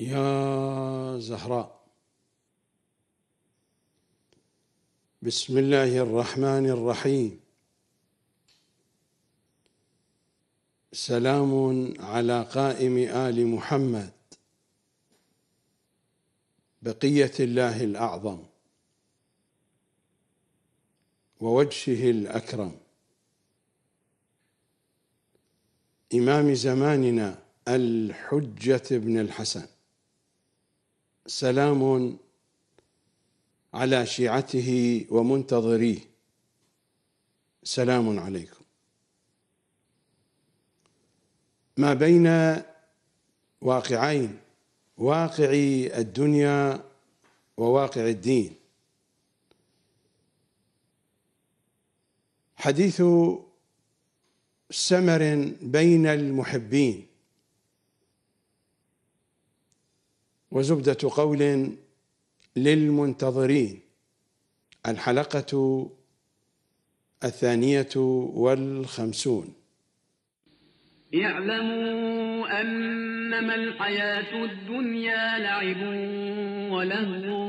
يا زهراء بسم الله الرحمن الرحيم سلام على قائم ال محمد بقيه الله الاعظم ووجهه الاكرم امام زماننا الحجه بن الحسن سلام على شيعته ومنتظريه سلام عليكم ما بين واقعين واقع الدنيا وواقع الدين حديث سمر بين المحبين وزبدة قول للمنتظرين الحلقة الثانية والخمسون اعلموا أنما الحياة الدنيا لعب ولهو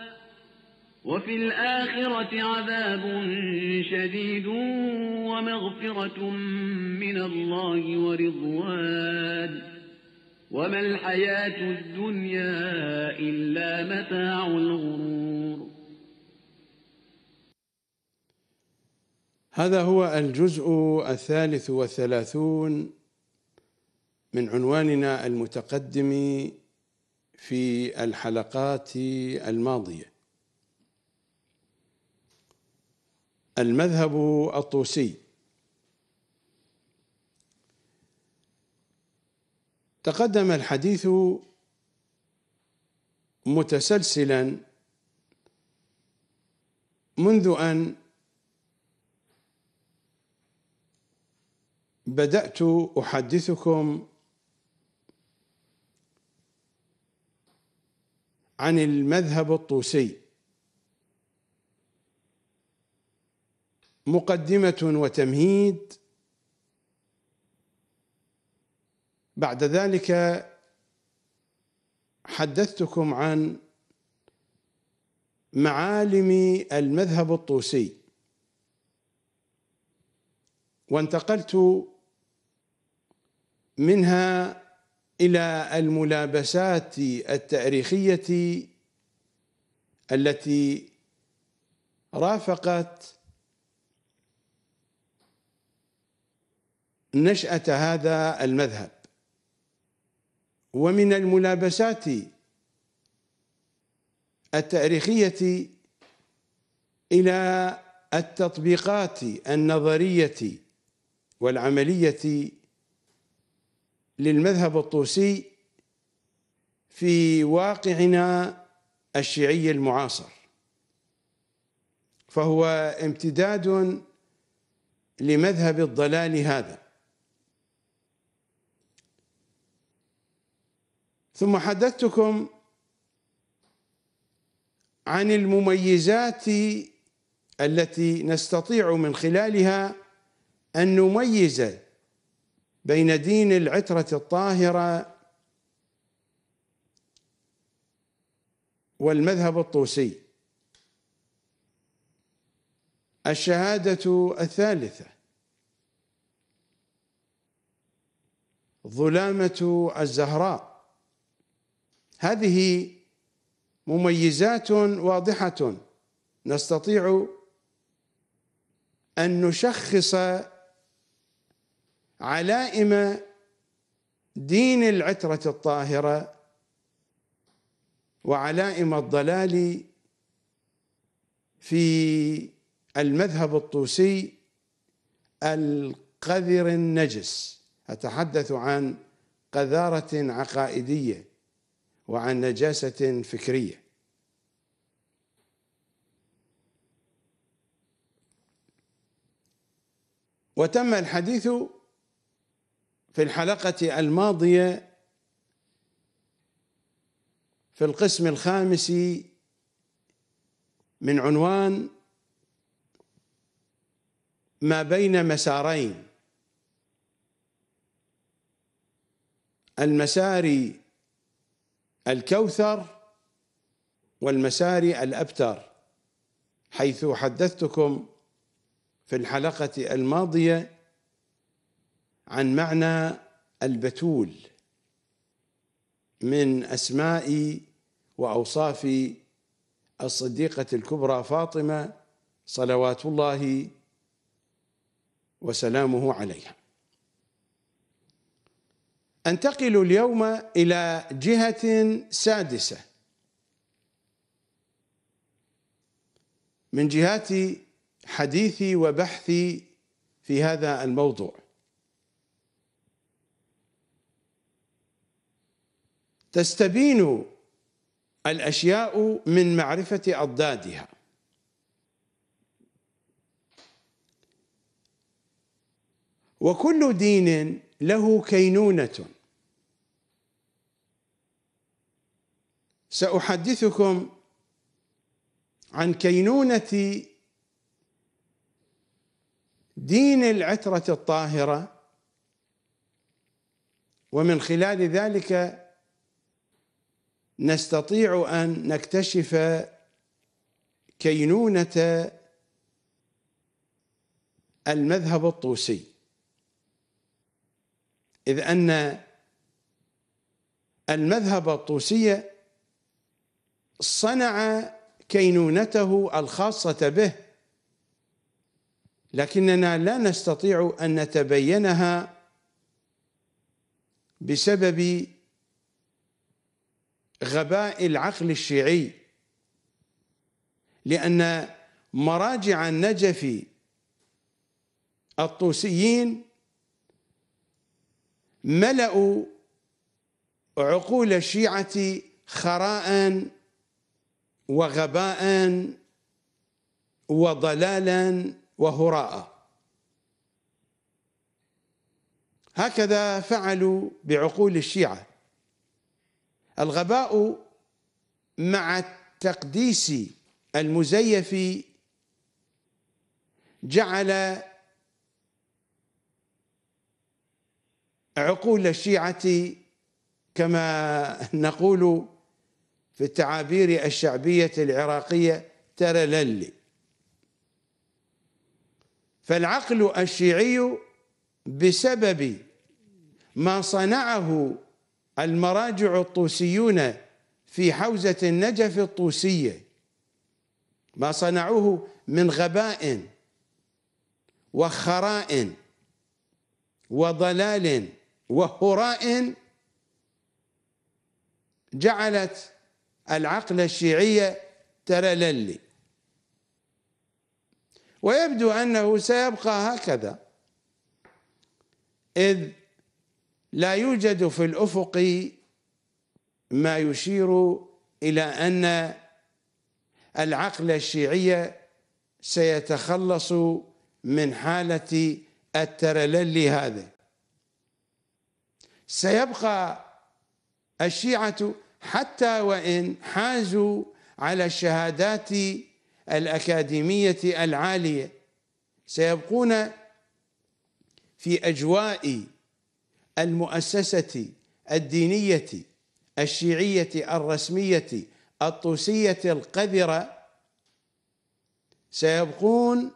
وفي الآخرة عذاب شديد ومغفرة من الله ورضوان وما الحياة الدنيا إلا متاع الغرور هذا هو الجزء الثالث والثلاثون من عنواننا المتقدم في الحلقات الماضيه المذهب الطوسي تقدم الحديث متسلسلا منذ ان بدات احدثكم عن المذهب الطوسي مقدمة وتمهيد بعد ذلك حدثتكم عن معالم المذهب الطوسي وانتقلت منها الى الملابسات التاريخيه التي رافقت نشأة هذا المذهب ومن الملابسات التاريخية إلى التطبيقات النظرية والعملية للمذهب الطوسي في واقعنا الشيعي المعاصر فهو امتداد لمذهب الضلال هذا ثم حدثتكم عن المميزات التي نستطيع من خلالها ان نميز بين دين العتره الطاهره والمذهب الطوسي الشهاده الثالثه ظلامه الزهراء هذه مميزات واضحة نستطيع أن نشخص علائم دين العترة الطاهرة وعلائم الضلال في المذهب الطوسي القذر النجس أتحدث عن قذارة عقائدية وعن نجاسة فكرية وتم الحديث في الحلقة الماضية في القسم الخامس من عنوان ما بين مسارين المسار الكوثر والمساري الأبتر حيث حدثتكم في الحلقة الماضية عن معنى البتول من أسماء وأوصاف الصديقة الكبرى فاطمة صلوات الله وسلامه عليها انتقل اليوم الى جهه سادسه من جهات حديثي وبحثي في هذا الموضوع تستبين الاشياء من معرفه اضدادها وكل دين له كينونة سأحدثكم عن كينونة دين العترة الطاهرة ومن خلال ذلك نستطيع أن نكتشف كينونة المذهب الطوسي إذ أن المذهب الطوسي صنع كينونته الخاصة به لكننا لا نستطيع أن نتبينها بسبب غباء العقل الشيعي لأن مراجع النجف الطوسيين ملأوا عقول الشيعة خراء وغباء وضلالا وهراء هكذا فعلوا بعقول الشيعة الغباء مع التقديس المزيف جعل عقول الشيعة كما نقول في التعابير الشعبية العراقية ترلل فالعقل الشيعي بسبب ما صنعه المراجع الطوسيون في حوزة النجف الطوسية ما صنعوه من غباء وخراء وضلال وهراء جعلت العقل الشيعي ترللي ويبدو أنه سيبقى هكذا إذ لا يوجد في الأفق ما يشير إلى أن العقل الشيعي سيتخلص من حالة الترلل هذه سيبقى الشيعة حتى وإن حازوا على الشهادات الأكاديمية العالية سيبقون في أجواء المؤسسة الدينية الشيعية الرسمية الطوسية القذرة سيبقون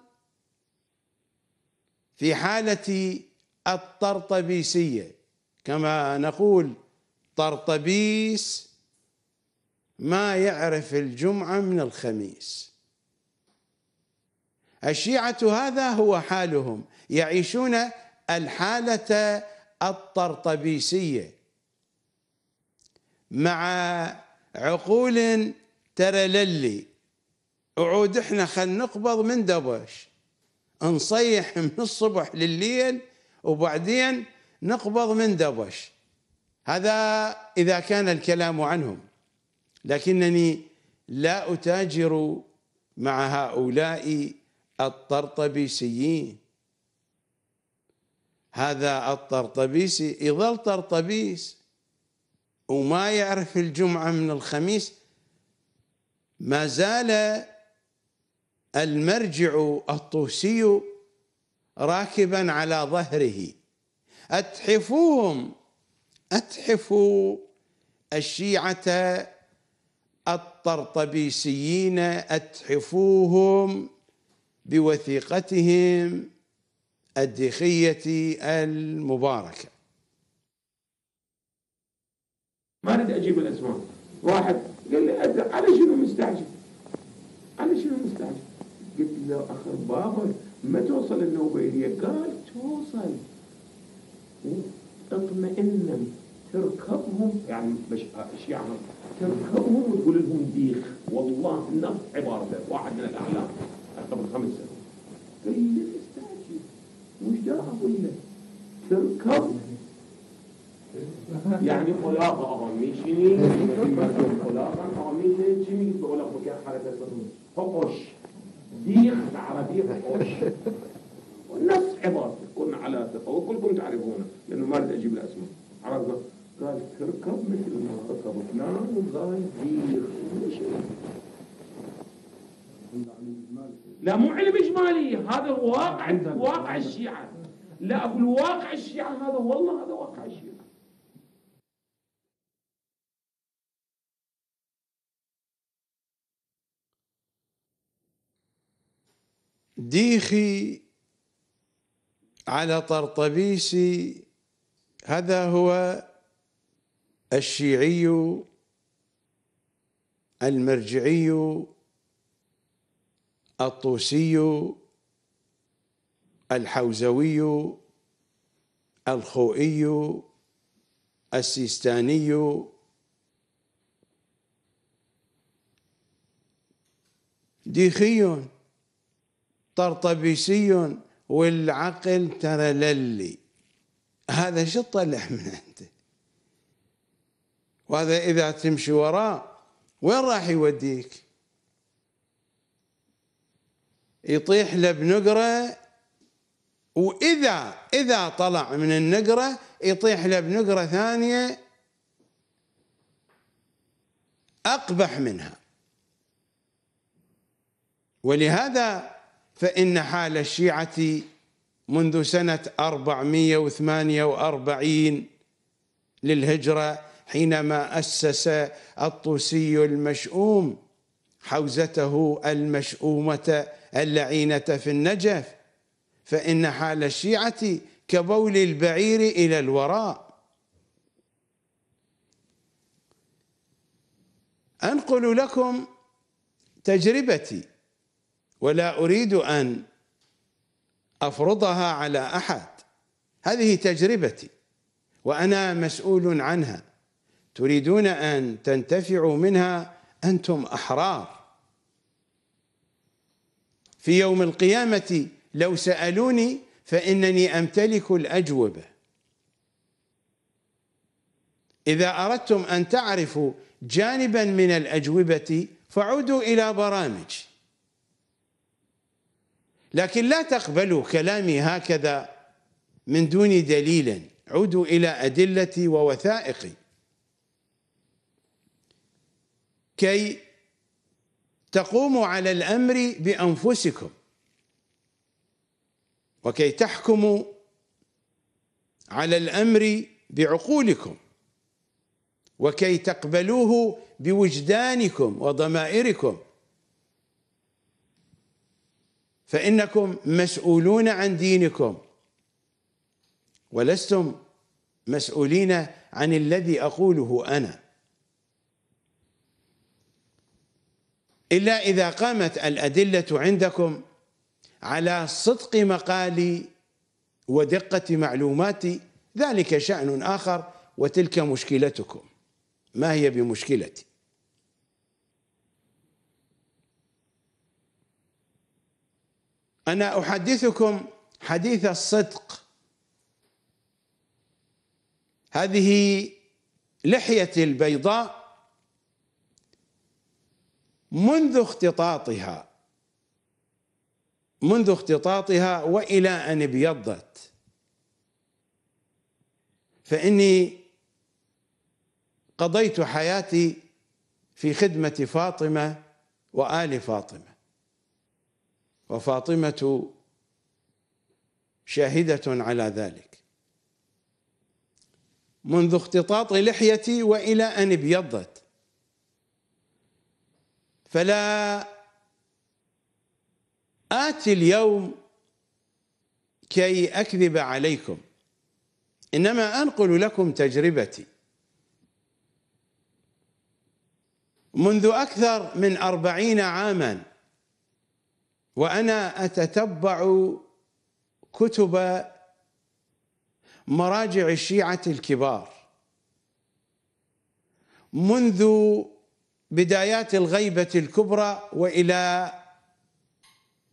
في حالة الطرطبيسية كما نقول طرطبيس ما يعرف الجمعة من الخميس الشيعة هذا هو حالهم يعيشون الحالة الطرطبيسية مع عقول ترللي اعود احنا خل نقبض من دبش نصيح من الصبح لليل وبعدين نقبض من دبش هذا إذا كان الكلام عنهم لكنني لا أتاجر مع هؤلاء الطرطبيسيين هذا الطرطبيسي يظل طرطبيس وما يعرف الجمعة من الخميس ما زال المرجع الطوسي راكبا على ظهره أتحفوهم أتحفوا الشيعة الطرطبيسيين أتحفوهم بوثيقتهم الديخية المباركة ما أريد أجيب الأسماء واحد قال لي على شنو مستعجل على شنو مستعجل قلت له أخر بابا ما توصل النوبة قال توصل اطمئنا تركبهم يعني مش يعني تركبهم وتقول لهم ديخ والله الناس عبارة واحد من الأعلام قبل خمس سنوات قال لي استعجل وش جاء أقول له تركب يعني خلاقة أغميشني خلاقة أغميشني جميل بقول لك مكان حالة حقش ديخ العربية حقش والناس عبارة كن على ثقة وكلكم تعرفونه لأنه ما أجيب الأسماء عرفنا قال تركب مثل ما ركب فلان وقال دير لا مو علم إجمالي هذا واقع واقع الشيعة لا أقول واقع الشيعة هذا والله هذا واقع الشيعة ديخي على طرطبيسي هذا هو الشيعي المرجعي الطوسي الحوزوي الخوئي السيستاني ديخي طرطبيسي والعقل ترى للي هذا شو طلع من عنده وهذا إذا تمشي وراه وين راح يوديك يطيح له بنقرة وإذا إذا طلع من النقرة يطيح له بنقرة ثانية أقبح منها ولهذا فإن حال الشيعة منذ سنة 448 للهجرة حينما أسس الطوسي المشؤوم حوزته المشؤومة اللعينة في النجف فإن حال الشيعة كبول البعير إلى الوراء أنقل لكم تجربتي ولا اريد ان افرضها على احد هذه تجربتي وانا مسؤول عنها تريدون ان تنتفعوا منها انتم احرار في يوم القيامه لو سالوني فانني امتلك الاجوبه اذا اردتم ان تعرفوا جانبا من الاجوبه فعودوا الى برامج لكن لا تقبلوا كلامي هكذا من دون دليل عودوا إلى أدلتي ووثائقي كي تقوموا على الأمر بأنفسكم وكي تحكموا على الأمر بعقولكم وكي تقبلوه بوجدانكم وضمائركم فإنكم مسؤولون عن دينكم ولستم مسؤولين عن الذي أقوله أنا إلا إذا قامت الأدلة عندكم على صدق مقالي ودقة معلوماتي ذلك شأن آخر وتلك مشكلتكم ما هي بمشكلتي انا احدثكم حديث الصدق هذه لحيتي البيضاء منذ اختطاطها منذ اختطاطها والى ان ابيضت فاني قضيت حياتي في خدمه فاطمه وال فاطمه وفاطمة شاهدة على ذلك منذ اختطاط لحيتي وإلى أن ابيضت فلا آتي اليوم كي أكذب عليكم إنما أنقل لكم تجربتي منذ أكثر من أربعين عاماً وانا اتتبع كتب مراجع الشيعه الكبار منذ بدايات الغيبه الكبرى والى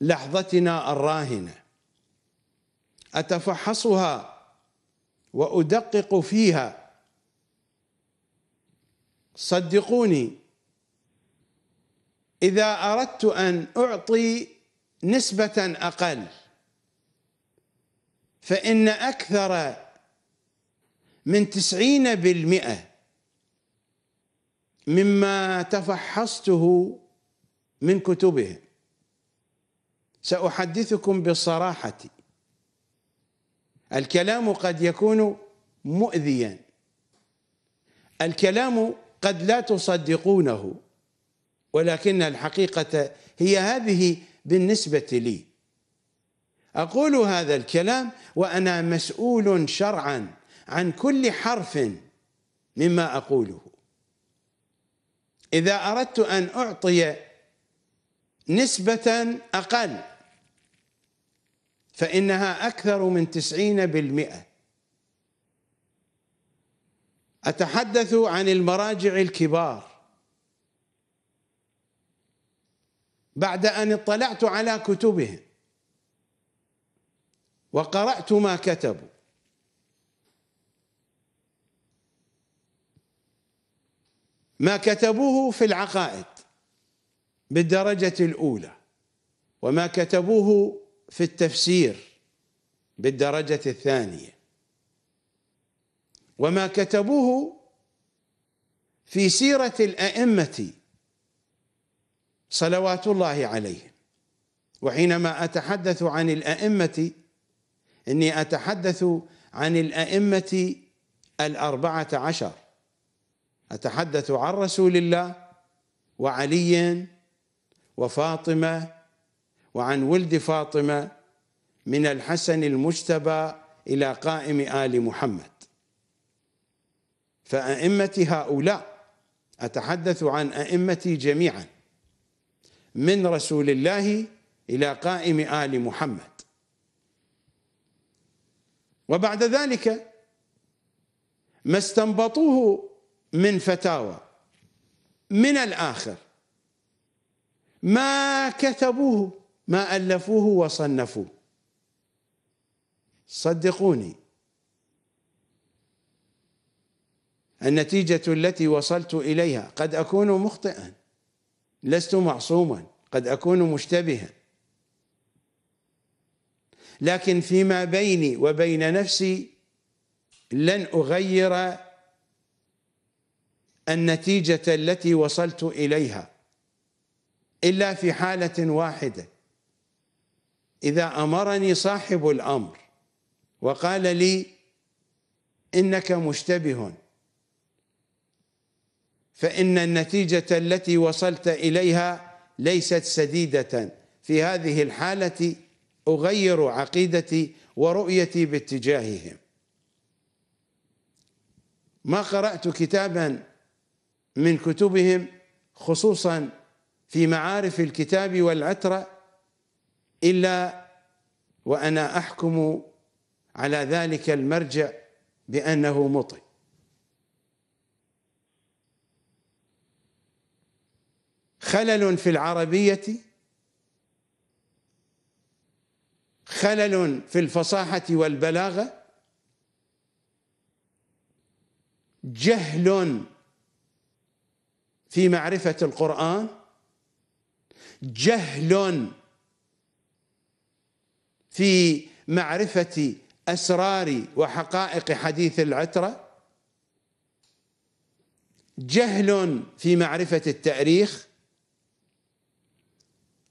لحظتنا الراهنه اتفحصها وادقق فيها صدقوني اذا اردت ان اعطي نسبة أقل فإن أكثر من تسعين بالمئة مما تفحصته من كتبهم سأحدثكم بالصراحة الكلام قد يكون مؤذيا الكلام قد لا تصدقونه ولكن الحقيقة هي هذه بالنسبة لي أقول هذا الكلام وأنا مسؤول شرعا عن كل حرف مما أقوله إذا أردت أن أعطي نسبة أقل فإنها أكثر من تسعين بالمئة أتحدث عن المراجع الكبار بعد ان اطلعت على كتبهم وقرات ما كتبوا ما كتبوه في العقائد بالدرجه الاولى وما كتبوه في التفسير بالدرجه الثانيه وما كتبوه في سيره الائمه صلوات الله عليه وحينما أتحدث عن الأئمة إني أتحدث عن الأئمة الأربعة عشر أتحدث عن رسول الله وعلي وفاطمة وعن ولد فاطمة من الحسن المجتبى إلى قائم آل محمد فأئمة هؤلاء أتحدث عن أئمتي جميعاً من رسول الله إلى قائم آل محمد وبعد ذلك ما استنبطوه من فتاوى من الآخر ما كتبوه ما ألفوه وصنفوه صدقوني النتيجة التي وصلت إليها قد أكون مخطئا لست معصوما قد أكون مشتبها لكن فيما بيني وبين نفسي لن أغير النتيجة التي وصلت إليها إلا في حالة واحدة إذا أمرني صاحب الأمر وقال لي إنك مشتبه فإن النتيجة التي وصلت إليها ليست سديدة في هذه الحالة أغير عقيدتي ورؤيتي باتجاههم ما قرأت كتابا من كتبهم خصوصا في معارف الكتاب والعترة إلا وأنا أحكم على ذلك المرجع بأنه مطئ خلل في العربية خلل في الفصاحة والبلاغة جهل في معرفة القرآن جهل في معرفة أسرار وحقائق حديث العترة جهل في معرفة التاريخ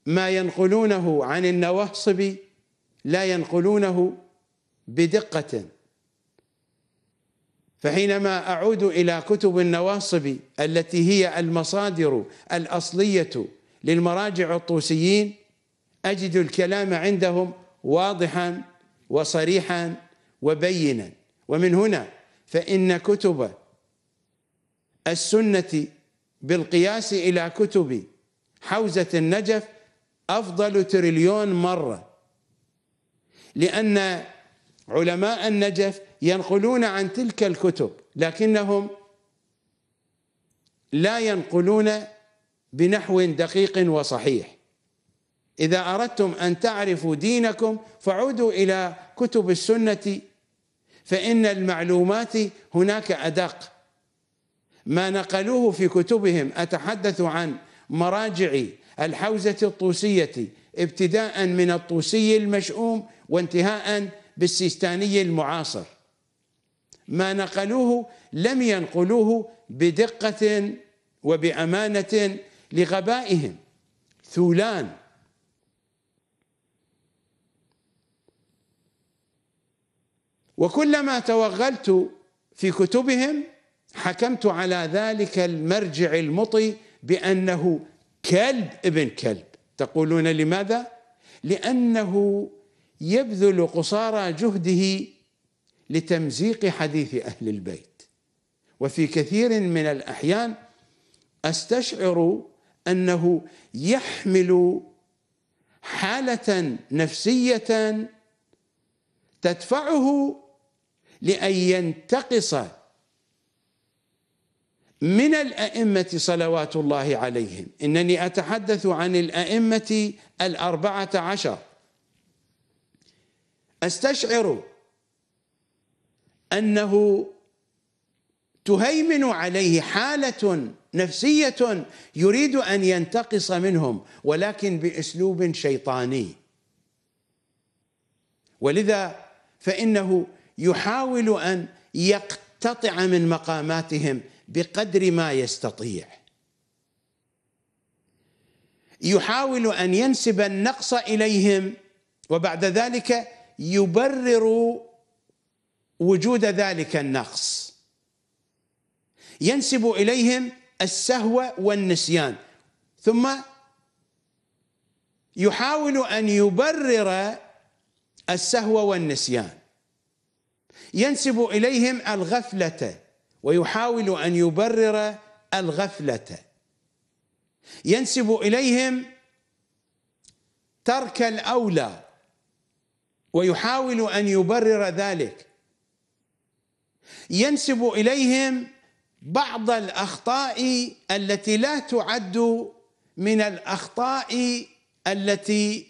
ما ينقلونه عن النواصب لا ينقلونه بدقة فحينما أعود إلى كتب النواصب التي هي المصادر الأصلية للمراجع الطوسيين أجد الكلام عندهم واضحا وصريحا وبينا ومن هنا فإن كتب السنة بالقياس إلى كتب حوزة النجف أفضل تريليون مرة لأن علماء النجف ينقلون عن تلك الكتب لكنهم لا ينقلون بنحو دقيق وصحيح إذا أردتم أن تعرفوا دينكم فعودوا إلى كتب السنة فإن المعلومات هناك أدق ما نقلوه في كتبهم أتحدث عن مراجع الحوزة الطوسية ابتداء من الطوسي المشؤوم وانتهاء بالسيستاني المعاصر ما نقلوه لم ينقلوه بدقة وبأمانة لغبائهم ثولان وكلما توغلت في كتبهم حكمت على ذلك المرجع المطي بأنه كلب ابن كلب تقولون لماذا لانه يبذل قصارى جهده لتمزيق حديث اهل البيت وفي كثير من الاحيان استشعر انه يحمل حاله نفسيه تدفعه لان ينتقص من الأئمة صلوات الله عليهم إنني أتحدث عن الأئمة الأربعة عشر أستشعر أنه تهيمن عليه حالة نفسية يريد أن ينتقص منهم ولكن بأسلوب شيطاني ولذا فإنه يحاول أن يقتطع من مقاماتهم بقدر ما يستطيع يحاول ان ينسب النقص اليهم وبعد ذلك يبرر وجود ذلك النقص ينسب اليهم السهو والنسيان ثم يحاول ان يبرر السهو والنسيان ينسب اليهم الغفله ويحاول ان يبرر الغفله ينسب اليهم ترك الاولى ويحاول ان يبرر ذلك ينسب اليهم بعض الاخطاء التي لا تعد من الاخطاء التي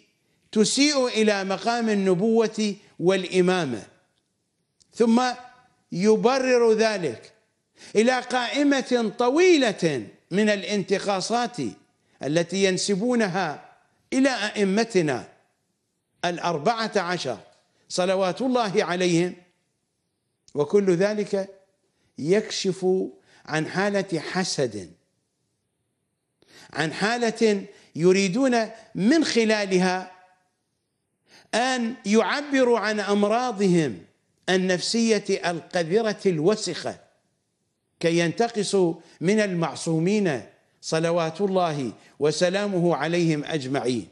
تسيء الى مقام النبوه والامامه ثم يبرر ذلك الى قائمه طويله من الانتقاصات التي ينسبونها الى ائمتنا الاربعه عشر صلوات الله عليهم وكل ذلك يكشف عن حاله حسد عن حاله يريدون من خلالها ان يعبروا عن امراضهم النفسيه القذره الوسخه كي ينتقصوا من المعصومين صلوات الله وسلامه عليهم اجمعين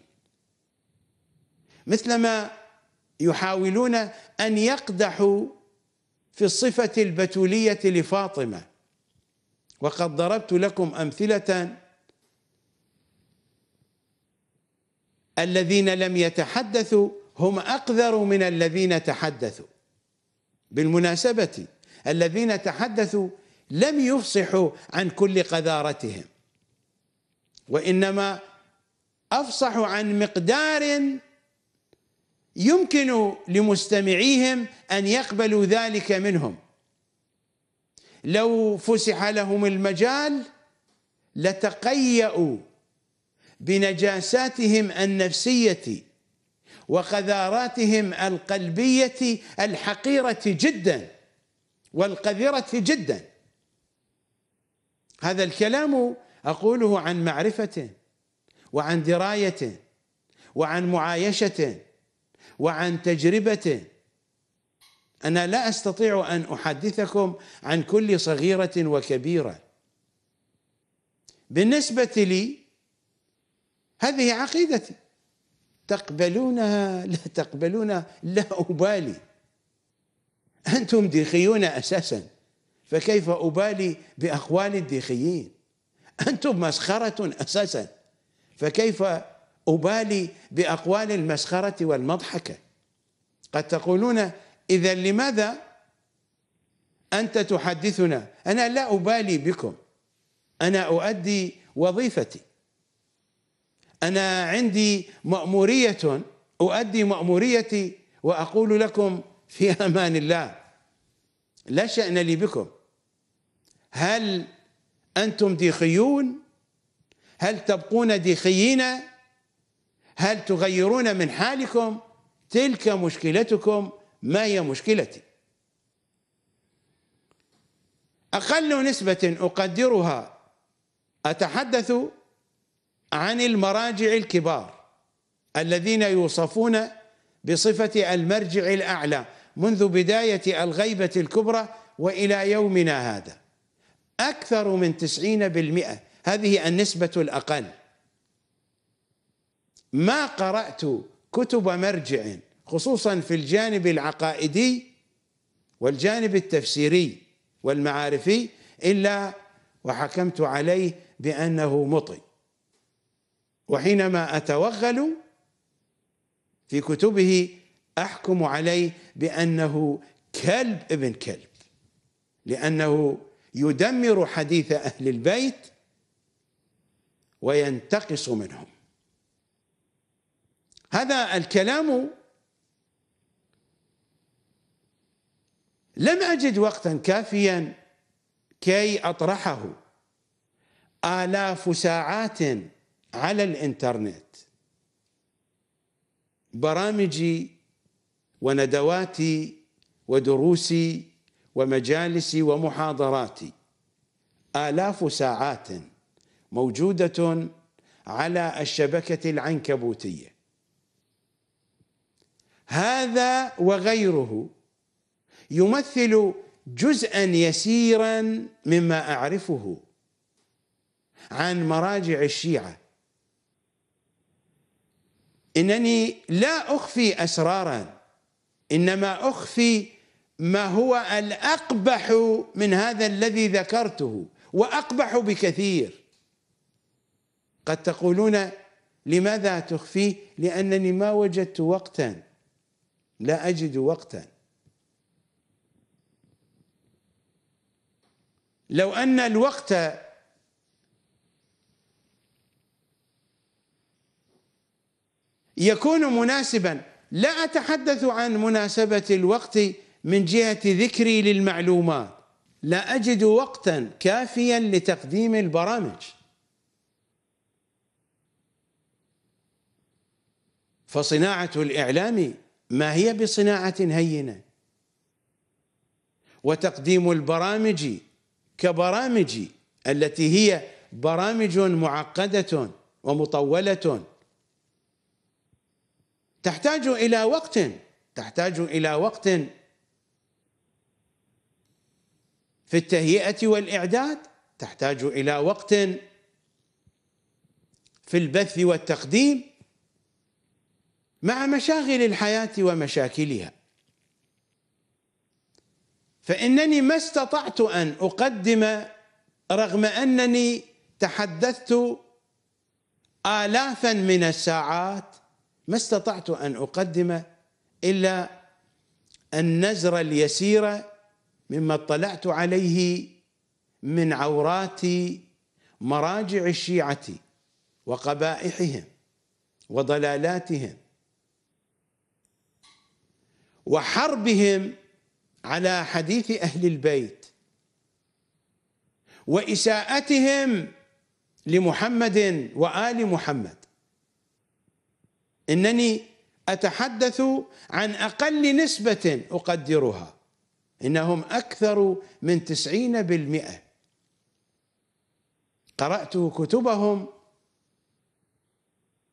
مثلما يحاولون ان يقدحوا في الصفه البتوليه لفاطمه وقد ضربت لكم امثله الذين لم يتحدثوا هم اقذر من الذين تحدثوا بالمناسبه الذين تحدثوا لم يفصحوا عن كل قذارتهم وإنما أفصحوا عن مقدار يمكن لمستمعيهم أن يقبلوا ذلك منهم لو فسح لهم المجال لتقيأوا بنجاساتهم النفسية وقذاراتهم القلبية الحقيرة جدا والقذرة جدا هذا الكلام اقوله عن معرفه وعن درايه وعن معايشه وعن تجربه انا لا استطيع ان احدثكم عن كل صغيره وكبيره بالنسبه لي هذه عقيدتي تقبلونها لا تقبلونها لا ابالي انتم دخيون اساسا فكيف أبالي بأقوال الديخيين أنتم مسخرة أساسا فكيف أبالي بأقوال المسخرة والمضحكة قد تقولون إذا لماذا أنت تحدثنا أنا لا أبالي بكم أنا أؤدي وظيفتي أنا عندي مأمورية أؤدي مأموريتي وأقول لكم في أمان الله لا شأن لي بكم هل أنتم ديخيون هل تبقون ديخيين هل تغيرون من حالكم تلك مشكلتكم ما هي مشكلتي أقل نسبة أقدرها أتحدث عن المراجع الكبار الذين يوصفون بصفة المرجع الأعلى منذ بداية الغيبة الكبرى وإلى يومنا هذا أكثر من 90% هذه النسبة الأقل ما قرأت كتب مرجع خصوصا في الجانب العقائدي والجانب التفسيري والمعارفي إلا وحكمت عليه بأنه مطي وحينما أتوغل في كتبه أحكم عليه بأنه كلب ابن كلب لأنه يدمر حديث أهل البيت وينتقص منهم هذا الكلام لم أجد وقتا كافيا كي أطرحه آلاف ساعات على الإنترنت برامجي وندواتي ودروسي ومجالسي ومحاضراتي آلاف ساعات موجودة على الشبكة العنكبوتية هذا وغيره يمثل جزءا يسيرا مما أعرفه عن مراجع الشيعة إنني لا أخفي أسرارا إنما أخفي ما هو الأقبح من هذا الذي ذكرته وأقبح بكثير قد تقولون لماذا تخفيه لأنني ما وجدت وقتا لا أجد وقتا لو أن الوقت يكون مناسبا لا أتحدث عن مناسبة الوقت من جهة ذكري للمعلومات لا أجد وقتا كافيا لتقديم البرامج فصناعة الإعلام ما هي بصناعة هينة وتقديم البرامج كبرامج التي هي برامج معقدة ومطولة تحتاج إلى وقت تحتاج إلى وقت في التهيئة والإعداد تحتاج إلى وقت في البث والتقديم مع مشاغل الحياة ومشاكلها فإنني ما استطعت أن أقدم رغم أنني تحدثت آلافا من الساعات ما استطعت أن أقدم إلا النزرة اليسيرة مما اطلعت عليه من عورات مراجع الشيعه وقبائحهم وضلالاتهم وحربهم على حديث اهل البيت واساءتهم لمحمد وال محمد انني اتحدث عن اقل نسبه اقدرها إنهم أكثر من تسعين بالمئة قرأت كتبهم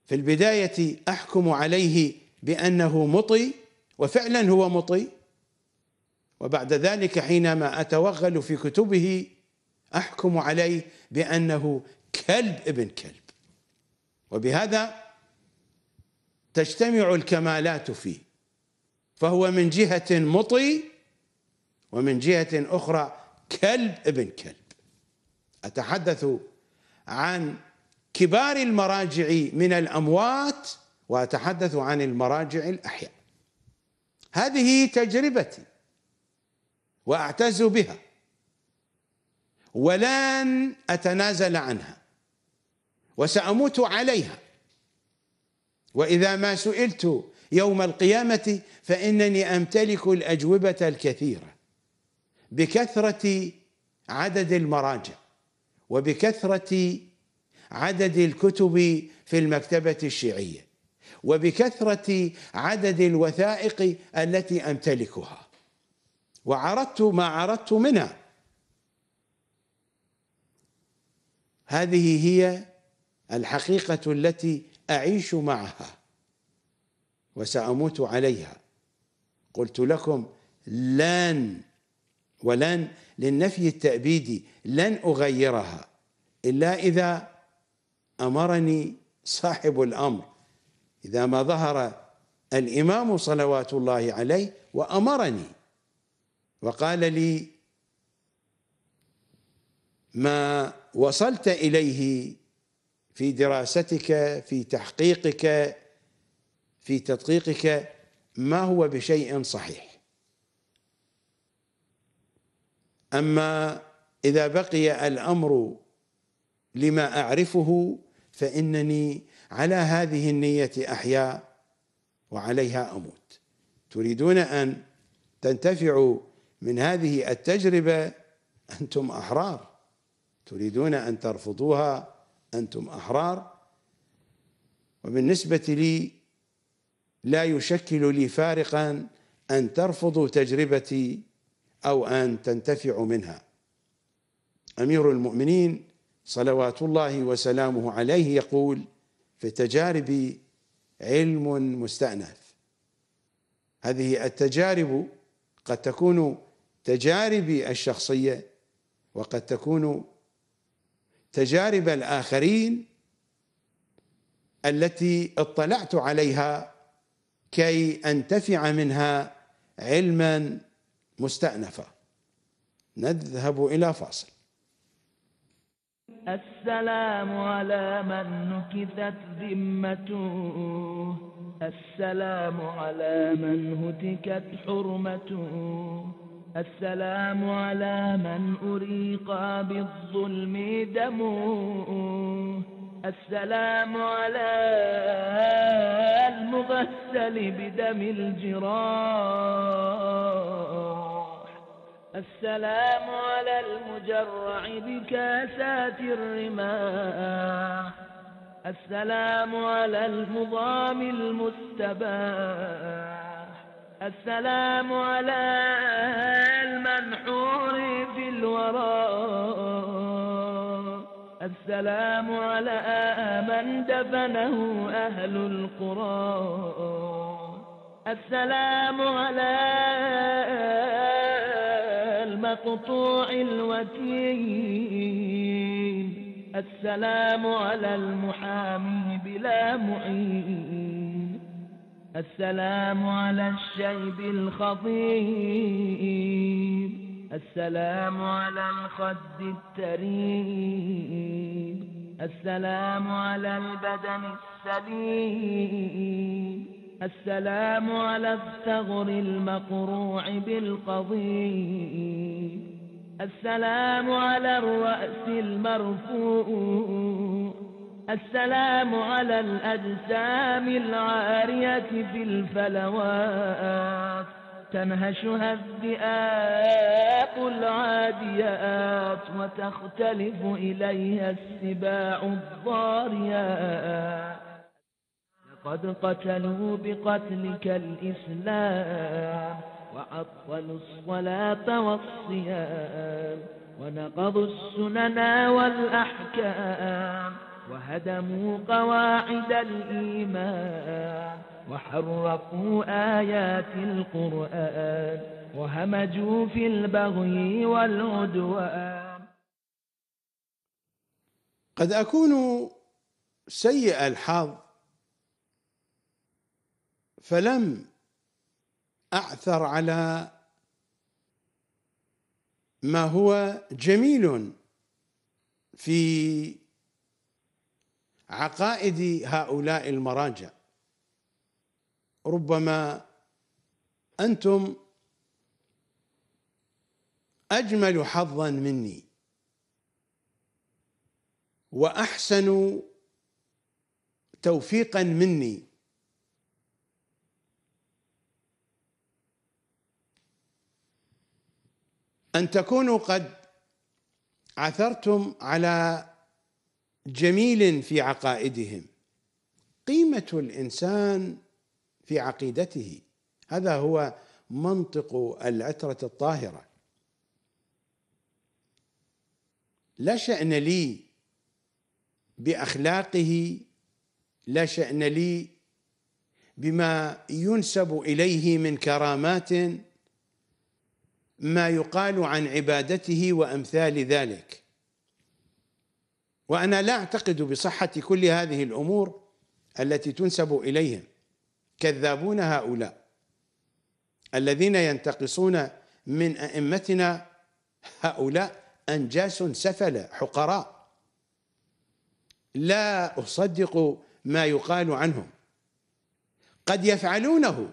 في البداية أحكم عليه بأنه مطي وفعلا هو مطي وبعد ذلك حينما أتوغل في كتبه أحكم عليه بأنه كلب ابن كلب وبهذا تجتمع الكمالات فيه فهو من جهة مطي ومن جهة أخرى كلب ابن كلب أتحدث عن كبار المراجع من الأموات وأتحدث عن المراجع الأحياء هذه تجربتي وأعتز بها ولن أتنازل عنها وسأموت عليها وإذا ما سئلت يوم القيامة فإنني أمتلك الأجوبة الكثيرة بكثرة عدد المراجع وبكثرة عدد الكتب في المكتبة الشيعية وبكثرة عدد الوثائق التي أمتلكها وعرضت ما عرضت منها هذه هي الحقيقة التي أعيش معها وسأموت عليها قلت لكم لن ولن للنفي التأبيدي لن أغيرها إلا إذا أمرني صاحب الأمر إذا ما ظهر الإمام صلوات الله عليه وأمرني وقال لي ما وصلت إليه في دراستك في تحقيقك في تدقيقك ما هو بشيء صحيح أما إذا بقي الأمر لما أعرفه فإنني على هذه النية أحيا وعليها أموت تريدون أن تنتفعوا من هذه التجربة أنتم أحرار تريدون أن ترفضوها أنتم أحرار وبالنسبة لي لا يشكل لي فارقا أن ترفضوا تجربتي أو أن تنتفع منها أمير المؤمنين صلوات الله وسلامه عليه يقول في التجارب علم مستأنف هذه التجارب قد تكون تجاربي الشخصية وقد تكون تجارب الآخرين التي اطلعت عليها كي أنتفع منها علما مستأنفة نذهب إلى فاصل السلام على من نكثت ذمته السلام على من هتكت حرمته السلام على من أريق بالظلم دمه السلام على المغسل بدم الجراح السلام على المجرع بكاسات الرماح السلام على المضام المستباح السلام على المنحور في الوراء السلام على من دفنه أهل القرى السلام على المقطوع الوكيل السلام على المحامي بلا معين السلام على الشيب الخطيب السلام على الخد التريد السلام على البدن السليم السلام على الثغر المقروع بالقضيب السلام على الرأس المرفوع السلام على الأجسام العارية في الفلوات تنهشها الذئاب العاديات وتختلف إليها السباع الضاريات لقد قتلوا بقتلك الإسلام وعطلوا الصلاة والصيام ونقضوا السنن والأحكام وهدموا قواعد الإيمان وحرقوا آيات القرآن وهمجوا في البغي والعدوان قد أكون سيء الحظ فلم أعثر على ما هو جميل في عقائد هؤلاء المراجع ربما انتم اجمل حظا مني واحسن توفيقا مني ان تكونوا قد عثرتم على جميل في عقائدهم قيمه الانسان في عقيدته هذا هو منطق العترة الطاهرة لا شأن لي بأخلاقه لا شأن لي بما ينسب إليه من كرامات ما يقال عن عبادته وأمثال ذلك وأنا لا أعتقد بصحة كل هذه الأمور التي تنسب إليهم كذابون هؤلاء الذين ينتقصون من أئمتنا هؤلاء أنجاس سفلة حقراء لا أصدق ما يقال عنهم قد يفعلونه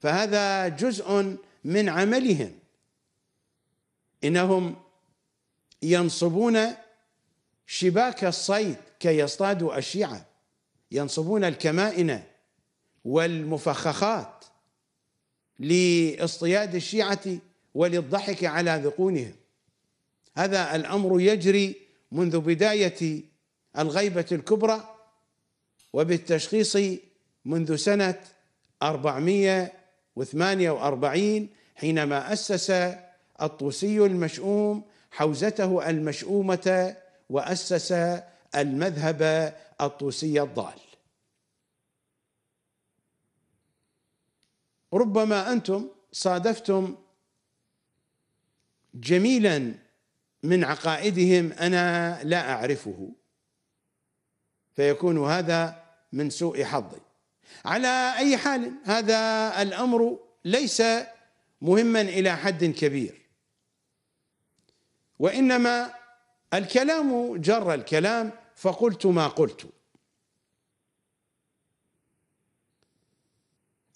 فهذا جزء من عملهم إنهم ينصبون شباك الصيد كي يصطادوا الشيعة ينصبون الكمائن والمفخخات لاصطياد الشيعة وللضحك على ذقونهم هذا الأمر يجري منذ بداية الغيبة الكبرى وبالتشخيص منذ سنة 448 حينما أسس الطوسي المشؤوم حوزته المشؤومة وأسس المذهب الطوسي الضال ربما انتم صادفتم جميلا من عقائدهم انا لا اعرفه فيكون هذا من سوء حظي على اي حال هذا الامر ليس مهما الى حد كبير وانما الكلام جر الكلام فقلت ما قلت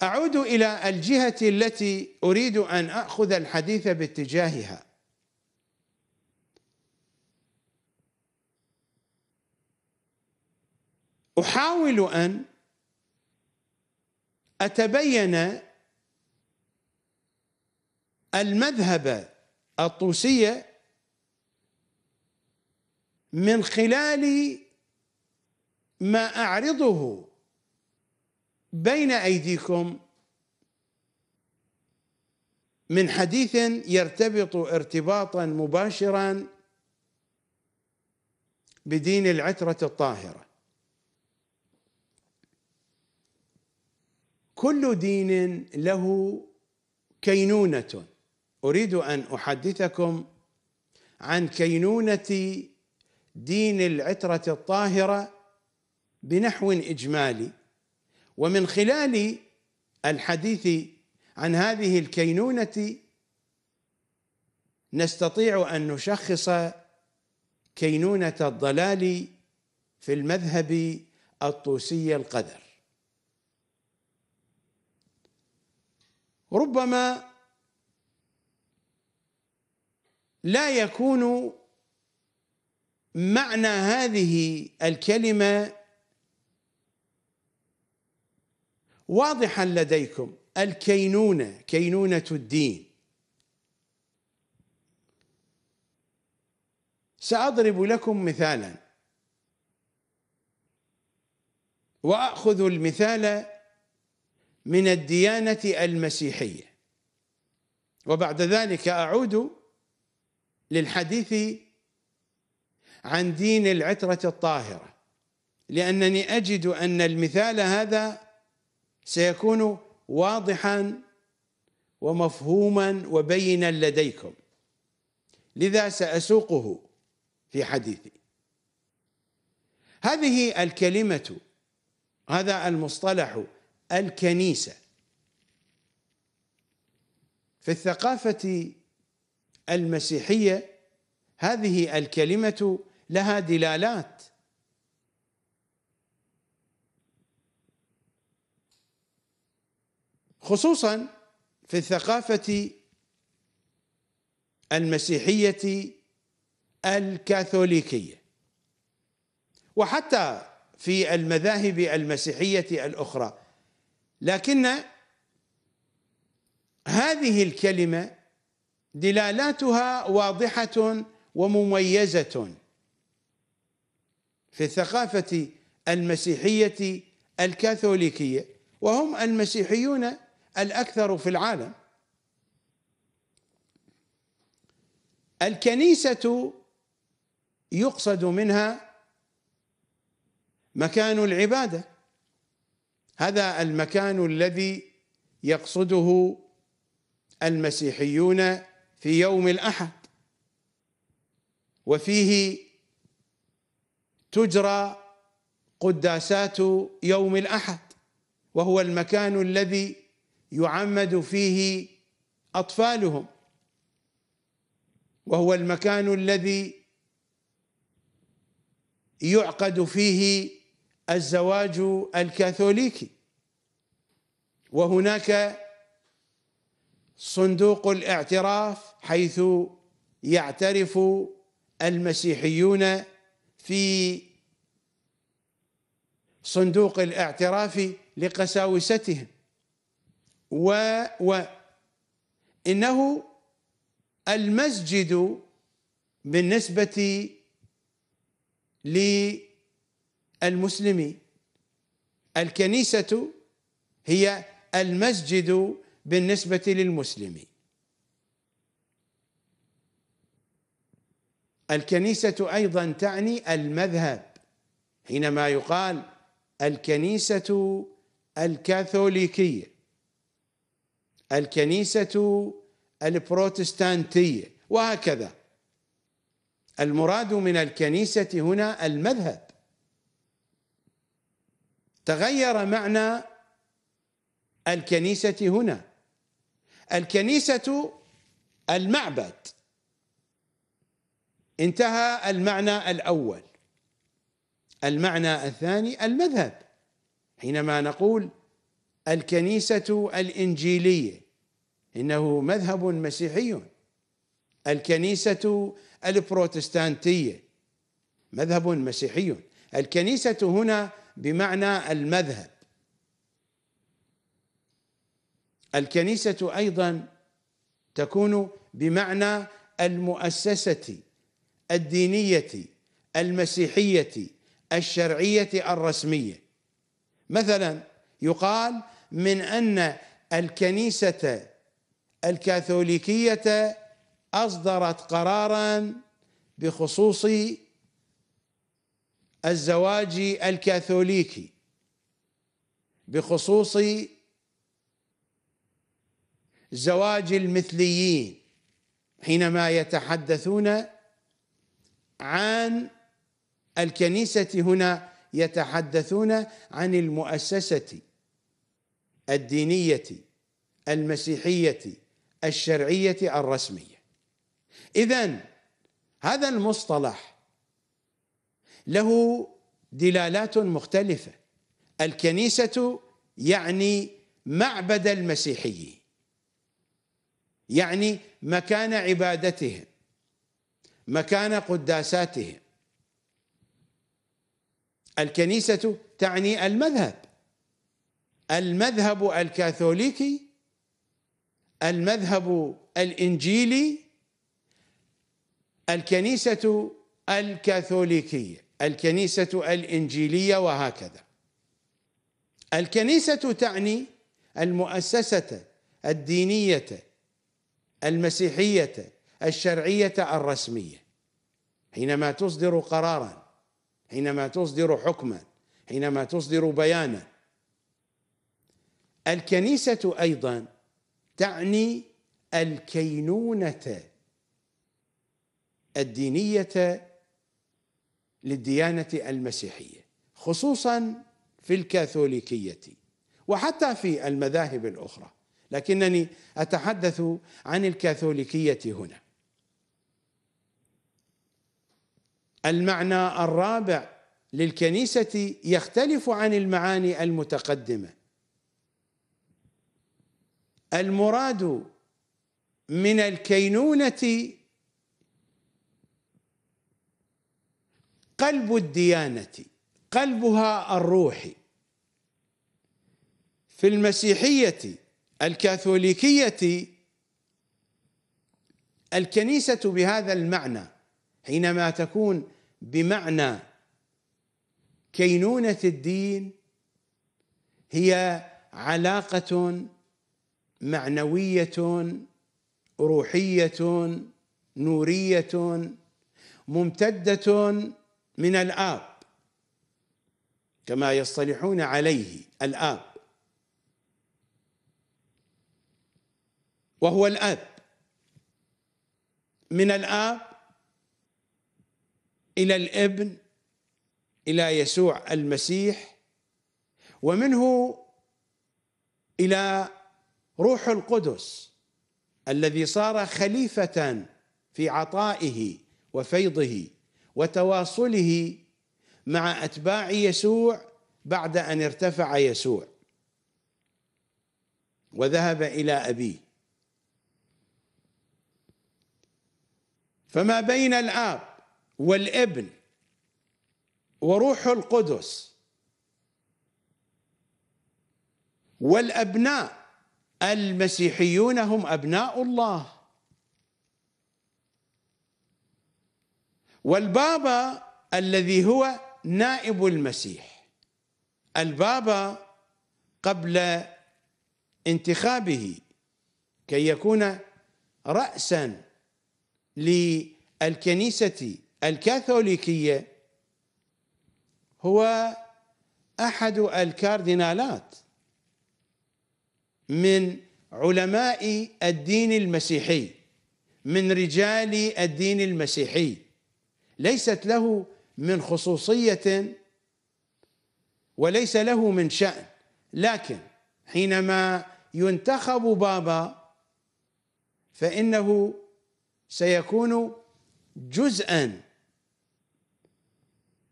أعود إلى الجهة التي أريد أن أخذ الحديث باتجاهها أحاول أن أتبين المذهب الطوسية من خلال ما أعرضه بين ايديكم من حديث يرتبط ارتباطا مباشرا بدين العتره الطاهره كل دين له كينونه اريد ان احدثكم عن كينونه دين العتره الطاهره بنحو اجمالي ومن خلال الحديث عن هذه الكينونة نستطيع أن نشخص كينونة الضلال في المذهب الطوسي القدر ربما لا يكون معنى هذه الكلمه واضحا لديكم الكينونة كينونة الدين سأضرب لكم مثالا وأخذ المثال من الديانة المسيحية وبعد ذلك أعود للحديث عن دين العترة الطاهرة لأنني أجد أن المثال هذا سيكون واضحا ومفهوما وبينا لديكم لذا ساسوقه في حديثي هذه الكلمه هذا المصطلح الكنيسه في الثقافه المسيحيه هذه الكلمه لها دلالات خصوصا في الثقافة المسيحية الكاثوليكية وحتى في المذاهب المسيحية الأخرى لكن هذه الكلمة دلالاتها واضحة ومميزة في الثقافة المسيحية الكاثوليكية وهم المسيحيون الأكثر في العالم الكنيسة يقصد منها مكان العبادة هذا المكان الذي يقصده المسيحيون في يوم الأحد وفيه تجرى قداسات يوم الأحد وهو المكان الذي يعمد فيه اطفالهم وهو المكان الذي يعقد فيه الزواج الكاثوليكي وهناك صندوق الاعتراف حيث يعترف المسيحيون في صندوق الاعتراف لقساوستهم و و إنه المسجد بالنسبة للمسلمين الكنيسة هي المسجد بالنسبة للمسلمين الكنيسة أيضا تعني المذهب حينما يقال الكنيسة الكاثوليكية الكنيسة البروتستانتية وهكذا المراد من الكنيسة هنا المذهب تغير معنى الكنيسة هنا الكنيسة المعبد انتهى المعنى الأول المعنى الثاني المذهب حينما نقول الكنيسة الإنجيلية إنه مذهب مسيحي الكنيسة البروتستانتية مذهب مسيحي الكنيسة هنا بمعنى المذهب الكنيسة أيضا تكون بمعنى المؤسسة الدينية المسيحية الشرعية الرسمية مثلا يقال من ان الكنيسه الكاثوليكيه اصدرت قرارا بخصوص الزواج الكاثوليكي بخصوص زواج المثليين حينما يتحدثون عن الكنيسه هنا يتحدثون عن المؤسسه الدينية المسيحية الشرعية الرسمية إذا هذا المصطلح له دلالات مختلفة الكنيسة يعني معبد المسيحيين يعني مكان عبادتهم مكان قداساتهم الكنيسة تعني المذهب المذهب الكاثوليكي المذهب الانجيلي الكنيسه الكاثوليكيه الكنيسه الانجيليه وهكذا الكنيسه تعني المؤسسه الدينيه المسيحيه الشرعيه الرسميه حينما تصدر قرارا حينما تصدر حكما حينما تصدر بيانا الكنيسة أيضا تعني الكينونة الدينية للديانة المسيحية خصوصا في الكاثوليكية وحتى في المذاهب الأخرى لكنني أتحدث عن الكاثوليكية هنا المعنى الرابع للكنيسة يختلف عن المعاني المتقدمة المراد من الكينونة قلب الديانة قلبها الروحي في المسيحية الكاثوليكية الكنيسة بهذا المعنى حينما تكون بمعنى كينونة الدين هي علاقة معنويه روحيه نوريه ممتده من الاب كما يصطلحون عليه الاب وهو الاب من الاب الى الابن الى يسوع المسيح ومنه الى روح القدس الذي صار خليفة في عطائه وفيضه وتواصله مع أتباع يسوع بعد أن ارتفع يسوع وذهب إلى أبيه فما بين الآب والابن وروح القدس والأبناء المسيحيون هم أبناء الله والبابا الذي هو نائب المسيح البابا قبل انتخابه كي يكون رأسا للكنيسة الكاثوليكية هو أحد الكاردينالات من علماء الدين المسيحي من رجال الدين المسيحي ليست له من خصوصية وليس له من شأن لكن حينما ينتخب بابا فإنه سيكون جزءا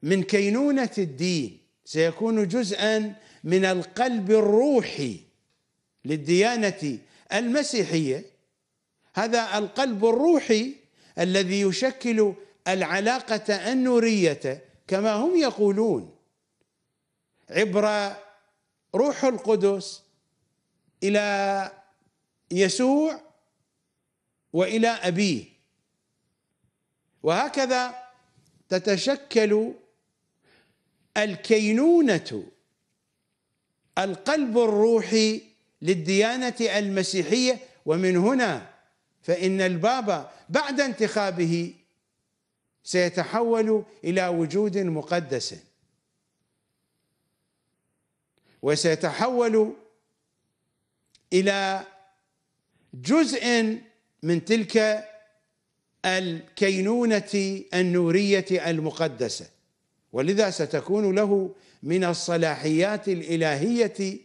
من كينونة الدين سيكون جزءا من القلب الروحي للديانة المسيحية هذا القلب الروحي الذي يشكل العلاقة النورية كما هم يقولون عبر روح القدس إلى يسوع وإلى أبيه وهكذا تتشكل الكينونة القلب الروحي للديانة المسيحية ومن هنا فإن البابا بعد انتخابه سيتحول إلى وجود مقدس وسيتحول إلى جزء من تلك الكينونة النورية المقدسة ولذا ستكون له من الصلاحيات الإلهية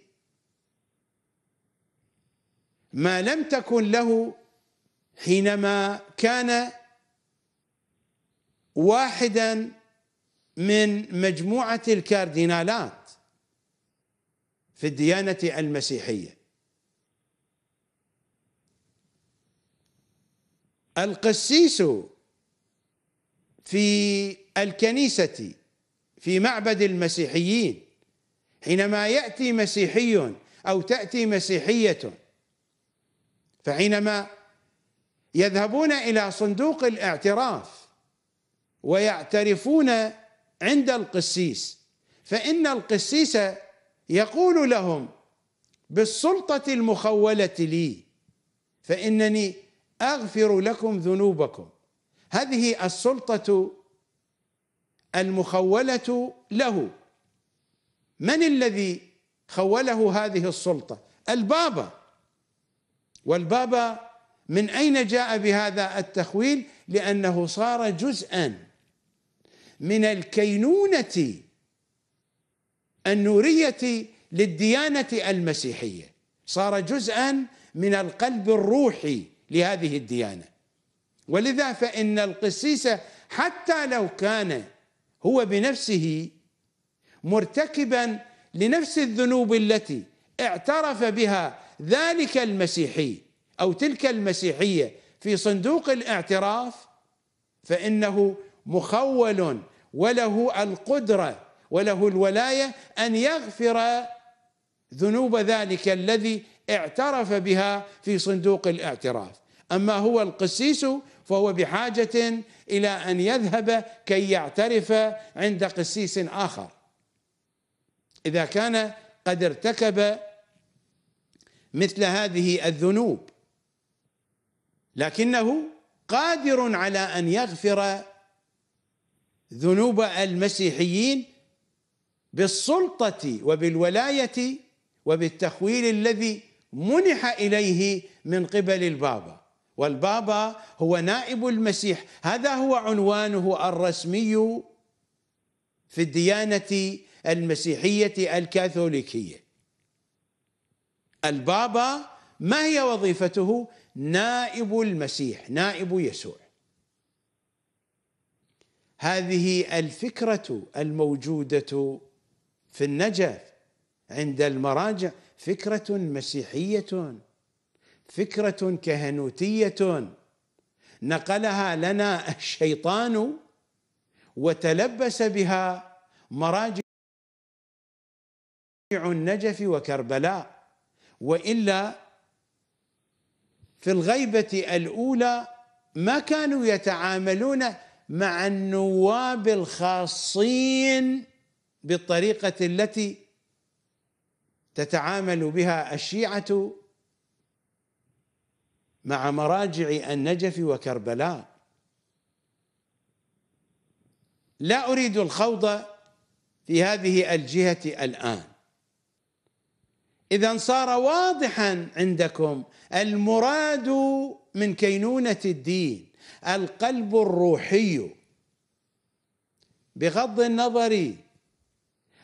ما لم تكن له حينما كان واحدا من مجموعة الكاردينالات في الديانة المسيحية القسيس في الكنيسة في معبد المسيحيين حينما يأتي مسيحي أو تأتي مسيحية فحينما يذهبون الى صندوق الاعتراف ويعترفون عند القسيس فان القسيس يقول لهم بالسلطه المخوله لي فانني اغفر لكم ذنوبكم هذه السلطه المخوله له من الذي خوله هذه السلطه البابا والبابا من اين جاء بهذا التخويل لانه صار جزءا من الكينونه النوريه للديانه المسيحيه صار جزءا من القلب الروحي لهذه الديانه ولذا فان القسيس حتى لو كان هو بنفسه مرتكبا لنفس الذنوب التي اعترف بها ذلك المسيحي او تلك المسيحيه في صندوق الاعتراف فانه مخول وله القدره وله الولايه ان يغفر ذنوب ذلك الذي اعترف بها في صندوق الاعتراف اما هو القسيس فهو بحاجه الى ان يذهب كي يعترف عند قسيس اخر اذا كان قد ارتكب مثل هذه الذنوب لكنه قادر على ان يغفر ذنوب المسيحيين بالسلطه وبالولايه وبالتخويل الذي منح اليه من قبل البابا والبابا هو نائب المسيح هذا هو عنوانه الرسمي في الديانه المسيحيه الكاثوليكيه البابا ما هي وظيفته نائب المسيح نائب يسوع هذه الفكرة الموجودة في النجف عند المراجع فكرة مسيحية فكرة كهنوتية نقلها لنا الشيطان وتلبس بها مراجع النجف وكربلاء والا في الغيبه الاولى ما كانوا يتعاملون مع النواب الخاصين بالطريقه التي تتعامل بها الشيعه مع مراجع النجف وكربلاء لا اريد الخوض في هذه الجهه الان اذا صار واضحا عندكم المراد من كينونه الدين القلب الروحي بغض النظر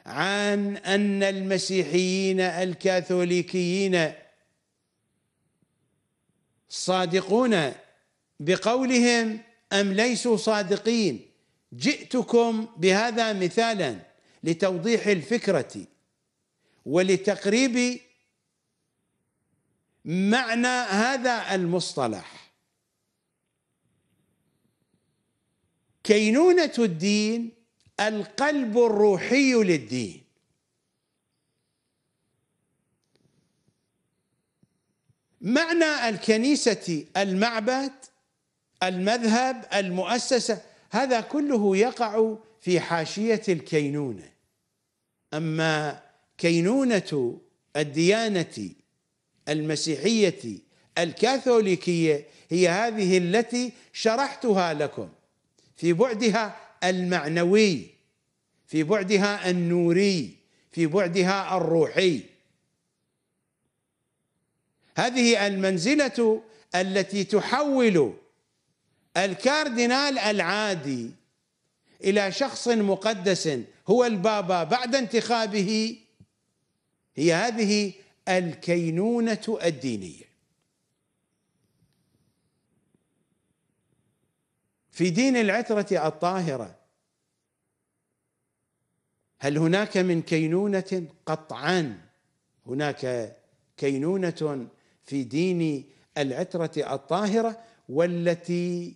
عن ان المسيحيين الكاثوليكيين صادقون بقولهم ام ليسوا صادقين جئتكم بهذا مثالا لتوضيح الفكره ولتقريب معنى هذا المصطلح كينونة الدين القلب الروحي للدين معنى الكنيسة المعبد المذهب المؤسسة هذا كله يقع في حاشية الكينونة أما كينونه الديانه المسيحيه الكاثوليكيه هي هذه التي شرحتها لكم في بعدها المعنوي في بعدها النوري في بعدها الروحي هذه المنزله التي تحول الكاردينال العادي الى شخص مقدس هو البابا بعد انتخابه هي هذه الكينونة الدينية في دين العترة الطاهرة هل هناك من كينونة قطعا هناك كينونة في دين العترة الطاهرة والتي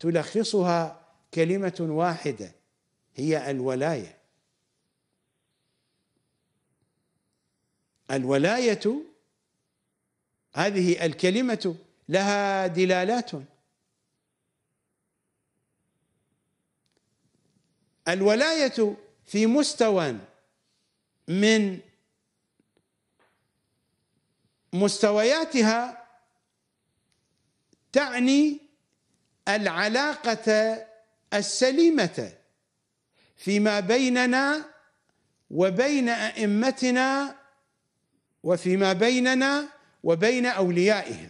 تلخصها كلمة واحدة هي الولاية الولاية هذه الكلمة لها دلالات الولاية في مستوى من مستوياتها تعني العلاقة السليمة فيما بيننا وبين أئمتنا وفيما بيننا وبين اوليائهم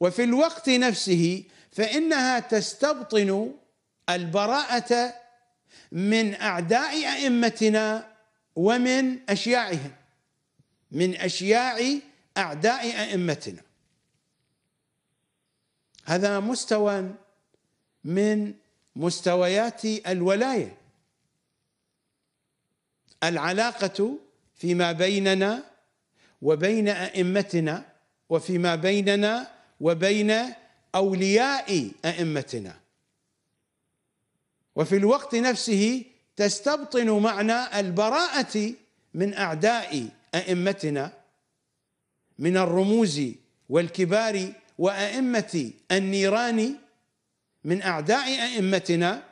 وفي الوقت نفسه فانها تستبطن البراءه من اعداء ائمتنا ومن اشياعهم من اشياع اعداء ائمتنا هذا مستوى من مستويات الولايه العلاقة فيما بيننا وبين أئمتنا وفيما بيننا وبين أولياء أئمتنا وفي الوقت نفسه تستبطن معنى البراءة من أعداء أئمتنا من الرموز والكبار وأئمة النيران من أعداء أئمتنا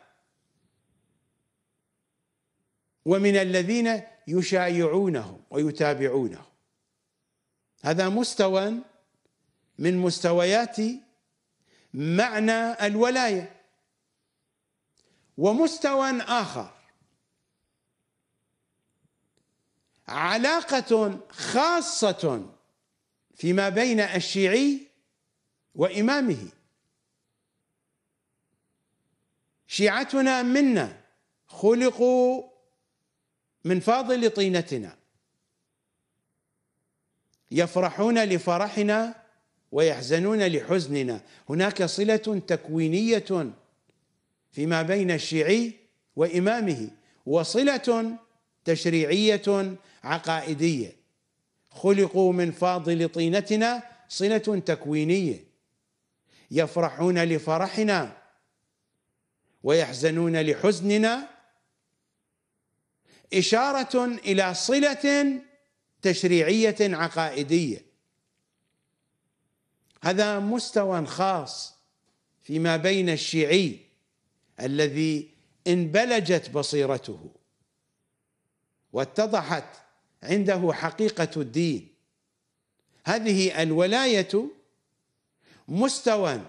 ومن الذين يشايعونه ويتابعونه هذا مستوى من مستويات معنى الولايه ومستوى اخر علاقه خاصه فيما بين الشيعي وامامه شيعتنا منا خلقوا من فاضل طينتنا يفرحون لفرحنا ويحزنون لحزننا هناك صله تكوينيه فيما بين الشيعي وامامه وصله تشريعيه عقائديه خلقوا من فاضل طينتنا صله تكوينيه يفرحون لفرحنا ويحزنون لحزننا إشارة إلى صلة تشريعية عقائدية هذا مستوى خاص فيما بين الشيعي الذي انبلجت بصيرته واتضحت عنده حقيقة الدين هذه الولاية مستوى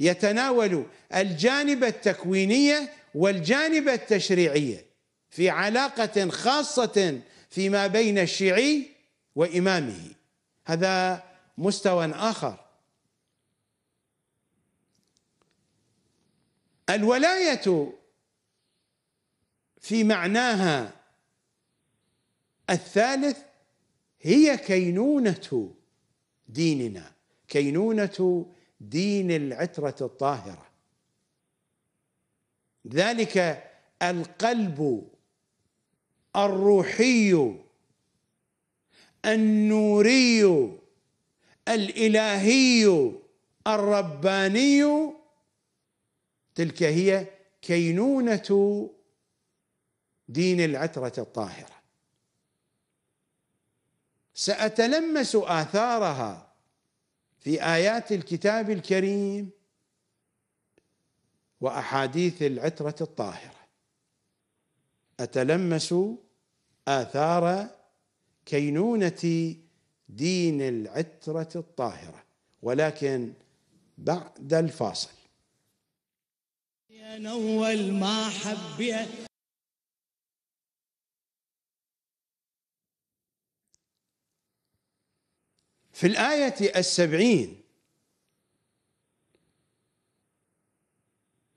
يتناول الجانب التكوينية والجانب التشريعيه في علاقة خاصة فيما بين الشيعي وإمامه هذا مستوى آخر الولاية في معناها الثالث هي كينونة ديننا كينونة دين العترة الطاهرة ذلك القلب الروحي النوري الالهي الرباني تلك هي كينونه دين العتره الطاهره ساتلمس اثارها في ايات الكتاب الكريم واحاديث العتره الطاهره اتلمس آثار كينونة دين العترة الطاهرة ولكن بعد الفاصل يا نول ما حبيت في الآية السبعين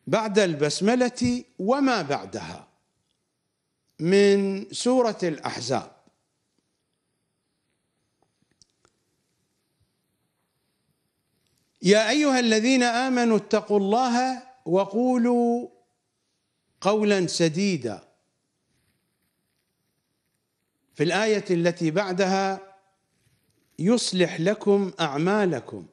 بعد البسملة وما بعدها من سورة الأحزاب يا أيها الذين آمنوا اتقوا الله وقولوا قولا سديدا في الآية التي بعدها يصلح لكم أعمالكم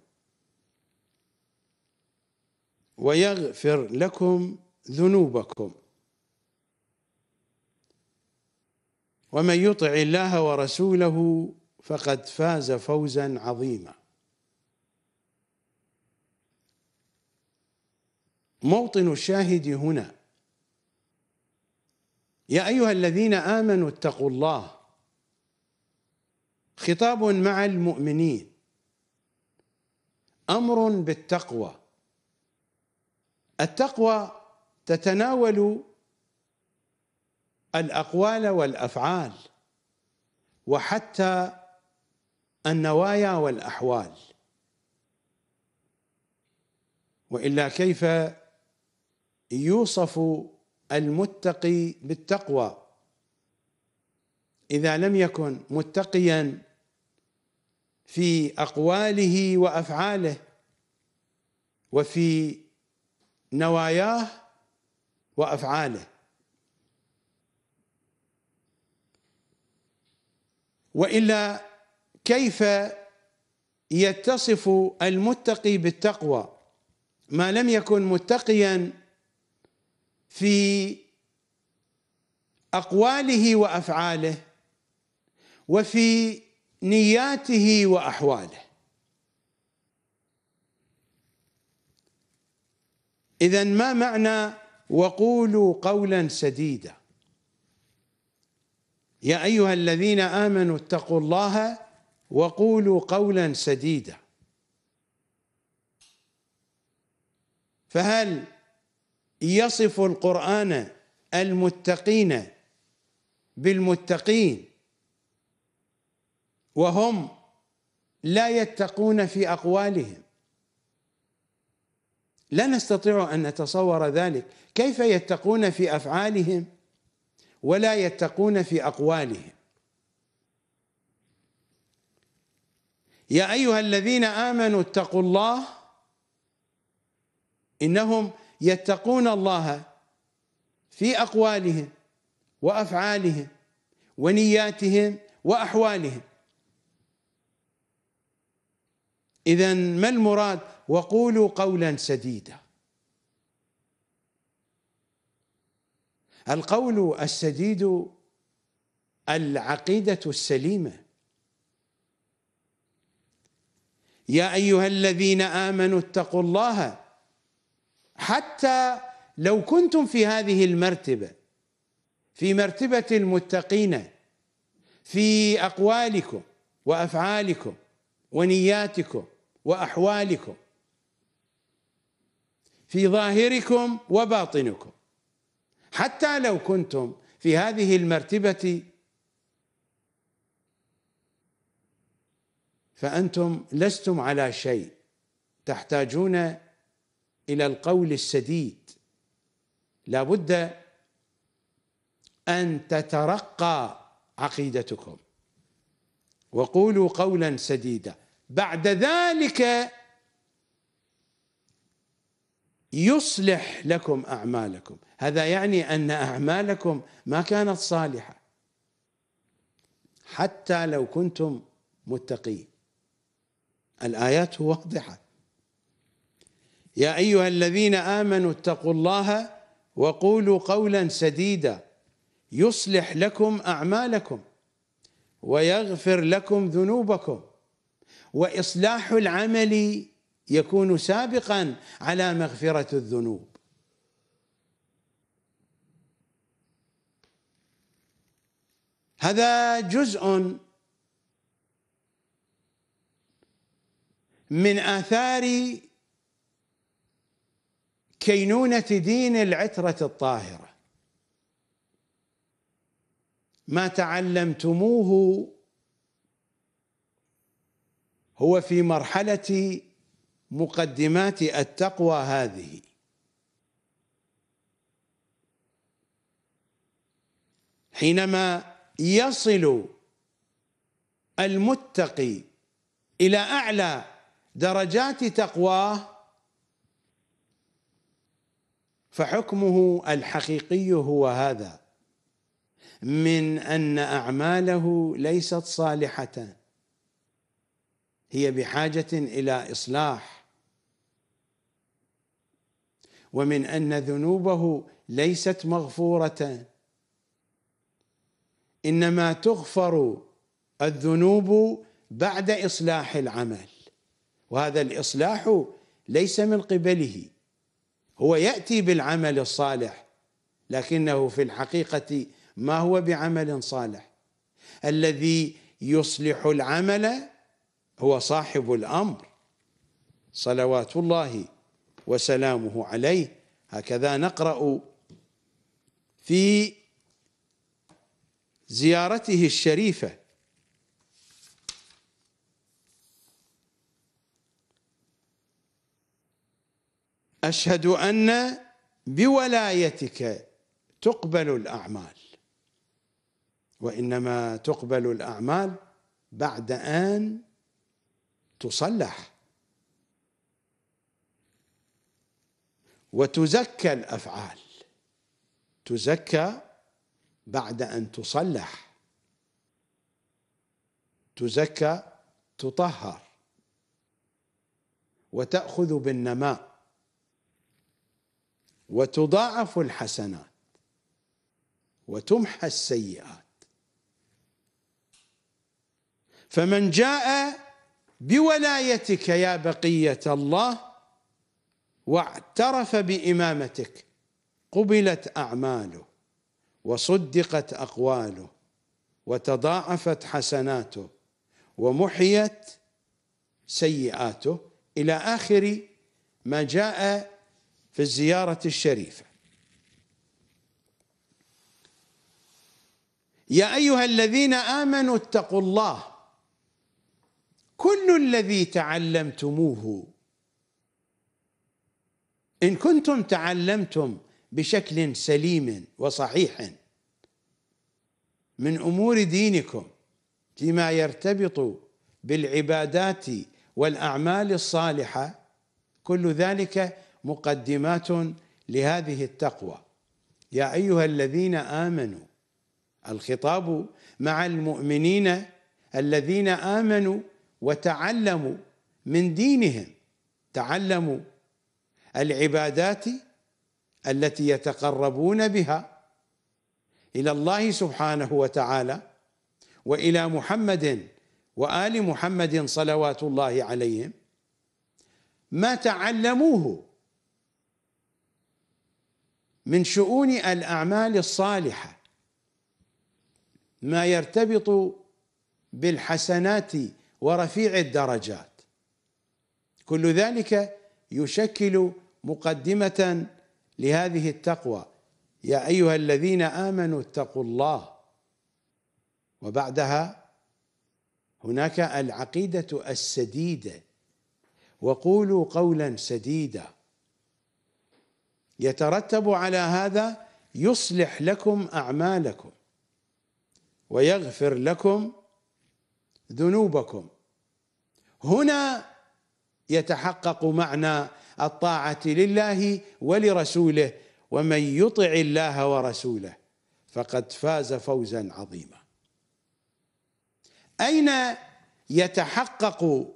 ويغفر لكم ذنوبكم ومن يطع الله ورسوله فقد فاز فوزا عظيما موطن الشاهد هنا يا ايها الذين امنوا اتقوا الله خطاب مع المؤمنين امر بالتقوى التقوى تتناول الاقوال والافعال وحتى النوايا والاحوال والا كيف يوصف المتقي بالتقوى اذا لم يكن متقيا في اقواله وافعاله وفي نواياه وافعاله والا كيف يتصف المتقي بالتقوى ما لم يكن متقيا في اقواله وافعاله وفي نياته واحواله اذا ما معنى وقولوا قولا سديدا يا أيها الذين آمنوا اتقوا الله وقولوا قولا سديدا فهل يصف القرآن المتقين بالمتقين وهم لا يتقون في أقوالهم لا نستطيع أن نتصور ذلك كيف يتقون في أفعالهم ولا يتقون في أقوالهم يا أيها الذين آمنوا اتقوا الله إنهم يتقون الله في أقوالهم وأفعالهم ونياتهم وأحوالهم إذا ما المراد وقولوا قولا سديدا القول السديد العقيدة السليمة يا أيها الذين آمنوا اتقوا الله حتى لو كنتم في هذه المرتبة في مرتبة المتقين في أقوالكم وأفعالكم ونياتكم وأحوالكم في ظاهركم وباطنكم حتى لو كنتم في هذه المرتبة فأنتم لستم على شيء تحتاجون إلى القول السديد لابد أن تترقى عقيدتكم وقولوا قولا سديدا بعد ذلك يصلح لكم أعمالكم هذا يعني أن أعمالكم ما كانت صالحة حتى لو كنتم متقين الآيات واضحة يا أيها الذين آمنوا اتقوا الله وقولوا قولا سديدا يصلح لكم أعمالكم ويغفر لكم ذنوبكم وإصلاح العمل يكون سابقا على مغفرة الذنوب هذا جزء من آثار كينونة دين العترة الطاهرة ما تعلمتموه هو في مرحلة مقدمات التقوى هذه حينما يصل المتقي الى اعلى درجات تقواه فحكمه الحقيقي هو هذا من ان اعماله ليست صالحه هي بحاجه الى اصلاح ومن ان ذنوبه ليست مغفوره انما تغفر الذنوب بعد اصلاح العمل وهذا الاصلاح ليس من قبله هو ياتي بالعمل الصالح لكنه في الحقيقه ما هو بعمل صالح الذي يصلح العمل هو صاحب الامر صلوات الله وسلامه عليه هكذا نقرا في زيارته الشريفة أشهد أن بولايتك تقبل الأعمال وإنما تقبل الأعمال بعد أن تصلح وتزكى الأفعال تزكى بعد أن تصلح تزكى تطهر وتأخذ بالنماء وتضاعف الحسنات وتمحى السيئات فمن جاء بولايتك يا بقية الله واعترف بإمامتك قبلت أعماله وصدقت اقواله وتضاعفت حسناته ومحيت سيئاته الى اخر ما جاء في الزياره الشريفه يا ايها الذين امنوا اتقوا الله كل الذي تعلمتموه ان كنتم تعلمتم بشكل سليم وصحيح من امور دينكم فيما يرتبط بالعبادات والاعمال الصالحه كل ذلك مقدمات لهذه التقوى يا ايها الذين امنوا الخطاب مع المؤمنين الذين امنوا وتعلموا من دينهم تعلموا العبادات التي يتقربون بها الى الله سبحانه وتعالى والى محمد وال محمد صلوات الله عليهم ما تعلموه من شؤون الاعمال الصالحه ما يرتبط بالحسنات ورفيع الدرجات كل ذلك يشكل مقدمه لهذه التقوى يا أيها الذين آمنوا اتقوا الله وبعدها هناك العقيدة السديدة وقولوا قولا سديدا يترتب على هذا يصلح لكم أعمالكم ويغفر لكم ذنوبكم هنا يتحقق معنى الطاعه لله ولرسوله ومن يطع الله ورسوله فقد فاز فوزا عظيما اين يتحقق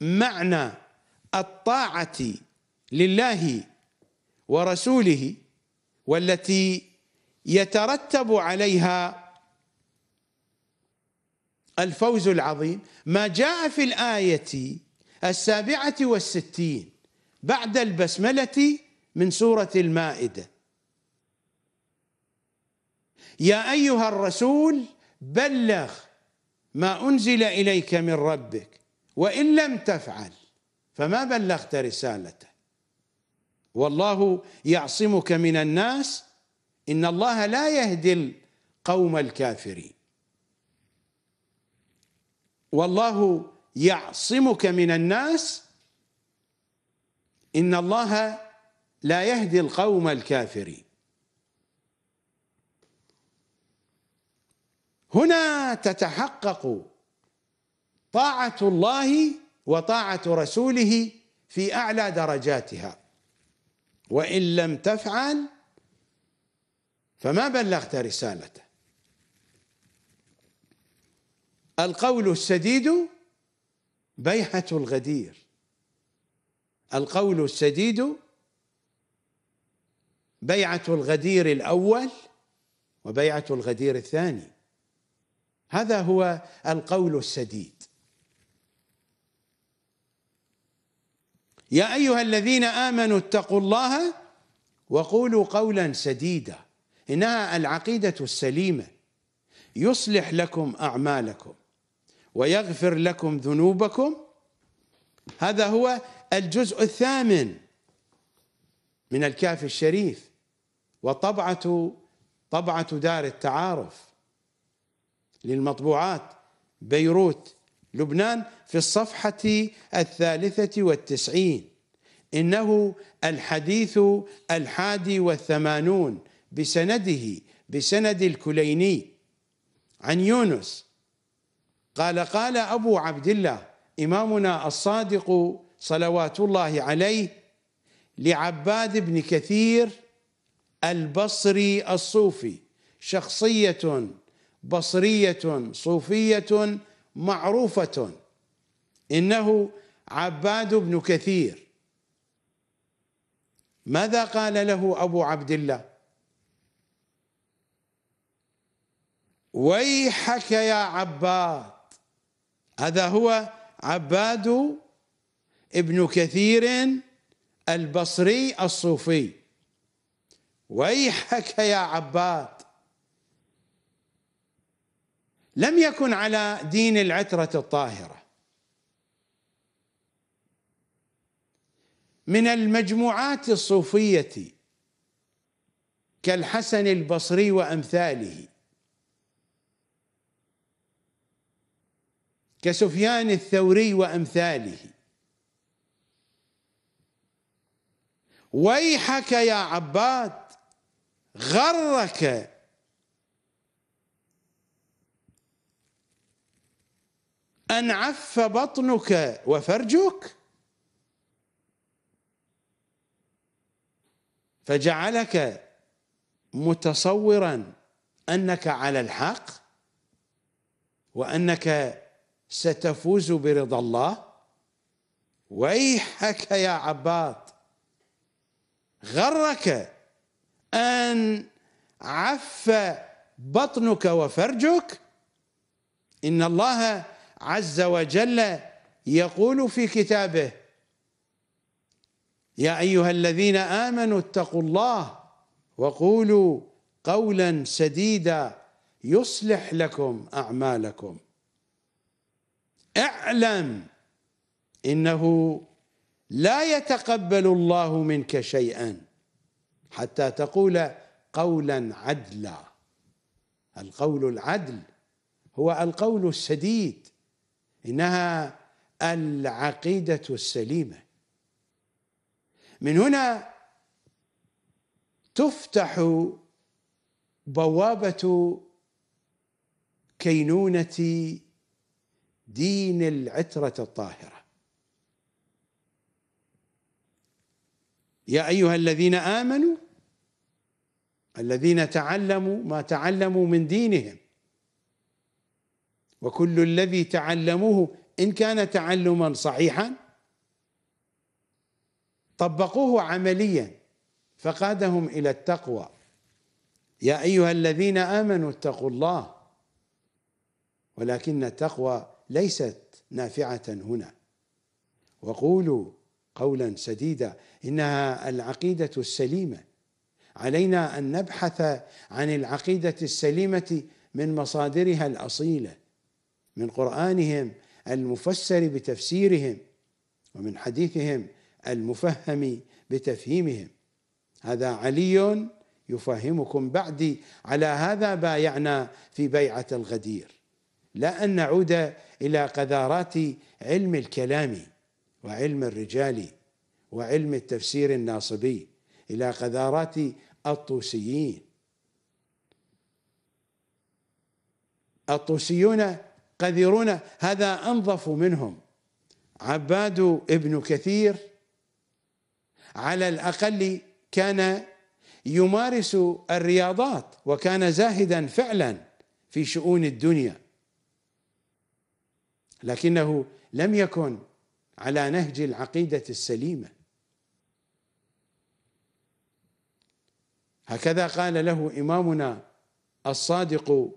معنى الطاعه لله ورسوله والتي يترتب عليها الفوز العظيم ما جاء في الايه السابعه والستين بعد البسملة من سورة المائدة يا أيها الرسول بلغ ما أنزل إليك من ربك وإن لم تفعل فما بلغت رسالته والله يعصمك من الناس إن الله لا يهدي القوم الكافرين والله يعصمك من الناس إن الله لا يهدي القوم الكافرين هنا تتحقق طاعة الله وطاعة رسوله في أعلى درجاتها وإن لم تفعل فما بلغت رسالته القول السديد بيحة الغدير القول السديد بيعة الغدير الأول وبيعة الغدير الثاني هذا هو القول السديد يا أيها الذين آمنوا اتقوا الله وقولوا قولا سديدا إنها العقيدة السليمة يصلح لكم أعمالكم ويغفر لكم ذنوبكم هذا هو الجزء الثامن من الكافي الشريف وطبعة طبعة دار التعارف للمطبوعات بيروت لبنان في الصفحة الثالثة والتسعين إنه الحديث الحادي والثمانون بسنده بسند الكليني عن يونس قال قال أبو عبد الله إمامنا الصادق صلوات الله عليه لعباد بن كثير البصري الصوفي شخصية بصرية صوفية معروفة إنه عباد بن كثير ماذا قال له أبو عبد الله ويحك يا عباد هذا هو عباد ابن كثير البصري الصوفي ويحك يا عباد لم يكن على دين العترة الطاهرة من المجموعات الصوفية كالحسن البصري وأمثاله كسفيان الثوري وامثاله ويحك يا عباد غرك ان عف بطنك وفرجك فجعلك متصورا انك على الحق وانك ستفوز برضا الله ويحك يا عباد غرك ان عف بطنك وفرجك ان الله عز وجل يقول في كتابه يا ايها الذين امنوا اتقوا الله وقولوا قولا سديدا يصلح لكم اعمالكم اعلم انه لا يتقبل الله منك شيئا حتى تقول قولا عدلا القول العدل هو القول السديد انها العقيده السليمه من هنا تفتح بوابه كينونه دين العترة الطاهرة يا أيها الذين آمنوا الذين تعلموا ما تعلموا من دينهم وكل الذي تعلموه إن كان تعلما صحيحا طبقوه عمليا فقادهم إلى التقوى يا أيها الذين آمنوا اتقوا الله ولكن التقوى ليست نافعة هنا وقولوا قولا سديدا إنها العقيدة السليمة علينا أن نبحث عن العقيدة السليمة من مصادرها الأصيلة من قرآنهم المفسر بتفسيرهم ومن حديثهم المفهم بتفهيمهم هذا علي يفهمكم بعدي على هذا بايعنا في بيعة الغدير لا أن نعود إلى قذارات علم الكلام وعلم الرجال وعلم التفسير الناصبي إلى قذارات الطوسيين الطوسيون قذرون هذا أنظف منهم عباد ابن كثير على الأقل كان يمارس الرياضات وكان زاهدا فعلا في شؤون الدنيا لكنه لم يكن على نهج العقيده السليمه هكذا قال له امامنا الصادق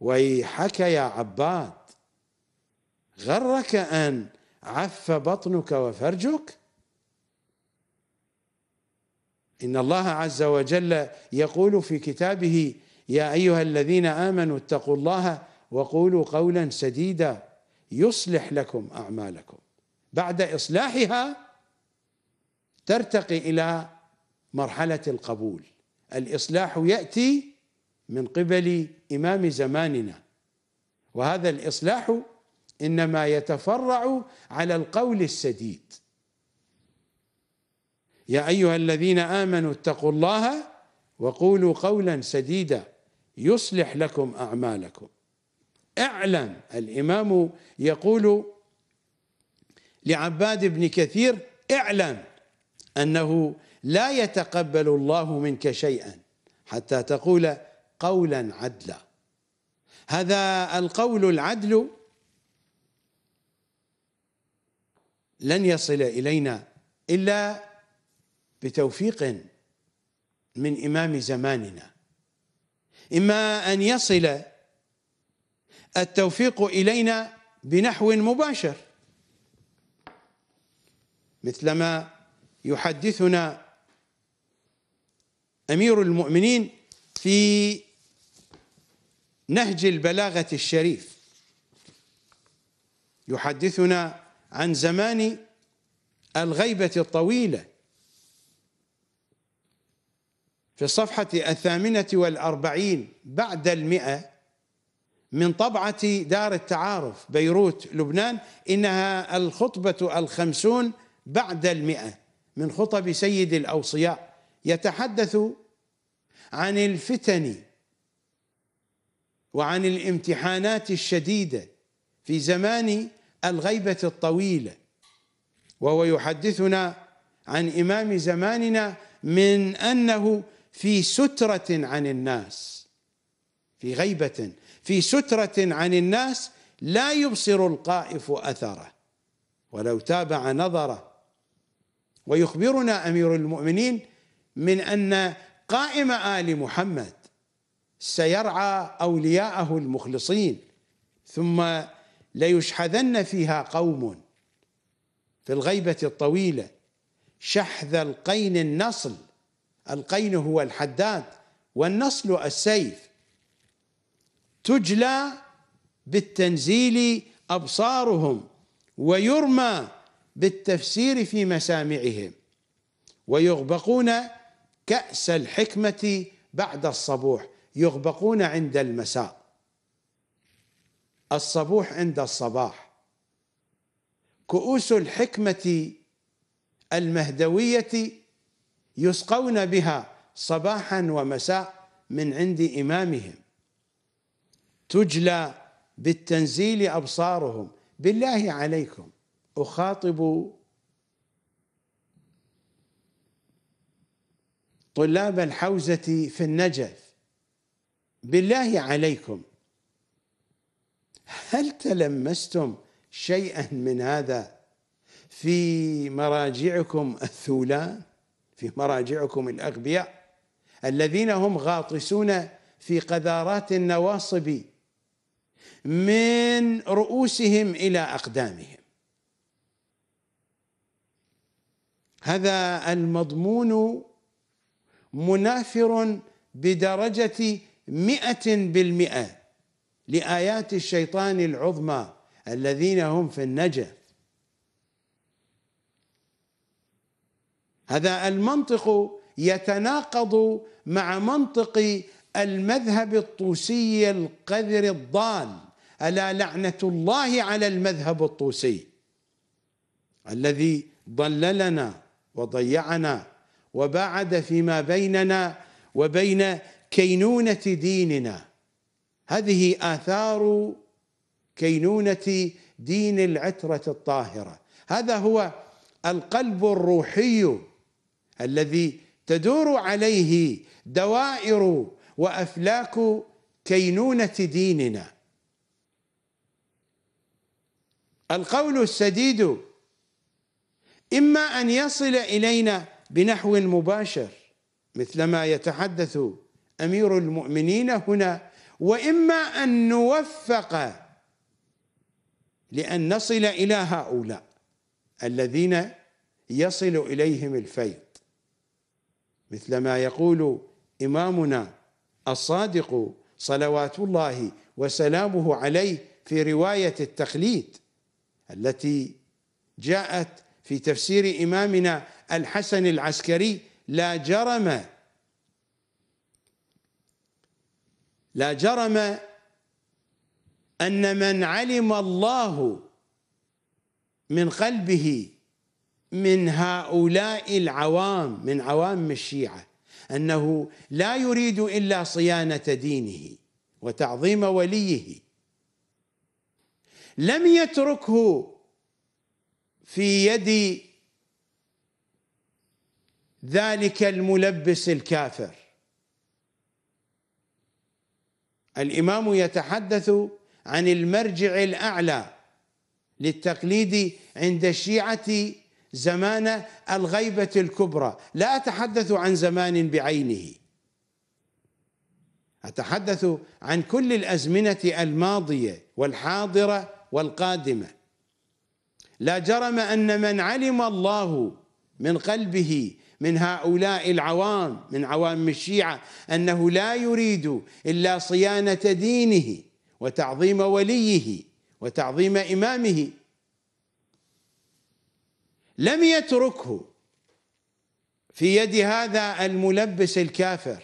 ويحك يا عباد غرك ان عف بطنك وفرجك ان الله عز وجل يقول في كتابه يا ايها الذين امنوا اتقوا الله وقولوا قولا سديدا يصلح لكم اعمالكم بعد اصلاحها ترتقي الى مرحله القبول الاصلاح ياتي من قبل امام زماننا وهذا الاصلاح انما يتفرع على القول السديد يا ايها الذين امنوا اتقوا الله وقولوا قولا سديدا يصلح لكم اعمالكم اعلم الإمام يقول لعباد بن كثير اعلم أنه لا يتقبل الله منك شيئا حتى تقول قولا عدلا هذا القول العدل لن يصل إلينا إلا بتوفيق من إمام زماننا إما أن يصل التوفيق إلينا بنحو مباشر مثلما يحدثنا أمير المؤمنين في نهج البلاغة الشريف يحدثنا عن زمان الغيبة الطويلة في الصفحة الثامنة والأربعين بعد المئة من طبعة دار التعارف بيروت لبنان إنها الخطبة الخمسون بعد المئة من خطب سيد الأوصياء يتحدث عن الفتن وعن الامتحانات الشديدة في زمان الغيبة الطويلة وهو يحدثنا عن إمام زماننا من أنه في سترة عن الناس في غيبة في سترة عن الناس لا يبصر القائف أثره ولو تابع نظره ويخبرنا أمير المؤمنين من أن قائم آل محمد سيرعى أولياءه المخلصين ثم ليشحذن فيها قوم في الغيبة الطويلة شحذ القين النصل القين هو الحداد والنصل السيف تجلى بالتنزيل أبصارهم ويرمى بالتفسير في مسامعهم ويغبقون كأس الحكمة بعد الصبوح يغبقون عند المساء الصبوح عند الصباح كؤوس الحكمة المهدوية يسقون بها صباحا ومساء من عند إمامهم تجلى بالتنزيل ابصارهم بالله عليكم اخاطب طلاب الحوزه في النجف بالله عليكم هل تلمستم شيئا من هذا في مراجعكم الثولى في مراجعكم الاغبياء الذين هم غاطسون في قذارات النواصب من رؤوسهم الى اقدامهم هذا المضمون منافر بدرجه مئة بالمئة لآيات الشيطان العظمى الذين هم في النجف هذا المنطق يتناقض مع منطق المذهب الطوسي القذر الضال ألا لعنة الله على المذهب الطوسي الذي ضللنا وضيعنا وباعد فيما بيننا وبين كينونة ديننا هذه آثار كينونة دين العترة الطاهرة هذا هو القلب الروحي الذي تدور عليه دوائر وأفلاك كينونة ديننا القول السديد إما أن يصل إلينا بنحو مباشر مثلما يتحدث أمير المؤمنين هنا وإما أن نوفق لأن نصل إلى هؤلاء الذين يصل إليهم الفيض مثلما يقول إمامنا الصادق صلوات الله وسلامه عليه في روايه التخليد التي جاءت في تفسير امامنا الحسن العسكري لا جرم لا جرم ان من علم الله من قلبه من هؤلاء العوام من عوام الشيعه انه لا يريد الا صيانه دينه وتعظيم وليه لم يتركه في يد ذلك الملبس الكافر الامام يتحدث عن المرجع الاعلى للتقليد عند الشيعه زمان الغيبة الكبرى لا أتحدث عن زمان بعينه أتحدث عن كل الأزمنة الماضية والحاضرة والقادمة لا جرم أن من علم الله من قلبه من هؤلاء العوام من عوام الشيعة أنه لا يريد إلا صيانة دينه وتعظيم وليه وتعظيم إمامه لم يتركه في يد هذا الملبس الكافر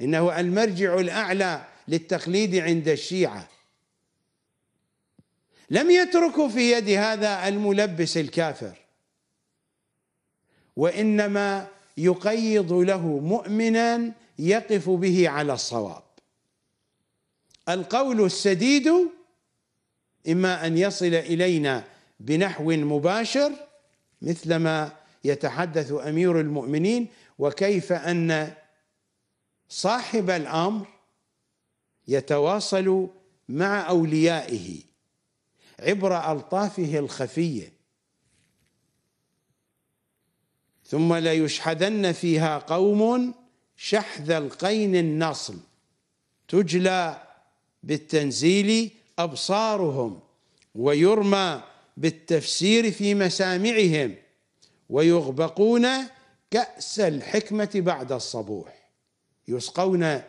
انه المرجع الاعلى للتقليد عند الشيعه لم يتركه في يد هذا الملبس الكافر وانما يقيض له مؤمنا يقف به على الصواب القول السديد اما ان يصل الينا بنحو مباشر مثلما يتحدث امير المؤمنين وكيف ان صاحب الامر يتواصل مع اوليائه عبر الطافه الخفيه ثم ليشحذن فيها قوم شحذ القين النصل تجلى بالتنزيل ابصارهم ويرمى بالتفسير في مسامعهم ويغبقون كأس الحكمة بعد الصبوح يسقون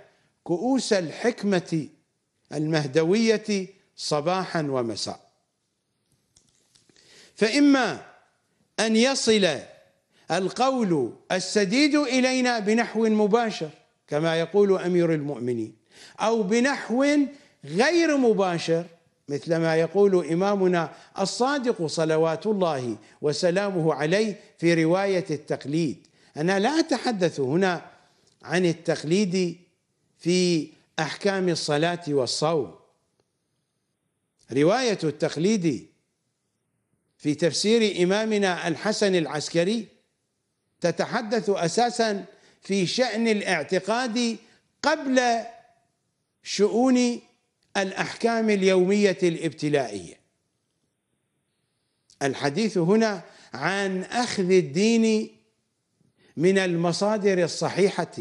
كؤوس الحكمة المهدوية صباحا ومساء فإما أن يصل القول السديد إلينا بنحو مباشر كما يقول أمير المؤمنين أو بنحو غير مباشر مثل ما يقول إمامنا الصادق صلوات الله وسلامه عليه في رواية التقليد أنا لا أتحدث هنا عن التقليد في أحكام الصلاة والصوم رواية التقليد في تفسير إمامنا الحسن العسكري تتحدث أساسا في شأن الاعتقاد قبل شؤون الأحكام اليومية الابتلائية الحديث هنا عن أخذ الدين من المصادر الصحيحة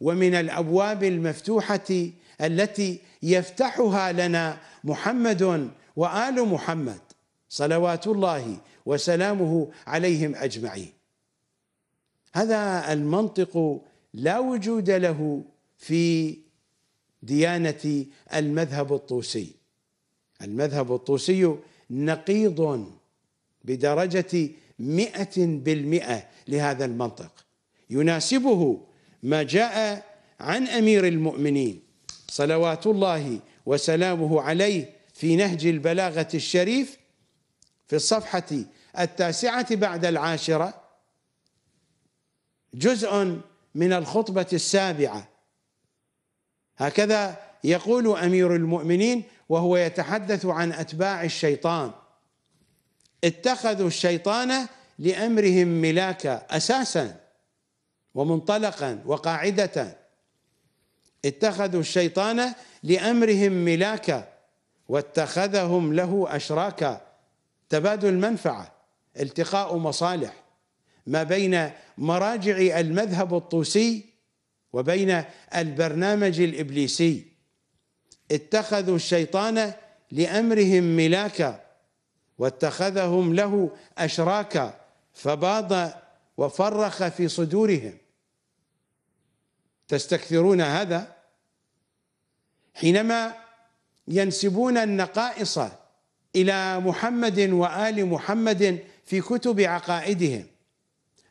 ومن الأبواب المفتوحة التي يفتحها لنا محمد وآل محمد صلوات الله وسلامه عليهم أجمعين هذا المنطق لا وجود له في ديانة المذهب الطوسي المذهب الطوسي نقيض بدرجة مئة بالمئة لهذا المنطق يناسبه ما جاء عن أمير المؤمنين صلوات الله وسلامه عليه في نهج البلاغة الشريف في الصفحة التاسعة بعد العاشرة جزء من الخطبة السابعة هكذا يقول امير المؤمنين وهو يتحدث عن اتباع الشيطان اتخذوا الشيطان لامرهم ملاكا اساسا ومنطلقا وقاعده اتخذوا الشيطان لامرهم ملاكا واتخذهم له اشراكا تبادل منفعه التقاء مصالح ما بين مراجع المذهب الطوسي وبين البرنامج الابليسي اتخذوا الشيطان لامرهم ملاكا واتخذهم له اشراكا فباض وفرخ في صدورهم تستكثرون هذا حينما ينسبون النقائص الى محمد وال محمد في كتب عقائدهم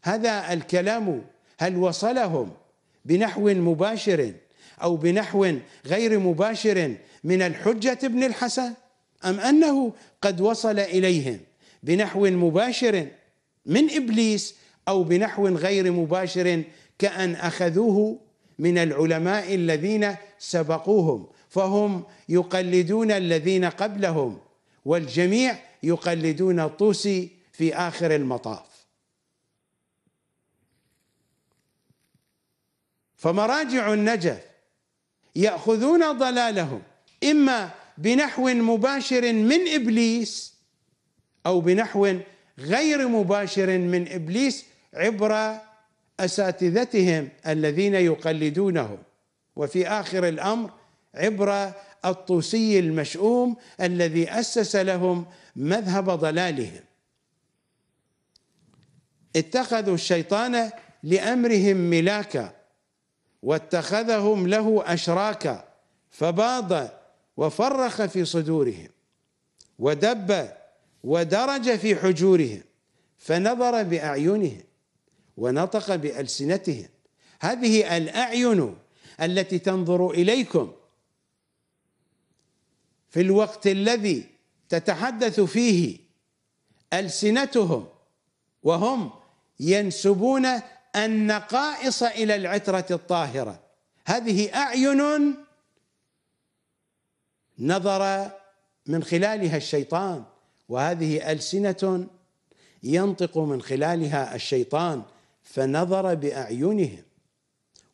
هذا الكلام هل وصلهم بنحو مباشر او بنحو غير مباشر من الحجه ابن الحسن ام انه قد وصل اليهم بنحو مباشر من ابليس او بنحو غير مباشر كان اخذوه من العلماء الذين سبقوهم فهم يقلدون الذين قبلهم والجميع يقلدون الطوسي في اخر المطاف فمراجع النجف يأخذون ضلالهم إما بنحو مباشر من إبليس أو بنحو غير مباشر من إبليس عبر أساتذتهم الذين يقلدونهم وفي آخر الأمر عبر الطوسي المشؤوم الذي أسس لهم مذهب ضلالهم اتخذوا الشيطان لأمرهم ملاكا واتخذهم له أشراكا فباض وفرخ في صدورهم ودب ودرج في حجورهم فنظر بأعينهم ونطق بألسنتهم هذه الأعين التي تنظر إليكم في الوقت الذي تتحدث فيه ألسنتهم وهم ينسبون النقائص إلى العترة الطاهرة هذه أعين نظر من خلالها الشيطان وهذه ألسنة ينطق من خلالها الشيطان فنظر بأعينهم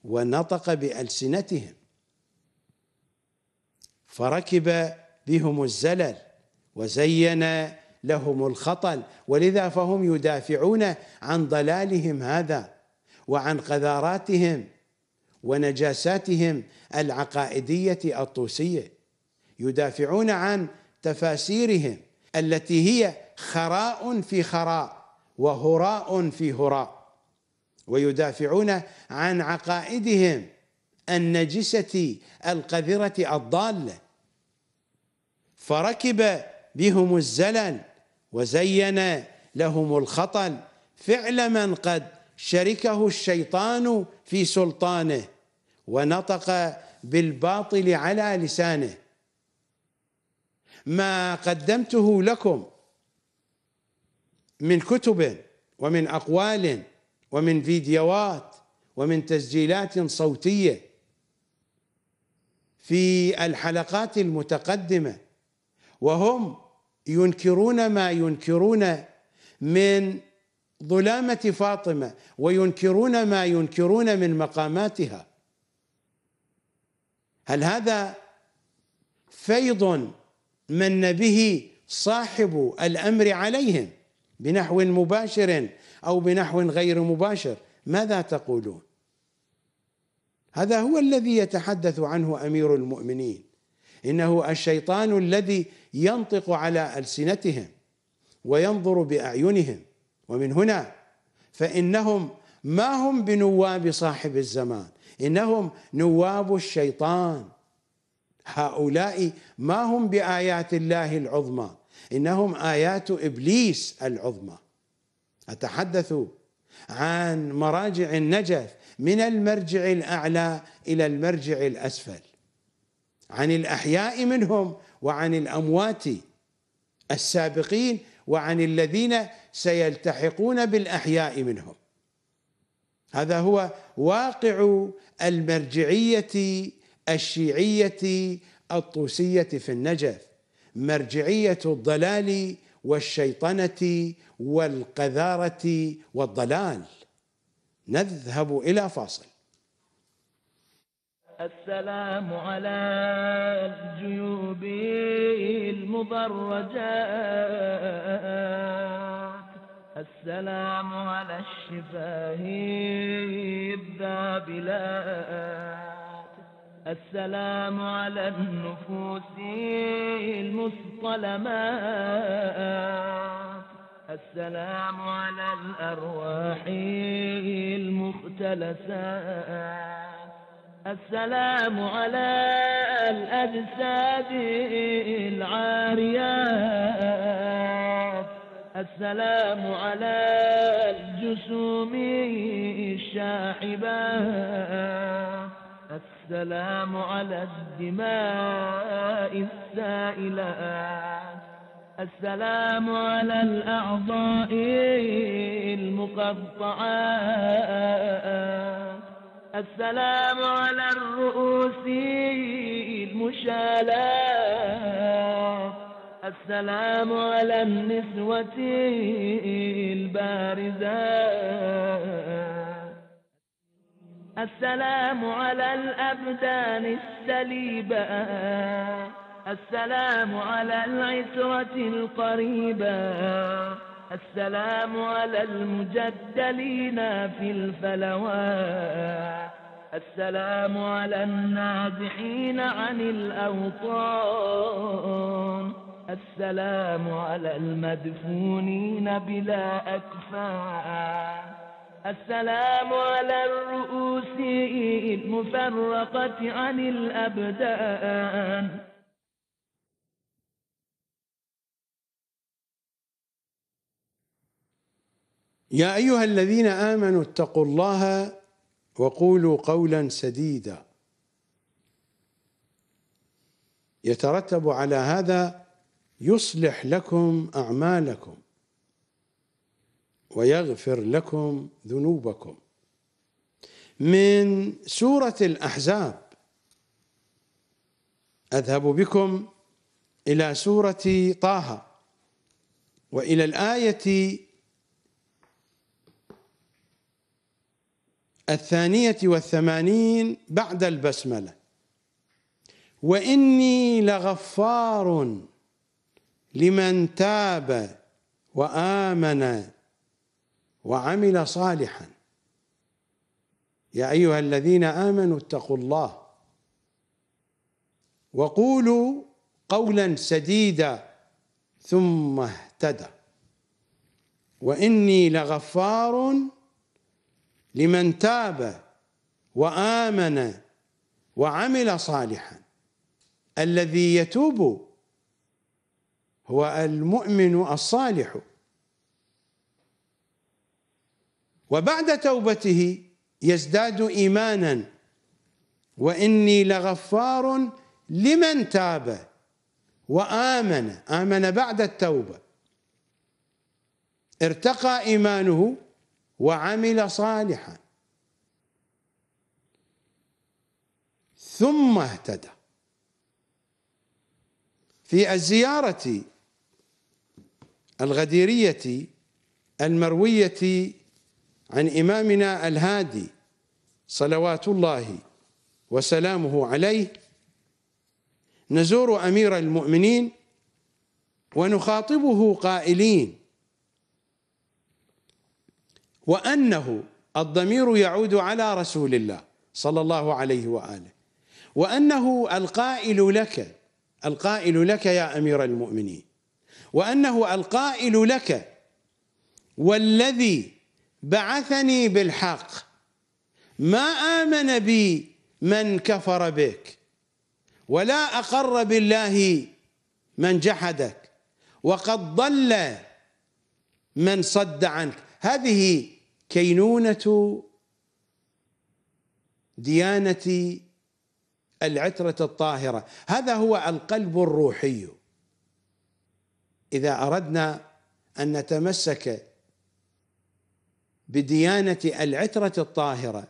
ونطق بألسنتهم فركب بهم الزلل وزين لهم الخطل ولذا فهم يدافعون عن ضلالهم هذا وعن قذاراتهم ونجاساتهم العقائديه الطوسيه يدافعون عن تفاسيرهم التي هي خراء في خراء وهراء في هراء ويدافعون عن عقائدهم النجسه القذره الضاله فركب بهم الزلل وزين لهم الخطل فعل من قد شركه الشيطان في سلطانه ونطق بالباطل على لسانه ما قدمته لكم من كتب ومن اقوال ومن فيديوهات ومن تسجيلات صوتيه في الحلقات المتقدمه وهم ينكرون ما ينكرون من ظلامة فاطمة وينكرون ما ينكرون من مقاماتها هل هذا فيض من به صاحب الأمر عليهم بنحو مباشر أو بنحو غير مباشر ماذا تقولون هذا هو الذي يتحدث عنه أمير المؤمنين إنه الشيطان الذي ينطق على ألسنتهم وينظر بأعينهم ومن هنا فإنهم ما هم بنواب صاحب الزمان إنهم نواب الشيطان هؤلاء ما هم بآيات الله العظمى إنهم آيات إبليس العظمى أتحدث عن مراجع النجف من المرجع الأعلى إلى المرجع الأسفل عن الأحياء منهم وعن الأموات السابقين وعن الذين سيلتحقون بالأحياء منهم هذا هو واقع المرجعية الشيعية الطوسية في النجف مرجعية الضلال والشيطنة والقذارة والضلال نذهب إلى فاصل السلام على الجيوب المبرجات السلام على الشفاه الذابلات السلام على النفوس المصطلمات السلام على الأرواح المختلسات السلام على الأجساد العاريات السلام على الجسوم الشاحبات السلام على الدماء السائلات السلام على الأعضاء المقطعات السلام على الرؤوس المشالاة السلام على النسوة البارزة السلام على الأبدان السليبة السلام على العسرة القريبة السلام على المجدلين في الفلوات السلام على النازحين عن الأوطان السلام على المدفونين بلا أكفان السلام على الرؤوس المفرقة عن الأبدان يا أيها الذين آمنوا اتقوا الله وقولوا قولا سديدا يترتب على هذا يصلح لكم أعمالكم ويغفر لكم ذنوبكم من سورة الأحزاب أذهب بكم إلى سورة طه وإلى الآية الثانية والثمانين بعد البسملة وإني لغفار لمن تاب وآمن وعمل صالحا يا أيها الذين آمنوا اتقوا الله وقولوا قولا سديدا ثم اهتدى وإني لغفار لمن تاب وآمن وعمل صالحا الذي يتوب هو المؤمن الصالح وبعد توبته يزداد إيمانا وإني لغفار لمن تاب وآمن آمن بعد التوبة ارتقى إيمانه وعمل صالحا ثم اهتدى في الزيارة الغديرية المروية عن إمامنا الهادي صلوات الله وسلامه عليه نزور أمير المؤمنين ونخاطبه قائلين وأنه الضمير يعود على رسول الله صلى الله عليه وآله وأنه القائل لك القائل لك يا أمير المؤمنين وأنه القائل لك والذي بعثني بالحق ما آمن بي من كفر بك ولا أقر بالله من جحدك وقد ضل من صد عنك هذه كينونة ديانة العترة الطاهرة هذا هو القلب الروحي إذا أردنا أن نتمسك بديانة العترة الطاهرة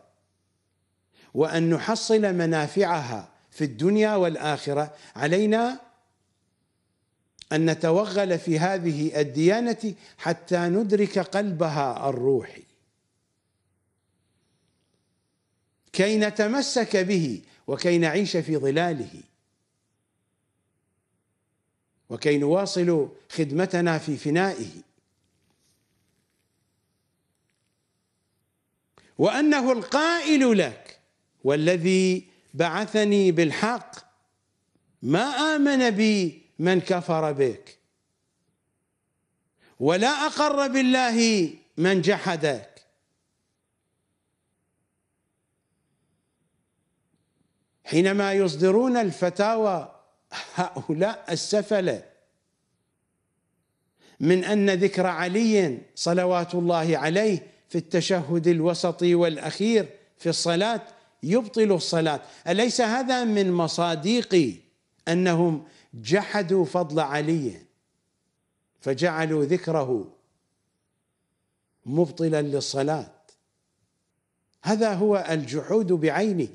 وأن نحصل منافعها في الدنيا والآخرة علينا أن نتوغل في هذه الديانة حتى ندرك قلبها الروحي كي نتمسك به وكي نعيش في ظلاله وكي نواصل خدمتنا في فنائه وانه القائل لك والذي بعثني بالحق ما امن بي من كفر بك ولا اقر بالله من جحدك حينما يصدرون الفتاوى هؤلاء السفله من ان ذكر علي صلوات الله عليه في التشهد الوسطي والاخير في الصلاه يبطل الصلاه اليس هذا من مصاديق انهم جحدوا فضل علي فجعلوا ذكره مبطلا للصلاه هذا هو الجحود بعينه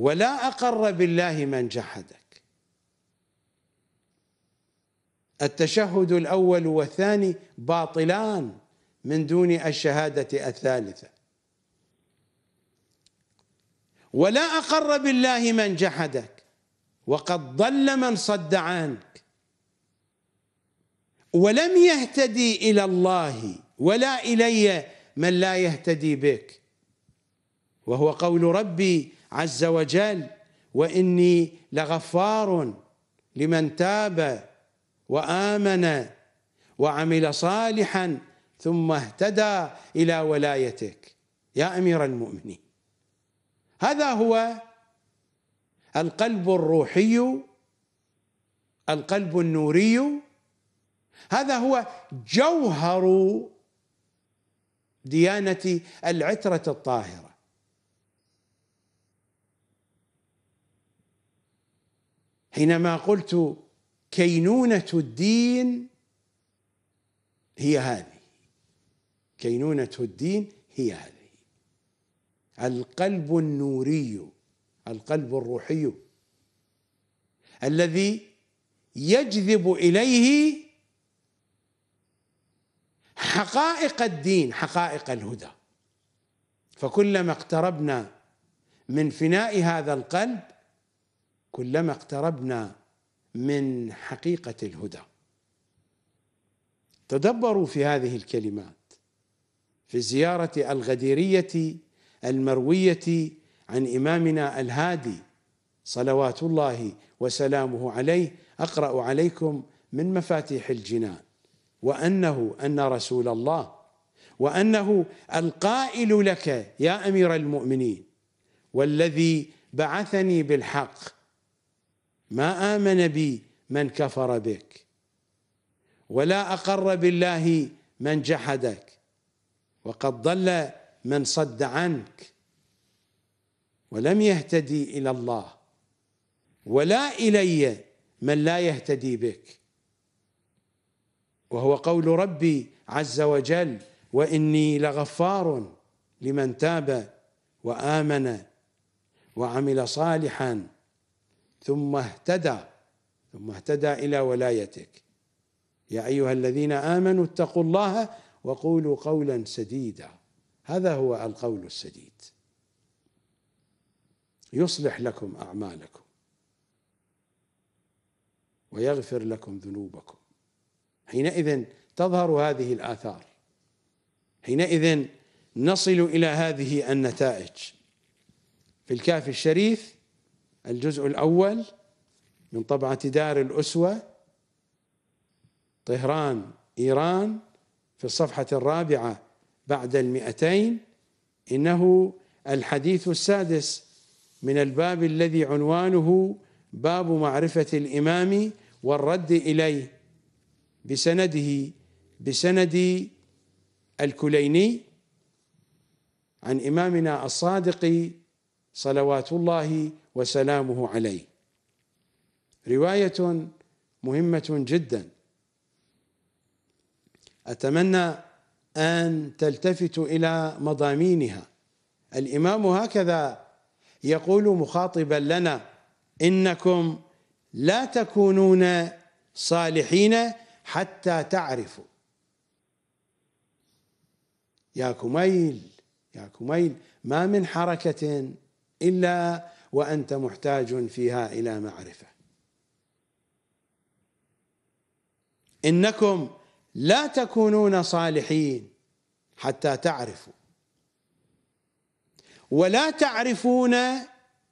ولا أقر بالله من جحدك التشهد الأول والثاني باطلان من دون الشهادة الثالثة ولا أقر بالله من جحدك وقد ضل من صد عنك ولم يهتدي إلى الله ولا إلي من لا يهتدي بك وهو قول ربي عز وجل واني لغفار لمن تاب وامن وعمل صالحا ثم اهتدى الى ولايتك يا امير المؤمنين هذا هو القلب الروحي القلب النوري هذا هو جوهر ديانه العتره الطاهره حينما قلت كينونة الدين هي هذه كينونة الدين هي هذه القلب النوري القلب الروحي الذي يجذب اليه حقائق الدين حقائق الهدى فكلما اقتربنا من فناء هذا القلب كلما اقتربنا من حقيقة الهدى تدبروا في هذه الكلمات في الزيارة الغديرية المروية عن إمامنا الهادي صلوات الله وسلامه عليه أقرأ عليكم من مفاتيح الجنان وأنه أن رسول الله وأنه القائل لك يا أمير المؤمنين والذي بعثني بالحق ما آمن بي من كفر بك ولا أقر بالله من جحدك وقد ضل من صد عنك ولم يهتدي إلى الله ولا إلي من لا يهتدي بك وهو قول ربي عز وجل وإني لغفار لمن تاب وآمن وعمل صالحاً ثم اهتدى ثم اهتدى الى ولايتك يا ايها الذين امنوا اتقوا الله وقولوا قولا سديدا هذا هو القول السديد يصلح لكم اعمالكم ويغفر لكم ذنوبكم حينئذ تظهر هذه الاثار حينئذ نصل الى هذه النتائج في الكافي الشريف الجزء الأول من طبعة دار الأسوة طهران إيران في الصفحة الرابعة بعد المئتين إنه الحديث السادس من الباب الذي عنوانه باب معرفة الإمام والرد إليه بسنده بسند الكليني عن إمامنا الصادق صلوات الله وسلامه عليه روايه مهمه جدا اتمنى ان تلتفتوا الى مضامينها الامام هكذا يقول مخاطبا لنا انكم لا تكونون صالحين حتى تعرفوا يا كميل يا كميل ما من حركه الا وأنت محتاج فيها إلى معرفة إنكم لا تكونون صالحين حتى تعرفوا ولا تعرفون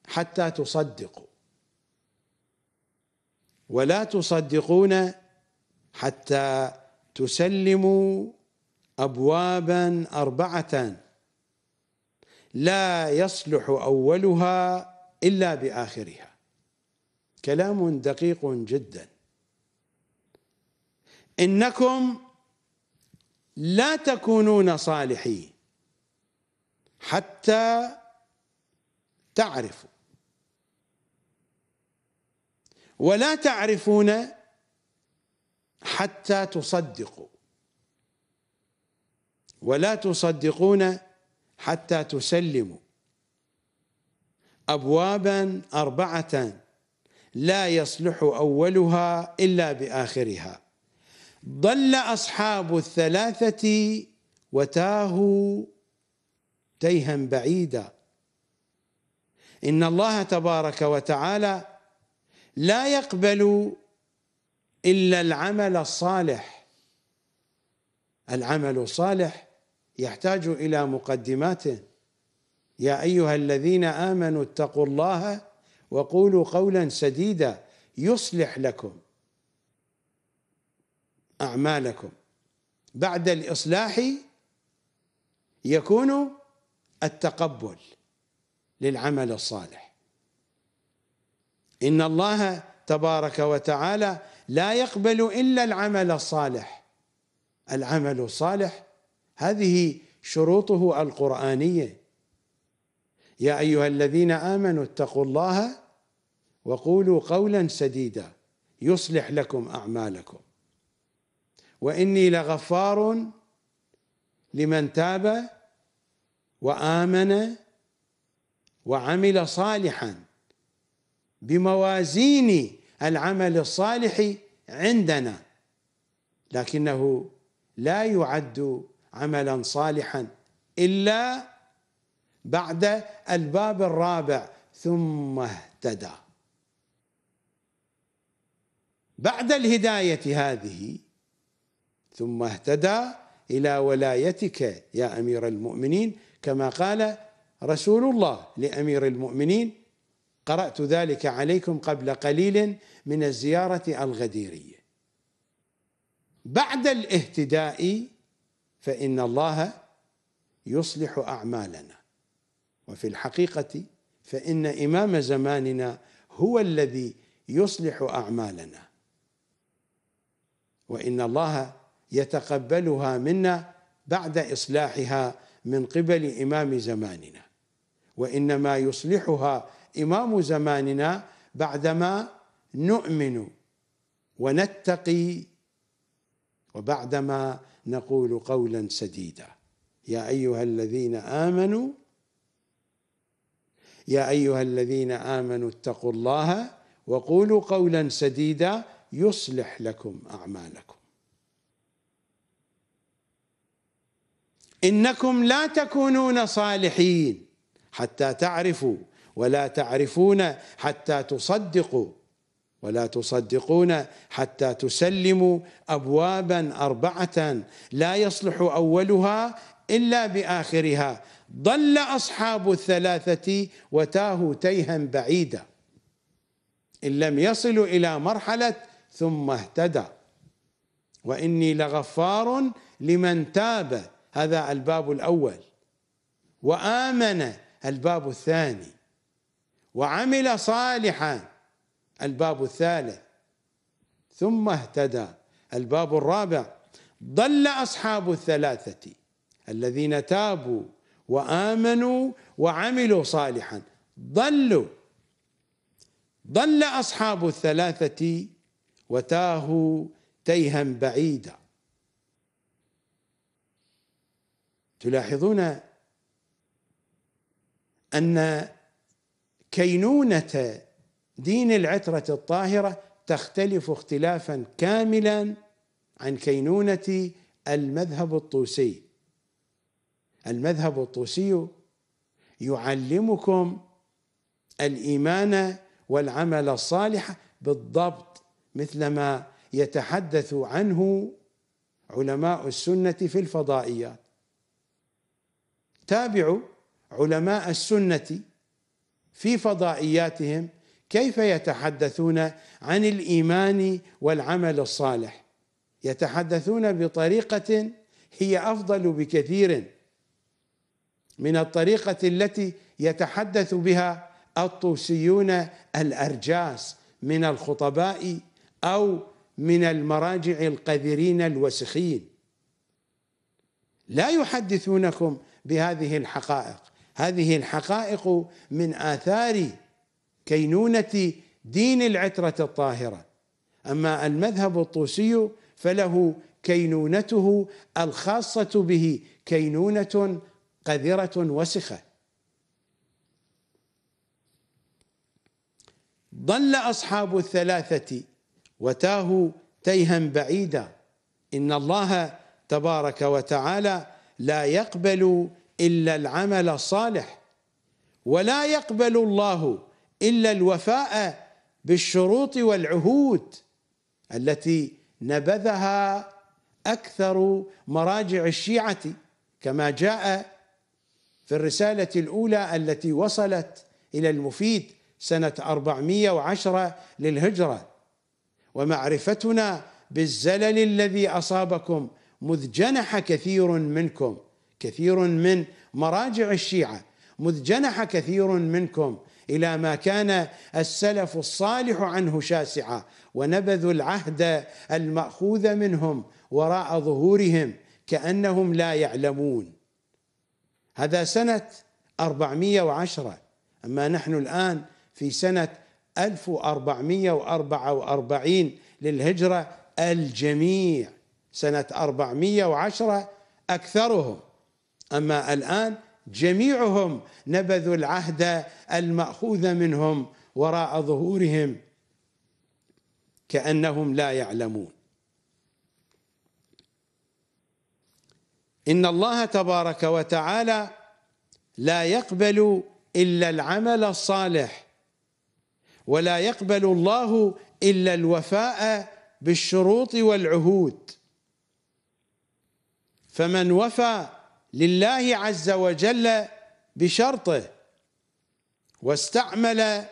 حتى تصدقوا ولا تصدقون حتى تسلموا ابوابا اربعه لا يصلح اولها إلا بآخرها كلام دقيق جدا إنكم لا تكونون صالحين حتى تعرفوا ولا تعرفون حتى تصدقوا ولا تصدقون حتى تسلموا أبوابا أربعة لا يصلح أولها إلا بآخرها ضل أصحاب الثلاثة وتاهوا تيها بعيدا إن الله تبارك وتعالى لا يقبل إلا العمل الصالح العمل الصالح يحتاج إلى مقدمات يا ايها الذين امنوا اتقوا الله وقولوا قولا سديدا يصلح لكم اعمالكم بعد الاصلاح يكون التقبل للعمل الصالح ان الله تبارك وتعالى لا يقبل الا العمل الصالح العمل الصالح هذه شروطه القرانيه يا أيها الذين آمنوا اتقوا الله وقولوا قولا سديدا يصلح لكم أعمالكم وإني لغفار لمن تاب وآمن وعمل صالحا بموازين العمل الصالح عندنا لكنه لا يعد عملا صالحا إلا بعد الباب الرابع ثم اهتدى بعد الهدايه هذه ثم اهتدى الى ولايتك يا امير المؤمنين كما قال رسول الله لامير المؤمنين قرات ذلك عليكم قبل قليل من الزياره الغديريه بعد الاهتداء فان الله يصلح اعمالنا وفي الحقيقة فإن إمام زماننا هو الذي يصلح أعمالنا وإن الله يتقبلها منا بعد إصلاحها من قبل إمام زماننا وإنما يصلحها إمام زماننا بعدما نؤمن ونتقي وبعدما نقول قولا سديدا يا أيها الذين آمنوا يا ايها الذين امنوا اتقوا الله وقولوا قولا سديدا يصلح لكم اعمالكم انكم لا تكونون صالحين حتى تعرفوا ولا تعرفون حتى تصدقوا ولا تصدقون حتى تسلموا ابوابا اربعه لا يصلح اولها الا باخرها ضل أصحاب الثلاثة وتاهوا تيها بعيدا إن لم يصلوا إلى مرحلة ثم اهتدى وإني لغفار لمن تاب هذا الباب الأول وآمن الباب الثاني وعمل صالحا الباب الثالث ثم اهتدى الباب الرابع ضل أصحاب الثلاثة الذين تابوا وامنوا وعملوا صالحا ضلوا ضل اصحاب الثلاثه وتاهوا تيها بعيدا تلاحظون ان كينونه دين العتره الطاهره تختلف اختلافا كاملا عن كينونه المذهب الطوسي المذهب الطوسي يعلمكم الايمان والعمل الصالح بالضبط مثل ما يتحدث عنه علماء السنه في الفضائيات تابعوا علماء السنه في فضائياتهم كيف يتحدثون عن الايمان والعمل الصالح يتحدثون بطريقه هي افضل بكثير من الطريقة التي يتحدث بها الطوسيون الأرجاس من الخطباء أو من المراجع القذرين الوسخين لا يحدثونكم بهذه الحقائق هذه الحقائق من آثار كينونة دين العترة الطاهرة أما المذهب الطوسي فله كينونته الخاصة به كينونة قذرة وسخة ضل أصحاب الثلاثة وتاهوا تيها بعيدا إن الله تبارك وتعالى لا يقبل إلا العمل الصالح ولا يقبل الله إلا الوفاء بالشروط والعهود التي نبذها أكثر مراجع الشيعة كما جاء في الرسالة الأولى التي وصلت إلى المفيد سنة 410 للهجرة ومعرفتنا بالزلل الذي أصابكم مذ جنح كثير منكم كثير من مراجع الشيعة مذ جنح كثير منكم إلى ما كان السلف الصالح عنه شاسعا ونبذوا العهد المأخوذ منهم وراء ظهورهم كأنهم لا يعلمون هذا سنة 410 أما نحن الآن في سنة 1444 للهجرة الجميع سنة 410 أكثرهم أما الآن جميعهم نبذوا العهد المأخوذ منهم وراء ظهورهم كأنهم لا يعلمون إن الله تبارك وتعالى لا يقبل إلا العمل الصالح ولا يقبل الله إلا الوفاء بالشروط والعهود فمن وفى لله عز وجل بشرطه واستعمل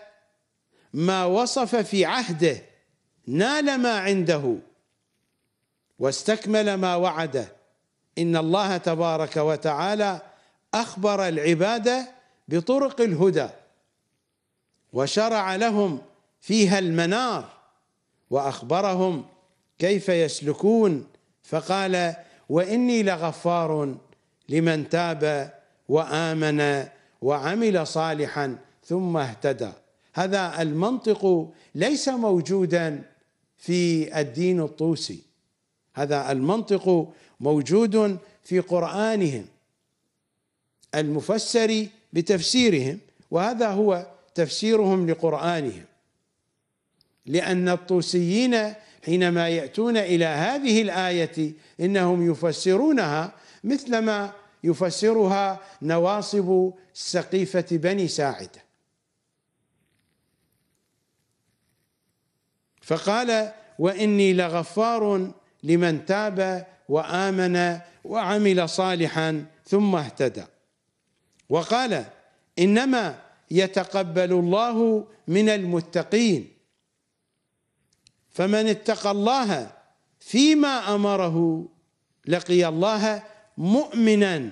ما وصف في عهده نال ما عنده واستكمل ما وعده إن الله تبارك وتعالى أخبر العبادة بطرق الهدى وشرع لهم فيها المنار وأخبرهم كيف يسلكون فقال وإني لغفار لمن تاب وآمن وعمل صالحا ثم اهتدى هذا المنطق ليس موجودا في الدين الطوسي هذا المنطق موجود في قرآنهم المفسر بتفسيرهم وهذا هو تفسيرهم لقرآنهم لأن الطوسيين حينما يأتون إلى هذه الآية إنهم يفسرونها مثلما يفسرها نواصب سقيفة بني ساعده فقال واني لغفار لمن تاب وامن وعمل صالحا ثم اهتدى وقال انما يتقبل الله من المتقين فمن اتقى الله فيما امره لقي الله مؤمنا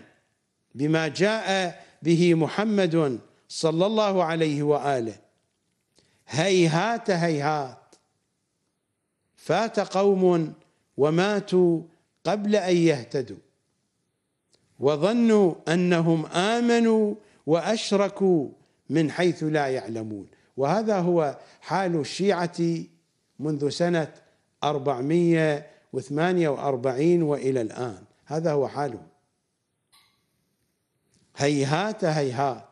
بما جاء به محمد صلى الله عليه واله هيهات هيهات فات قوم وماتوا قبل أن يهتدوا وظنوا أنهم آمنوا وأشركوا من حيث لا يعلمون وهذا هو حال الشيعة منذ سنة 448 وإلى الآن هذا هو حالهم هيهات هيهات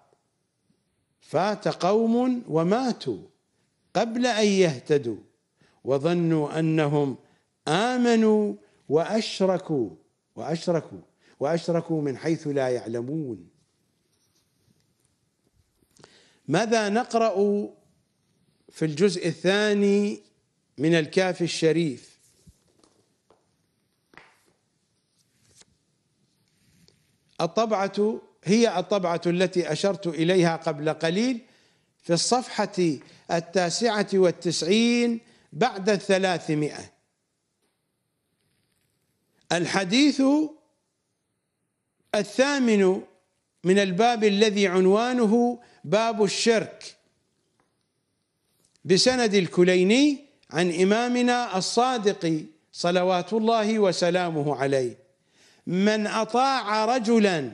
فات قوم وماتوا قبل أن يهتدوا وظنوا أنهم آمنوا وأشركوا وأشركوا وأشركوا من حيث لا يعلمون ماذا نقرأ في الجزء الثاني من الكافي الشريف الطبعة هي الطبعة التي أشرت إليها قبل قليل في الصفحة التاسعة والتسعين بعد الثلاثمائة الحديث الثامن من الباب الذي عنوانه باب الشرك بسند الكليني عن إمامنا الصادق صلوات الله وسلامه عليه من أطاع رجلا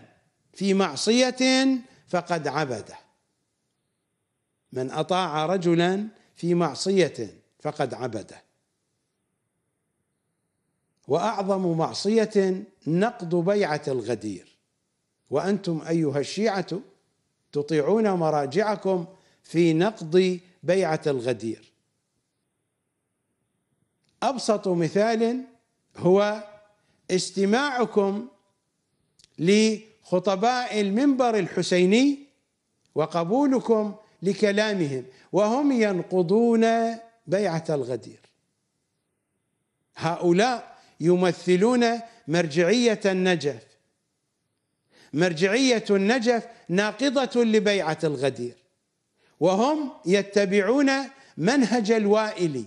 في معصية فقد عبده من أطاع رجلا في معصية فقد عبده واعظم معصيه نقض بيعه الغدير وانتم ايها الشيعه تطيعون مراجعكم في نقض بيعه الغدير ابسط مثال هو استماعكم لخطباء المنبر الحسيني وقبولكم لكلامهم وهم ينقضون بيعه الغدير هؤلاء يمثلون مرجعية النجف مرجعية النجف ناقضة لبيعة الغدير وهم يتبعون منهج الوائلي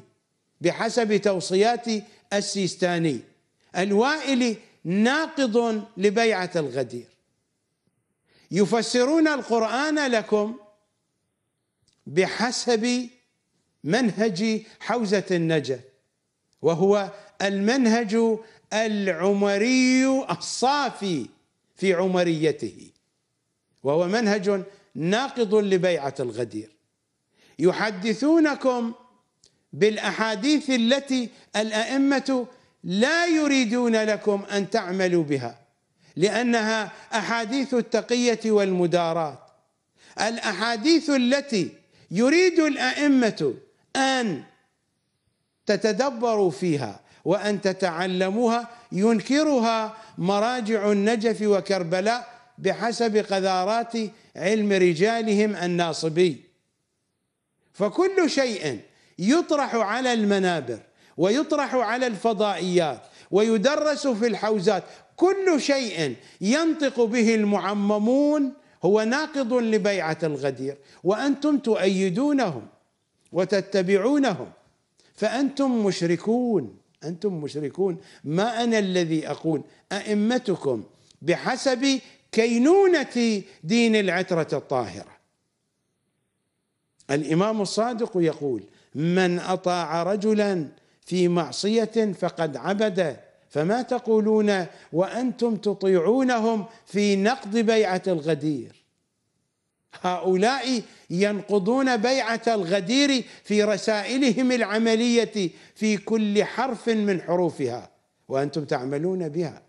بحسب توصيات السيستاني الوائلي ناقض لبيعة الغدير يفسرون القرآن لكم بحسب منهج حوزة النجف وهو المنهج العمري الصافي في عمريته وهو منهج ناقض لبيعه الغدير يحدثونكم بالاحاديث التي الائمه لا يريدون لكم ان تعملوا بها لانها احاديث التقيه والمدارات الاحاديث التي يريد الائمه ان تتدبروا فيها وأن تتعلموها ينكرها مراجع النجف وكربلاء بحسب قذارات علم رجالهم الناصبي فكل شيء يطرح على المنابر ويطرح على الفضائيات ويدرس في الحوزات كل شيء ينطق به المعممون هو ناقض لبيعة الغدير وأنتم تؤيدونهم وتتبعونهم فأنتم مشركون أنتم مشركون ما أنا الذي أقول أئمتكم بحسب كينونة دين العترة الطاهرة الإمام الصادق يقول من أطاع رجلا في معصية فقد عبد فما تقولون وأنتم تطيعونهم في نقض بيعة الغدير هؤلاء ينقضون بيعه الغدير في رسائلهم العمليه في كل حرف من حروفها وانتم تعملون بها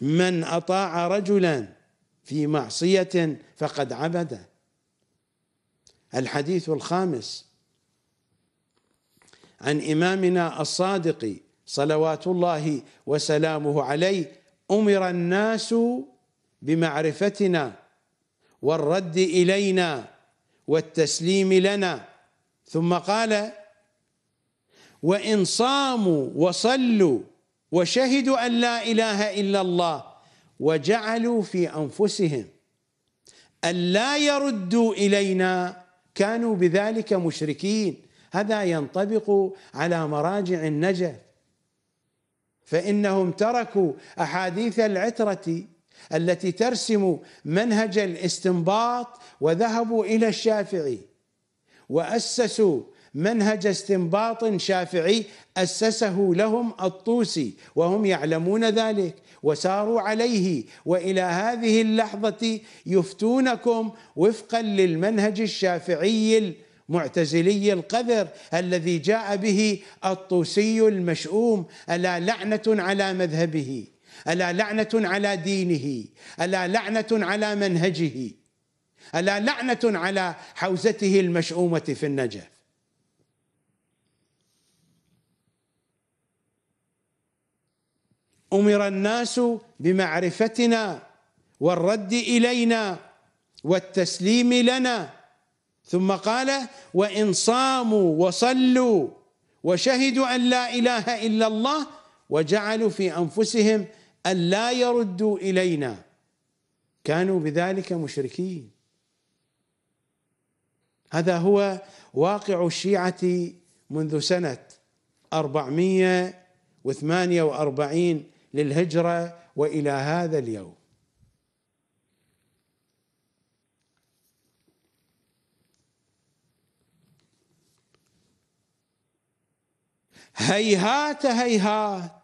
من اطاع رجلا في معصيه فقد عبده الحديث الخامس عن امامنا الصادق صلوات الله وسلامه عليه امر الناس بمعرفتنا والرد إلينا والتسليم لنا ثم قال وإن صاموا وصلوا وشهدوا أن لا إله إلا الله وجعلوا في أنفسهم أن لا يردوا إلينا كانوا بذلك مشركين هذا ينطبق على مراجع النجف فإنهم تركوا أحاديث العترة التي ترسم منهج الاستنباط وذهبوا الى الشافعي واسسوا منهج استنباط شافعي اسسه لهم الطوسي وهم يعلمون ذلك وساروا عليه والى هذه اللحظه يفتونكم وفقا للمنهج الشافعي المعتزلي القذر الذي جاء به الطوسي المشؤوم الا لعنه على مذهبه الا لعنه على دينه الا لعنه على منهجه الا لعنه على حوزته المشؤومه في النجف امر الناس بمعرفتنا والرد الينا والتسليم لنا ثم قال وان صاموا وصلوا وشهدوا ان لا اله الا الله وجعلوا في انفسهم أن لا يردوا إلينا كانوا بذلك مشركين هذا هو واقع الشيعة منذ سنة 448 للهجرة وإلى هذا اليوم هيهات هيهات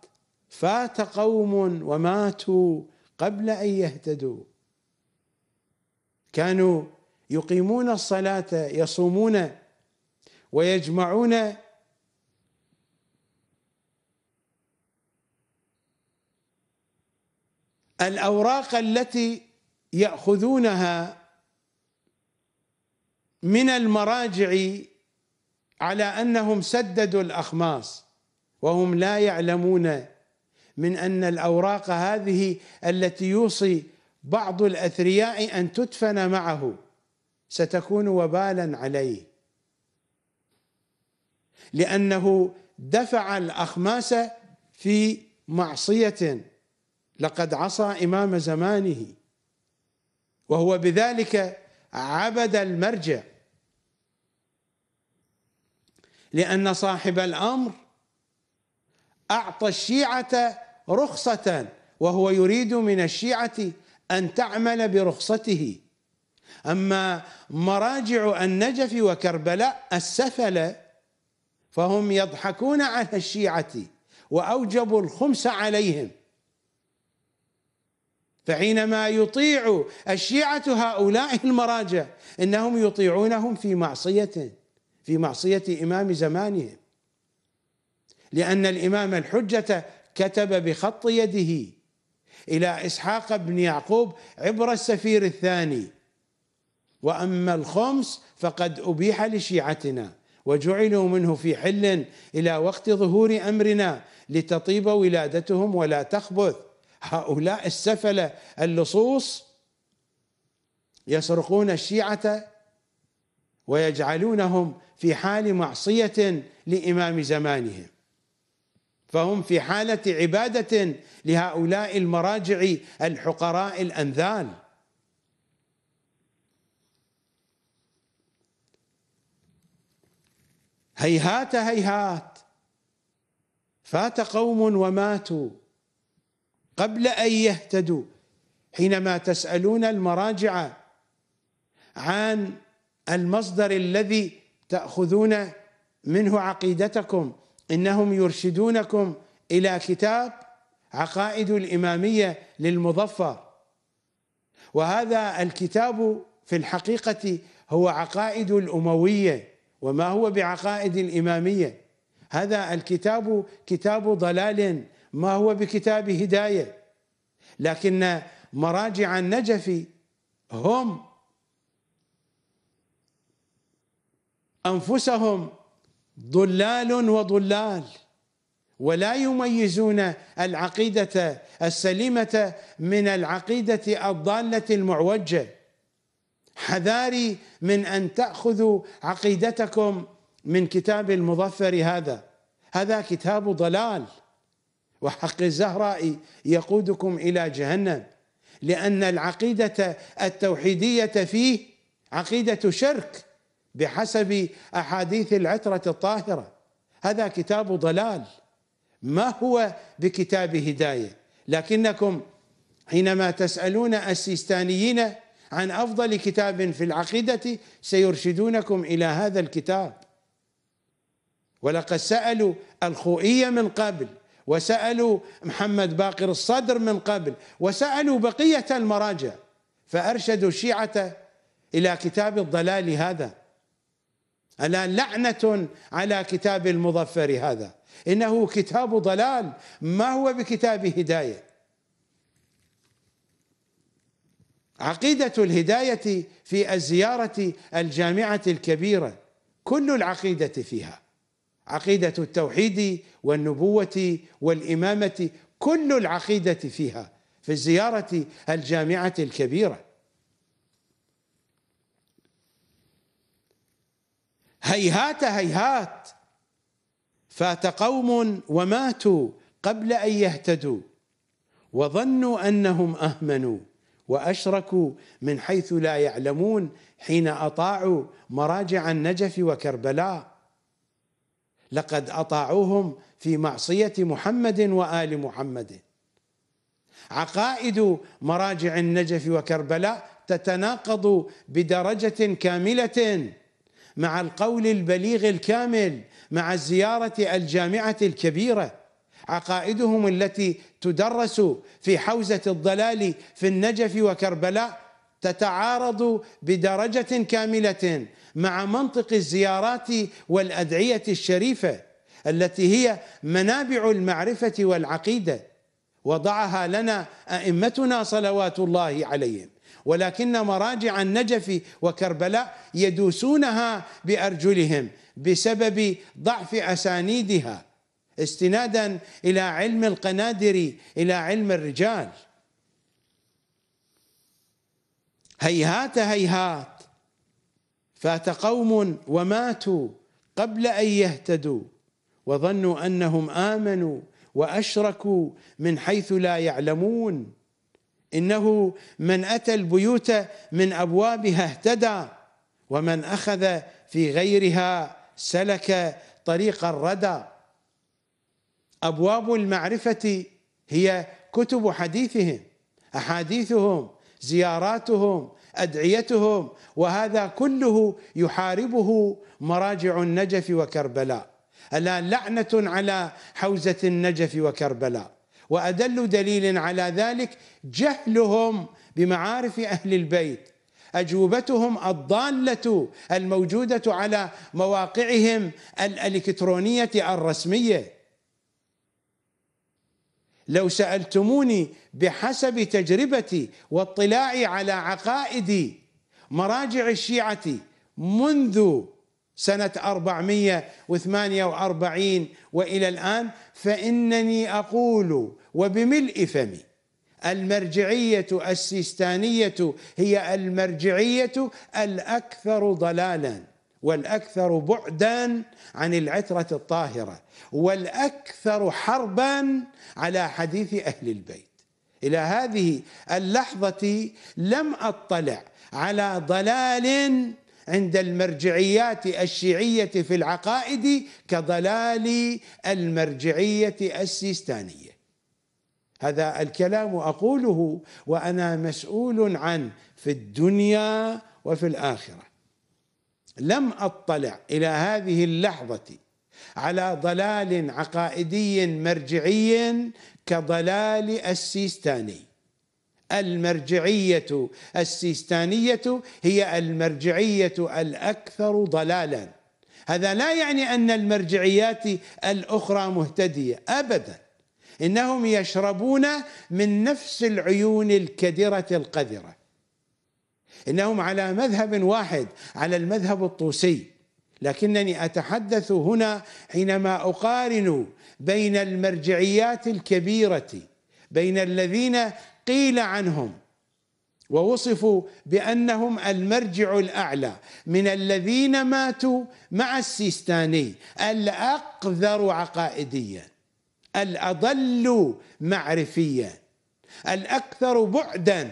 فات قوم وماتوا قبل ان يهتدوا كانوا يقيمون الصلاه يصومون ويجمعون الاوراق التي ياخذونها من المراجع على انهم سددوا الاخماس وهم لا يعلمون من ان الاوراق هذه التي يوصي بعض الاثرياء ان تدفن معه ستكون وبالا عليه لانه دفع الاخماس في معصيه لقد عصى امام زمانه وهو بذلك عبد المرجع لان صاحب الامر اعطى الشيعه رخصة وهو يريد من الشيعة أن تعمل برخصته أما مراجع النجف وكربلاء السفلة فهم يضحكون على الشيعة وأوجبوا الخمس عليهم فحينما يطيع الشيعة هؤلاء المراجع إنهم يطيعونهم في معصية في معصية إمام زمانهم لأن الإمام الحجة كتب بخط يده إلى إسحاق بن يعقوب عبر السفير الثاني وأما الخمس فقد أبيح لشيعتنا وجعلوا منه في حل إلى وقت ظهور أمرنا لتطيب ولادتهم ولا تخبث هؤلاء السفلة اللصوص يسرقون الشيعة ويجعلونهم في حال معصية لإمام زمانهم فهم في حالة عبادة لهؤلاء المراجع الحقراء الأنذال هيهات هيهات فات قوم وماتوا قبل أن يهتدوا حينما تسألون المراجع عن المصدر الذي تأخذون منه عقيدتكم انهم يرشدونكم الى كتاب عقائد الاماميه للمظفر وهذا الكتاب في الحقيقه هو عقائد الامويه وما هو بعقائد الاماميه هذا الكتاب كتاب ضلال ما هو بكتاب هدايه لكن مراجع النجف هم انفسهم ضلال وضلال ولا يميزون العقيدة السليمة من العقيدة الضالة المعوجة حذاري من أن تأخذوا عقيدتكم من كتاب المظفر هذا هذا كتاب ضلال وحق الزهراء يقودكم إلى جهنم لأن العقيدة التوحيدية فيه عقيدة شرك بحسب احاديث العتره الطاهره هذا كتاب ضلال ما هو بكتاب هدايه لكنكم حينما تسالون السيستانيين عن افضل كتاب في العقيده سيرشدونكم الى هذا الكتاب ولقد سالوا الخوئيه من قبل وسالوا محمد باقر الصدر من قبل وسالوا بقيه المراجع فارشدوا الشيعه الى كتاب الضلال هذا ألا لعنة على كتاب المظفر هذا إنه كتاب ضلال ما هو بكتاب هداية عقيدة الهداية في الزيارة الجامعة الكبيرة كل العقيدة فيها عقيدة التوحيد والنبوة والإمامة كل العقيدة فيها في الزيارة الجامعة الكبيرة هيهات هيهات فات قوم وماتوا قبل ان يهتدوا وظنوا انهم امنوا واشركوا من حيث لا يعلمون حين اطاعوا مراجع النجف وكربلاء لقد اطاعوهم في معصيه محمد وال محمد عقائد مراجع النجف وكربلاء تتناقض بدرجه كامله مع القول البليغ الكامل مع الزيارة الجامعة الكبيرة عقائدهم التي تدرس في حوزة الضلال في النجف وكربلاء تتعارض بدرجة كاملة مع منطق الزيارات والأدعية الشريفة التي هي منابع المعرفة والعقيدة وضعها لنا أئمتنا صلوات الله عليهم ولكن مراجع النجف وكربلاء يدوسونها بأرجلهم بسبب ضعف أسانيدها استنادا إلى علم القنادر إلى علم الرجال هيهات هيهات فات قوم وماتوا قبل أن يهتدوا وظنوا أنهم آمنوا وأشركوا من حيث لا يعلمون انه من اتى البيوت من ابوابها اهتدى ومن اخذ في غيرها سلك طريق الردى ابواب المعرفه هي كتب حديثهم احاديثهم زياراتهم ادعيتهم وهذا كله يحاربه مراجع النجف وكربلاء الا لعنه على حوزه النجف وكربلاء وأدل دليل على ذلك جهلهم بمعارف أهل البيت اجوبتهم الضاله الموجوده على مواقعهم الالكترونيه الرسميه لو سالتموني بحسب تجربتي واطلاعي على عقائد مراجع الشيعه منذ سنة 448 وإلى الآن فإنني أقول وبملء فمي المرجعية السيستانية هي المرجعية الأكثر ضلالا والأكثر بعدا عن العترة الطاهرة والأكثر حربا على حديث أهل البيت إلى هذه اللحظة لم أطلع على ضلال عند المرجعيات الشيعية في العقائد كضلال المرجعية السيستانية هذا الكلام أقوله وأنا مسؤول عن في الدنيا وفي الآخرة لم أطلع إلى هذه اللحظة على ضلال عقائدي مرجعي كضلال السيستاني المرجعيه السيستانيه هي المرجعيه الاكثر ضلالا هذا لا يعني ان المرجعيات الاخرى مهتديه ابدا انهم يشربون من نفس العيون الكدره القذره انهم على مذهب واحد على المذهب الطوسي لكنني اتحدث هنا حينما اقارن بين المرجعيات الكبيره بين الذين قيل عنهم ووصفوا بانهم المرجع الاعلى من الذين ماتوا مع السيستاني الاقذر عقائديا الاضل معرفيا الاكثر بعدا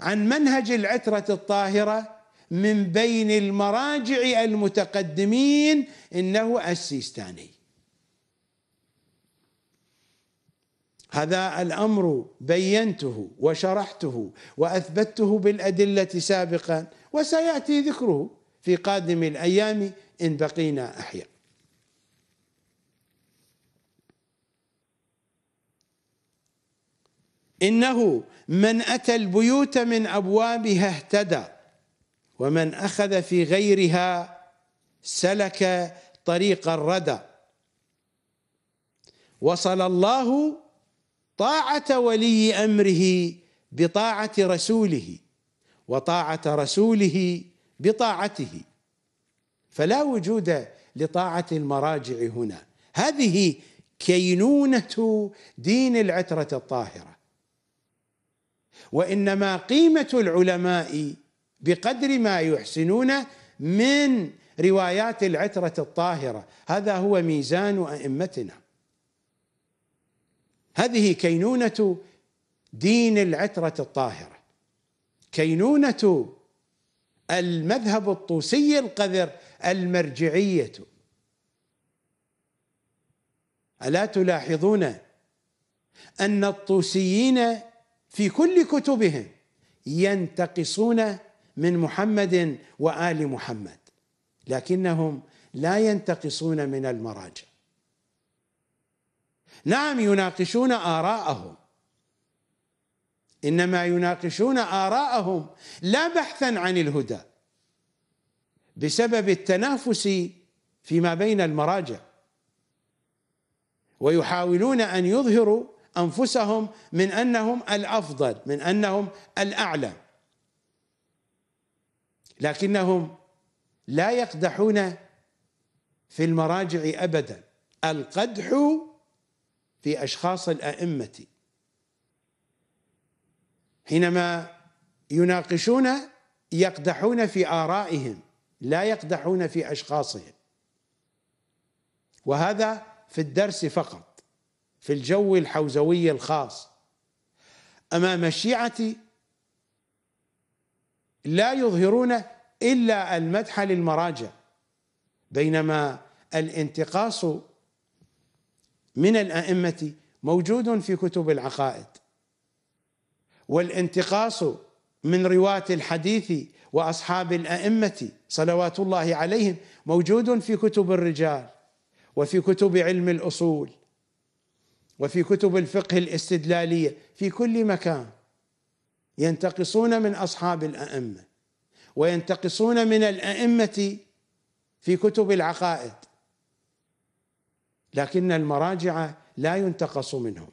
عن منهج العتره الطاهره من بين المراجع المتقدمين انه السيستاني هذا الامر بينته وشرحته واثبته بالادله سابقا وسياتي ذكره في قادم الايام ان بقينا احياء. انه من اتى البيوت من ابوابها اهتدى ومن اخذ في غيرها سلك طريق الردى وصل الله طاعه ولي امره بطاعه رسوله وطاعه رسوله بطاعته فلا وجود لطاعه المراجع هنا هذه كينونه دين العتره الطاهره وانما قيمه العلماء بقدر ما يحسنون من روايات العتره الطاهره هذا هو ميزان ائمتنا هذه كينونه دين العتره الطاهره كينونه المذهب الطوسي القذر المرجعيه الا تلاحظون ان الطوسيين في كل كتبهم ينتقصون من محمد وال محمد لكنهم لا ينتقصون من المراجع نعم يناقشون آراءهم إنما يناقشون آراءهم لا بحثا عن الهدى بسبب التنافس فيما بين المراجع ويحاولون أن يظهروا أنفسهم من أنهم الأفضل من أنهم الأعلى لكنهم لا يقدحون في المراجع أبدا القدح في أشخاص الأئمة حينما يناقشون يقدحون في آرائهم لا يقدحون في أشخاصهم وهذا في الدرس فقط في الجو الحوزوي الخاص أمام الشيعة لا يظهرون إلا المدح للمراجع بينما الانتقاص من الائمه موجود في كتب العقائد والانتقاص من رواة الحديث واصحاب الائمه صلوات الله عليهم موجود في كتب الرجال وفي كتب علم الاصول وفي كتب الفقه الاستدلاليه في كل مكان ينتقصون من اصحاب الائمه وينتقصون من الائمه في كتب العقائد لكن المراجع لا ينتقص منهم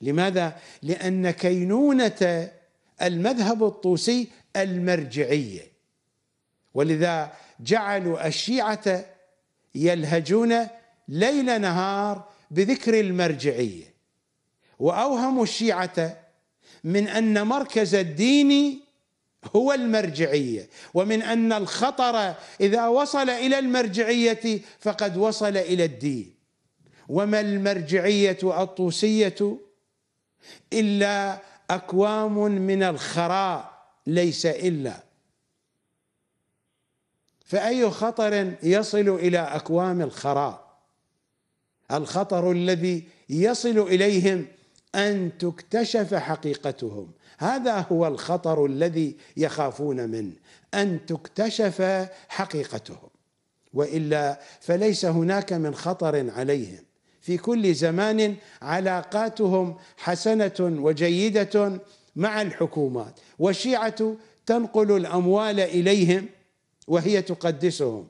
لماذا؟ لأن كينونة المذهب الطوسي المرجعية ولذا جعلوا الشيعة يلهجون ليل نهار بذكر المرجعية وأوهموا الشيعة من أن مركز الدين هو المرجعية ومن أن الخطر إذا وصل إلى المرجعية فقد وصل إلى الدين وما المرجعية الطوسية إلا أكوام من الخراء ليس إلا فأي خطر يصل إلى أكوام الخراء الخطر الذي يصل إليهم أن تكتشف حقيقتهم هذا هو الخطر الذي يخافون منه أن تكتشف حقيقتهم وإلا فليس هناك من خطر عليهم في كل زمان علاقاتهم حسنه وجيده مع الحكومات والشيعه تنقل الاموال اليهم وهي تقدسهم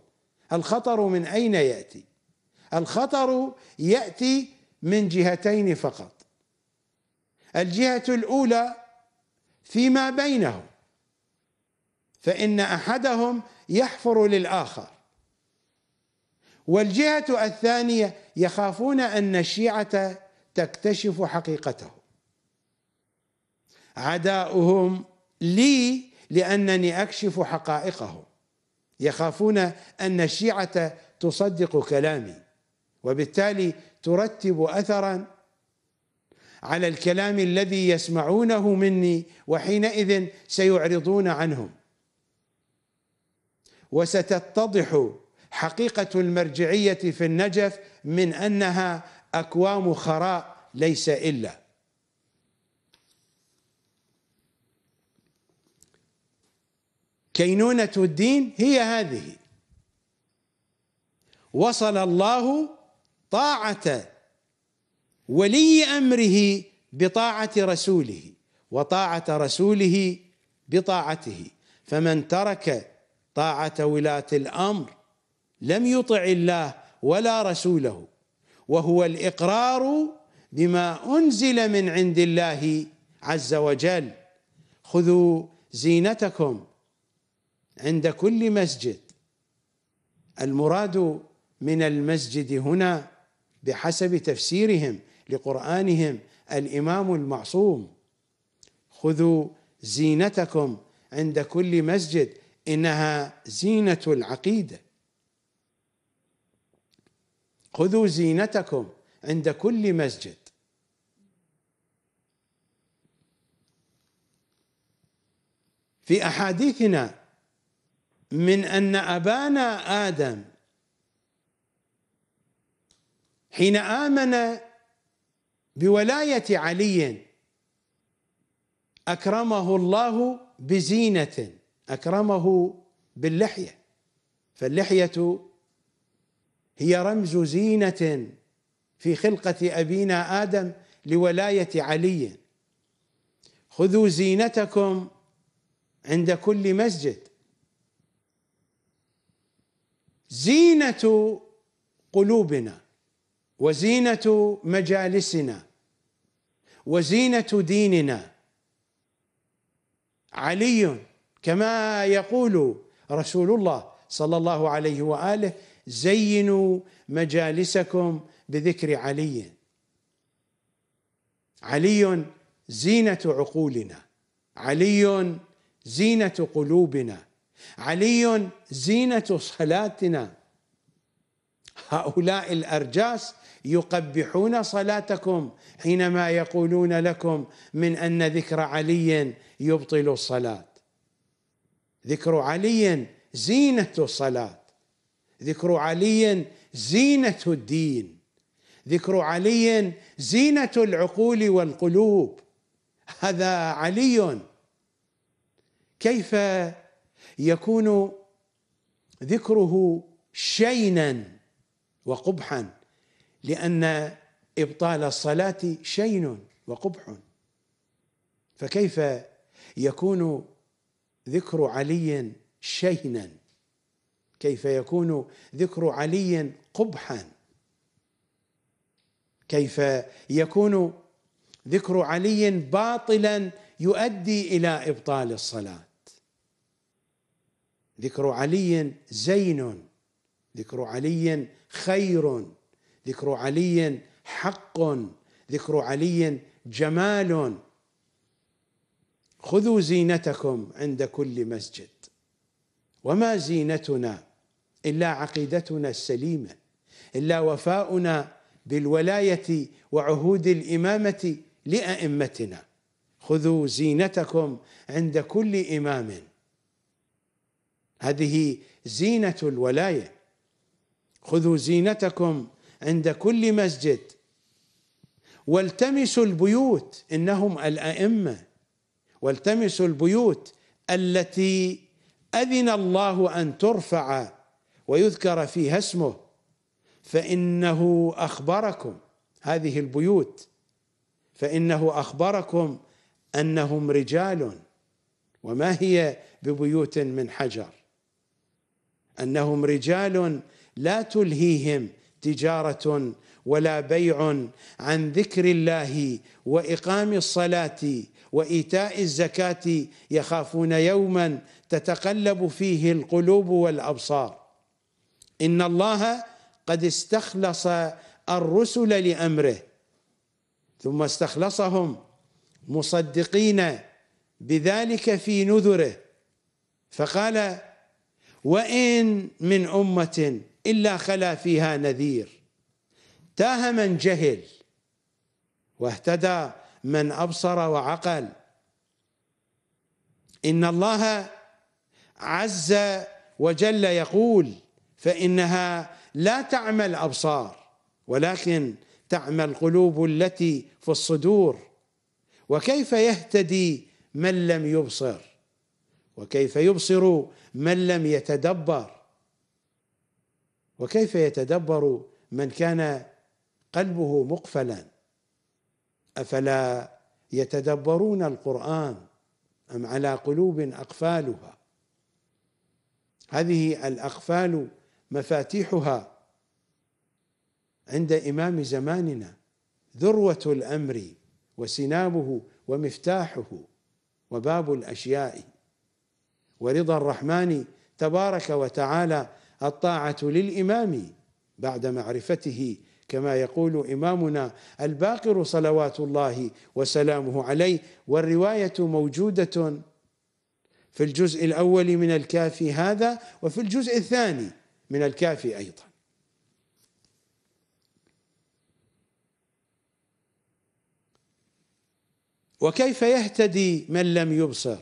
الخطر من اين ياتي الخطر ياتي من جهتين فقط الجهه الاولى فيما بينهم فان احدهم يحفر للاخر والجهه الثانيه يخافون ان الشيعه تكتشف حقيقته عداؤهم لي لانني اكشف حقائقهم يخافون ان الشيعه تصدق كلامي وبالتالي ترتب اثرا على الكلام الذي يسمعونه مني وحينئذ سيعرضون عنهم وستتضح حقيقه المرجعيه في النجف من أنها أكوام خراء ليس إلا كينونة الدين هي هذه وصل الله طاعة ولي أمره بطاعة رسوله وطاعة رسوله بطاعته فمن ترك طاعة ولاة الأمر لم يطع الله ولا رسوله وهو الإقرار بما أنزل من عند الله عز وجل خذوا زينتكم عند كل مسجد المراد من المسجد هنا بحسب تفسيرهم لقرآنهم الإمام المعصوم خذوا زينتكم عند كل مسجد إنها زينة العقيده خذوا زينتكم عند كل مسجد في احاديثنا من ان ابانا ادم حين امن بولايه علي اكرمه الله بزينه اكرمه باللحيه فاللحيه هي رمز زينة في خلقة أبينا آدم لولاية علي خذوا زينتكم عند كل مسجد زينة قلوبنا وزينة مجالسنا وزينة ديننا علي كما يقول رسول الله صلى الله عليه واله زينوا مجالسكم بذكر علي علي زينه عقولنا علي زينه قلوبنا علي زينه صلاتنا هؤلاء الارجاس يقبحون صلاتكم حينما يقولون لكم من ان ذكر علي يبطل الصلاه ذكر علي زينه الصلاه ذكر علي زينة الدين ذكر علي زينة العقول والقلوب هذا علي كيف يكون ذكره شينا وقبحا لأن إبطال الصلاة شين وقبح فكيف يكون ذكر علي شينا كيف يكون ذكر علي قبحا كيف يكون ذكر علي باطلا يؤدي الى ابطال الصلاه ذكر علي زين ذكر علي خير ذكر علي حق ذكر علي جمال خذوا زينتكم عند كل مسجد وما زينتنا إلا عقيدتنا السليمة إلا وفاؤنا بالولاية وعهود الإمامة لأئمتنا خذوا زينتكم عند كل إمام هذه زينة الولاية خذوا زينتكم عند كل مسجد والتمسوا البيوت إنهم الأئمة والتمسوا البيوت التي أذن الله أن ترفع ويذكر فيها اسمه فإنه أخبركم هذه البيوت فإنه أخبركم أنهم رجال وما هي ببيوت من حجر أنهم رجال لا تلهيهم تجارة ولا بيع عن ذكر الله وإقام الصلاة وإيتاء الزكاة يخافون يوما تتقلب فيه القلوب والأبصار ان الله قد استخلص الرسل لامره ثم استخلصهم مصدقين بذلك في نذره فقال وان من امه الا خلا فيها نذير تاه من جهل واهتدى من ابصر وعقل ان الله عز وجل يقول فانها لا تعمى الابصار ولكن تعمى القلوب التي في الصدور وكيف يهتدي من لم يبصر وكيف يبصر من لم يتدبر وكيف يتدبر من كان قلبه مقفلا افلا يتدبرون القران ام على قلوب اقفالها هذه الاقفال مفاتيحها عند إمام زماننا ذروة الأمر وسنابه ومفتاحه وباب الأشياء ورضا الرحمن تبارك وتعالى الطاعة للإمام بعد معرفته كما يقول إمامنا الباقر صلوات الله وسلامه عليه والرواية موجودة في الجزء الأول من الكافي هذا وفي الجزء الثاني من الكافي أيضا وكيف يهتدي من لم يبصر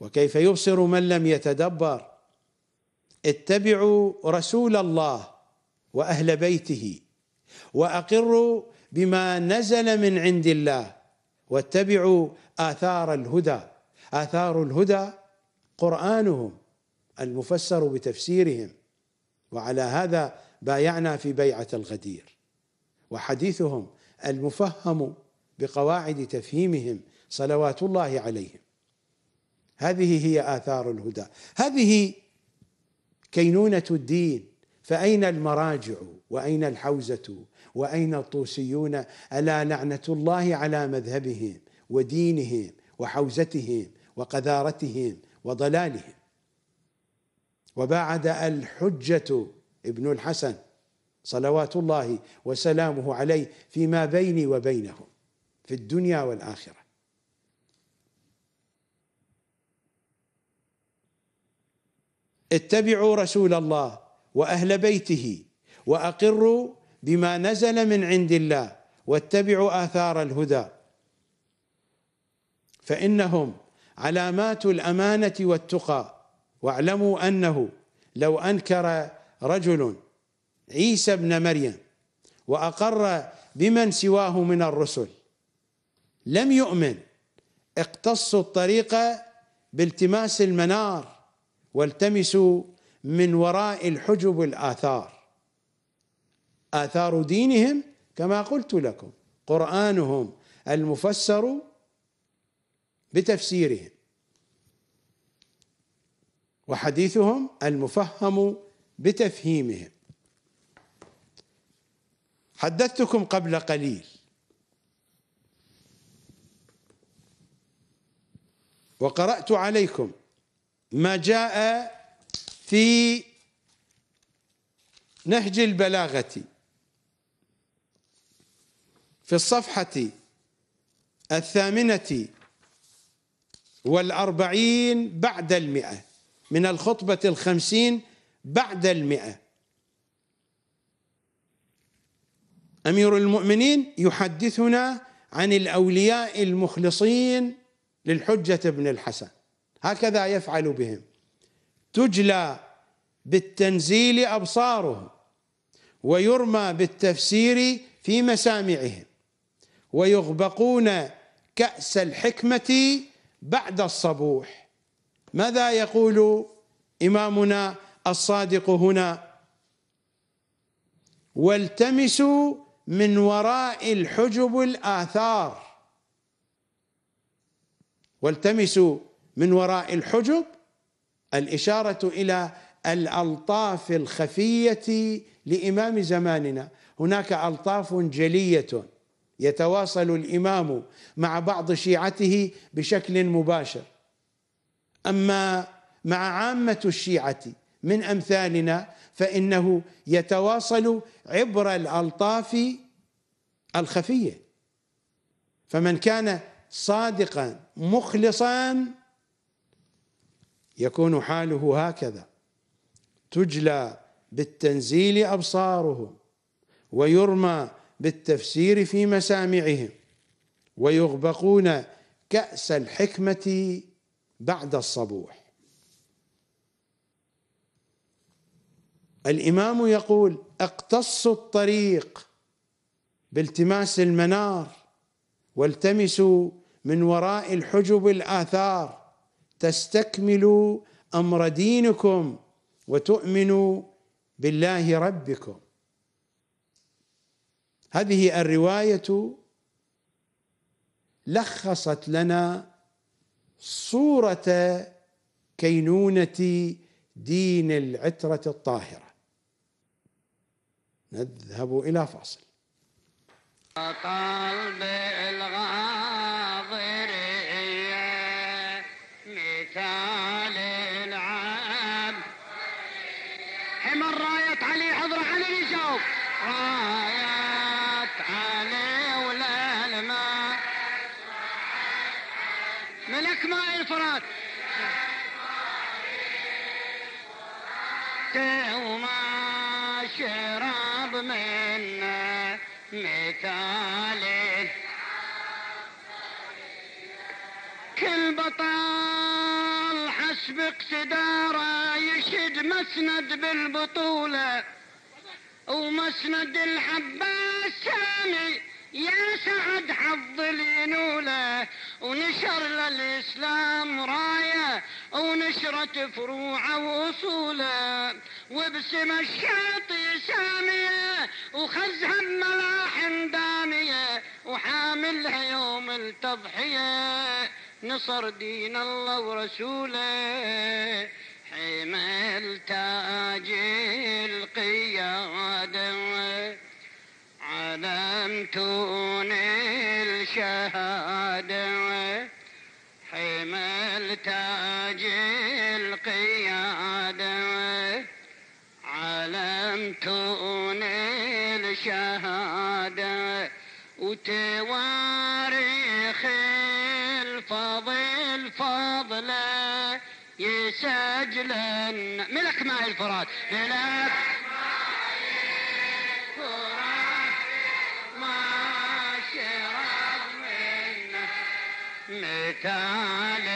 وكيف يبصر من لم يتدبر اتبعوا رسول الله واهل بيته واقروا بما نزل من عند الله واتبعوا اثار الهدى اثار الهدى قرانهم المفسر بتفسيرهم وعلى هذا بايعنا في بيعه الغدير وحديثهم المفهم بقواعد تفهيمهم صلوات الله عليهم هذه هي اثار الهدى هذه كينونه الدين فاين المراجع واين الحوزه واين الطوسيون الا لعنه الله على مذهبهم ودينهم وحوزتهم وقذارتهم وضلالهم وبعد الحجة ابن الحسن صلوات الله وسلامه عليه فيما بيني وبينهم في الدنيا والآخرة اتبعوا رسول الله وأهل بيته وأقروا بما نزل من عند الله واتبعوا آثار الهدى فإنهم علامات الأمانة والتقى واعلموا أنه لو أنكر رجل عيسى ابن مريم وأقر بمن سواه من الرسل لم يؤمن اقتصوا الطريق بالتماس المنار والتمسوا من وراء الحجب الآثار آثار دينهم كما قلت لكم قرآنهم المفسر بتفسيرهم وحديثهم المفهم بتفهيمهم حدثتكم قبل قليل وقرأت عليكم ما جاء في نهج البلاغة في الصفحة الثامنة والأربعين بعد المئة من الخطبة الخمسين بعد المئة أمير المؤمنين يحدثنا عن الأولياء المخلصين للحجة ابن الحسن هكذا يفعل بهم تجلى بالتنزيل أبصارهم ويرمى بالتفسير في مسامعهم ويغبقون كأس الحكمة بعد الصبوح ماذا يقول إمامنا الصادق هنا والتمسوا من وراء الحجب الآثار والتمسوا من وراء الحجب الإشارة إلى الألطاف الخفية لإمام زماننا هناك ألطاف جلية يتواصل الإمام مع بعض شيعته بشكل مباشر اما مع عامه الشيعه من امثالنا فانه يتواصل عبر الالطاف الخفيه فمن كان صادقا مخلصا يكون حاله هكذا تجلى بالتنزيل ابصارهم ويرمى بالتفسير في مسامعهم ويغبقون كأس الحكمة بعد الصبوح الامام يقول اقتصوا الطريق بالتماس المنار والتمسوا من وراء الحجب الاثار تستكملوا امر دينكم وتؤمنوا بالله ربكم هذه الروايه لخصت لنا صورة كينونة دين العترة الطاهرة نذهب إلى فاصل قلب الغاضرية مثال العام حمر راية علي حضر علي يشوف راية مع الفرات وما شرب منا مثال كل بطل حسب اقتداره يشد مسند بالبطولة ومسند الحباس سامي يا سعد حظ الينولة ونشر للإسلام راية ونشرت فروعه وأصوله وبسم الشاطي سامية وخزها ملاحم دامية وحاملها يوم التضحية نصر دين الله ورسوله حمل تاج القيادة سلمتون الشهادة حمل تاج القيادة علمتون الشهادة وتواريخ الفضل فضله يسجلن ملك ماء الفرات ملك مكال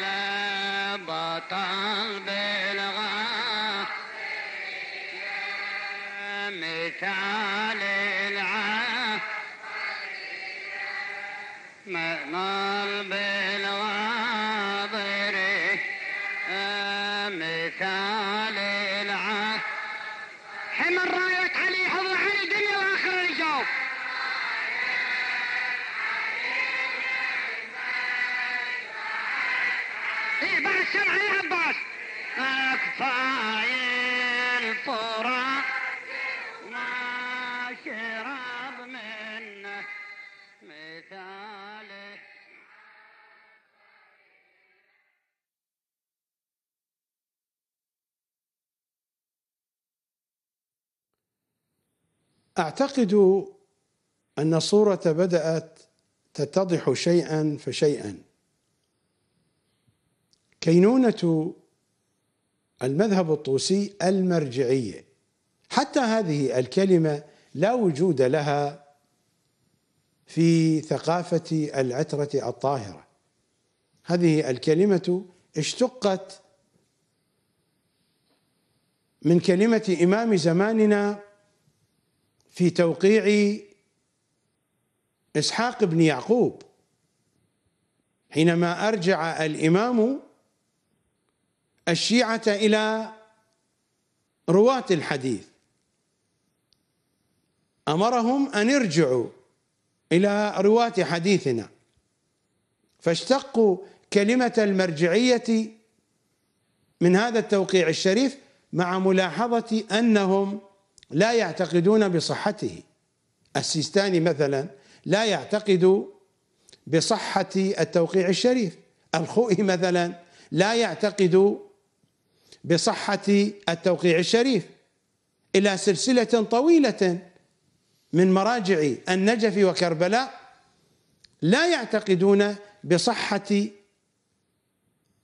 لا بطل بالغا مكال العا مأمر بالغا اعتقد ان الصوره بدات تتضح شيئا فشيئا كينونه المذهب الطوسي المرجعيه حتى هذه الكلمه لا وجود لها في ثقافه العتره الطاهره هذه الكلمه اشتقت من كلمه امام زماننا في توقيع اسحاق بن يعقوب حينما ارجع الامام الشيعه الى رواه الحديث امرهم ان يرجعوا الى رواه حديثنا فاشتقوا كلمه المرجعيه من هذا التوقيع الشريف مع ملاحظه انهم لا يعتقدون بصحته السيستاني مثلا لا يعتقد بصحة التوقيع الشريف الخوئي مثلا لا يعتقد بصحة التوقيع الشريف إلى سلسلة طويلة من مراجع النجف وكربلاء لا يعتقدون بصحة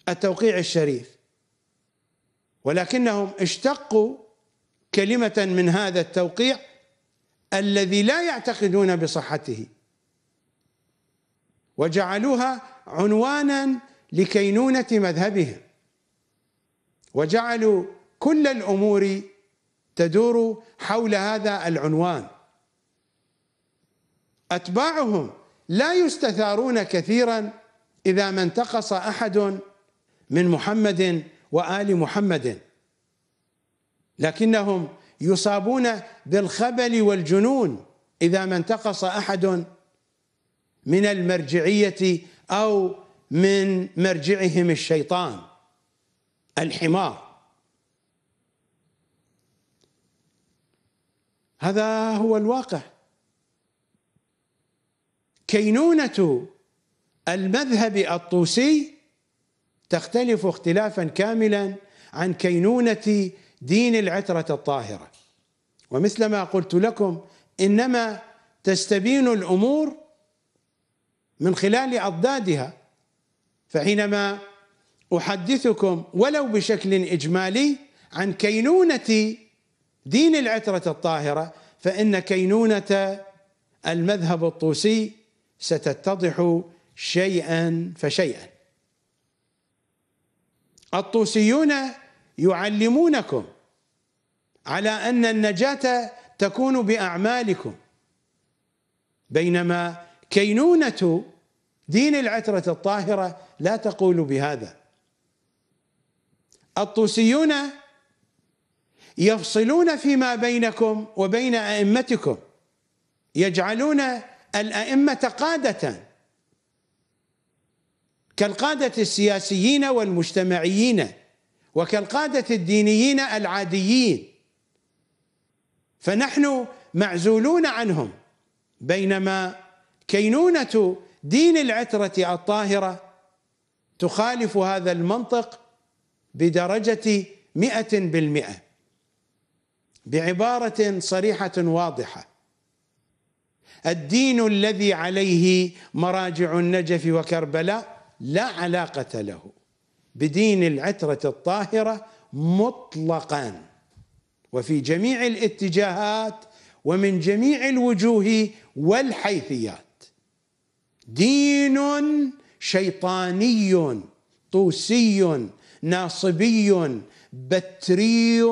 التوقيع الشريف ولكنهم اشتقوا كلمة من هذا التوقيع الذي لا يعتقدون بصحته وجعلوها عنوانا لكينونة مذهبهم وجعلوا كل الأمور تدور حول هذا العنوان أتباعهم لا يستثارون كثيرا إذا ما انتقص أحد من محمد وآل محمد لكنهم يصابون بالخبل والجنون اذا ما انتقص احد من المرجعيه او من مرجعهم الشيطان الحمار هذا هو الواقع كينونه المذهب الطوسي تختلف اختلافا كاملا عن كينونه دين العترة الطاهرة ومثل ما قلت لكم إنما تستبين الأمور من خلال أضدادها فحينما أحدثكم ولو بشكل إجمالي عن كينونة دين العترة الطاهرة فإن كينونة المذهب الطوسي ستتضح شيئا فشيئا الطوسيون يعلمونكم على ان النجاه تكون باعمالكم بينما كينونه دين العتره الطاهره لا تقول بهذا الطوسيون يفصلون فيما بينكم وبين ائمتكم يجعلون الائمه قاده كالقاده السياسيين والمجتمعيين وكالقادة الدينيين العاديين فنحن معزولون عنهم بينما كينونة دين العترة الطاهرة تخالف هذا المنطق بدرجة مئة بالمئة بعبارة صريحة واضحة الدين الذي عليه مراجع النجف وكربلاء لا علاقة له بدين العترة الطاهرة مطلقا وفي جميع الاتجاهات ومن جميع الوجوه والحيثيات دين شيطاني طوسي ناصبي بتري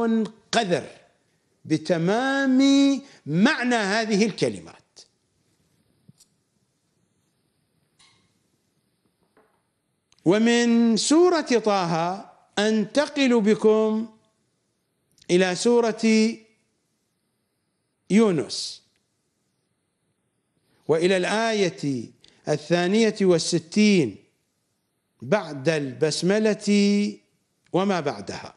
قذر بتمام معنى هذه الكلمات ومن سورة طه أنتقل بكم إلى سورة يونس وإلى الآية الثانية والستين بعد البسملة وما بعدها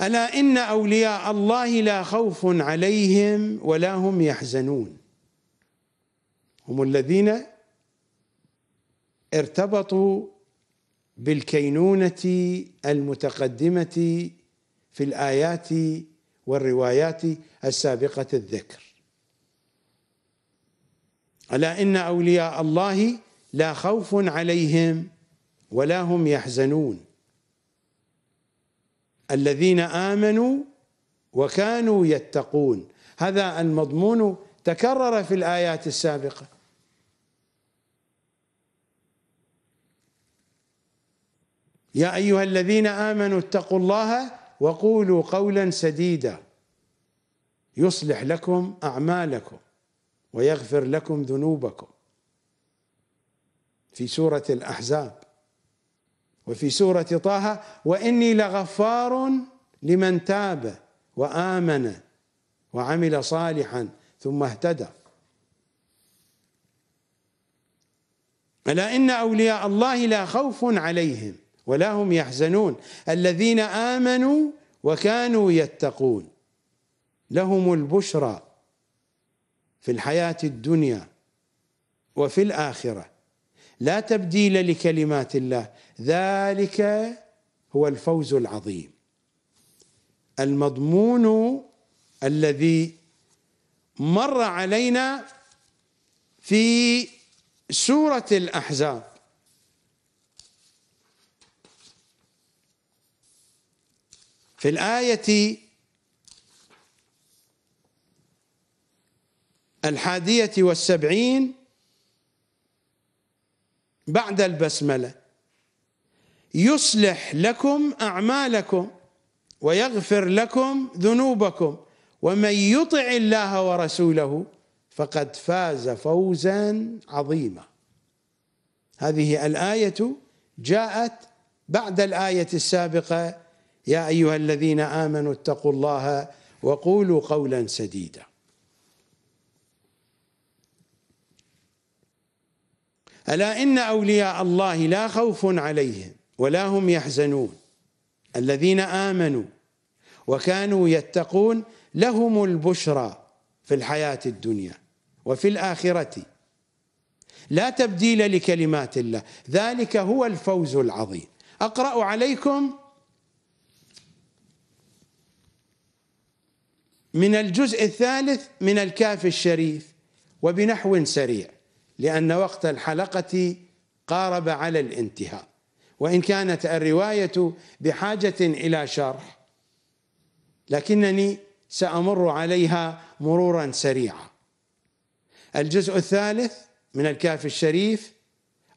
ألا إن أولياء الله لا خوف عليهم ولا هم يحزنون هم الذين ارتبطوا بالكينونه المتقدمه في الايات والروايات السابقه الذكر الا ان اولياء الله لا خوف عليهم ولا هم يحزنون الذين امنوا وكانوا يتقون هذا المضمون تكرر في الايات السابقه يا أيها الذين آمنوا اتقوا الله وقولوا قولا سديدا يصلح لكم أعمالكم ويغفر لكم ذنوبكم في سورة الأحزاب وفي سورة طه وإني لغفار لمن تاب وآمن وعمل صالحا ثم اهتدى ألا إن أولياء الله لا خوف عليهم ولا هم يحزنون الذين آمنوا وكانوا يتقون لهم البشرى في الحياة الدنيا وفي الآخرة لا تبديل لكلمات الله ذلك هو الفوز العظيم المضمون الذي مر علينا في سورة الأحزاب في الآية الحادية والسبعين بعد البسملة يصلح لكم أعمالكم ويغفر لكم ذنوبكم ومن يطع الله ورسوله فقد فاز فوزا عظيما هذه الآية جاءت بعد الآية السابقة يا أيها الذين آمنوا اتقوا الله وقولوا قولا سديدا ألا إن أولياء الله لا خوف عليهم ولا هم يحزنون الذين آمنوا وكانوا يتقون لهم البشرى في الحياة الدنيا وفي الآخرة لا تبديل لكلمات الله ذلك هو الفوز العظيم أقرأ عليكم من الجزء الثالث من الكاف الشريف وبنحو سريع لأن وقت الحلقة قارب على الانتهاء وإن كانت الرواية بحاجة إلى شرح لكنني سأمر عليها مرورا سريعا الجزء الثالث من الكاف الشريف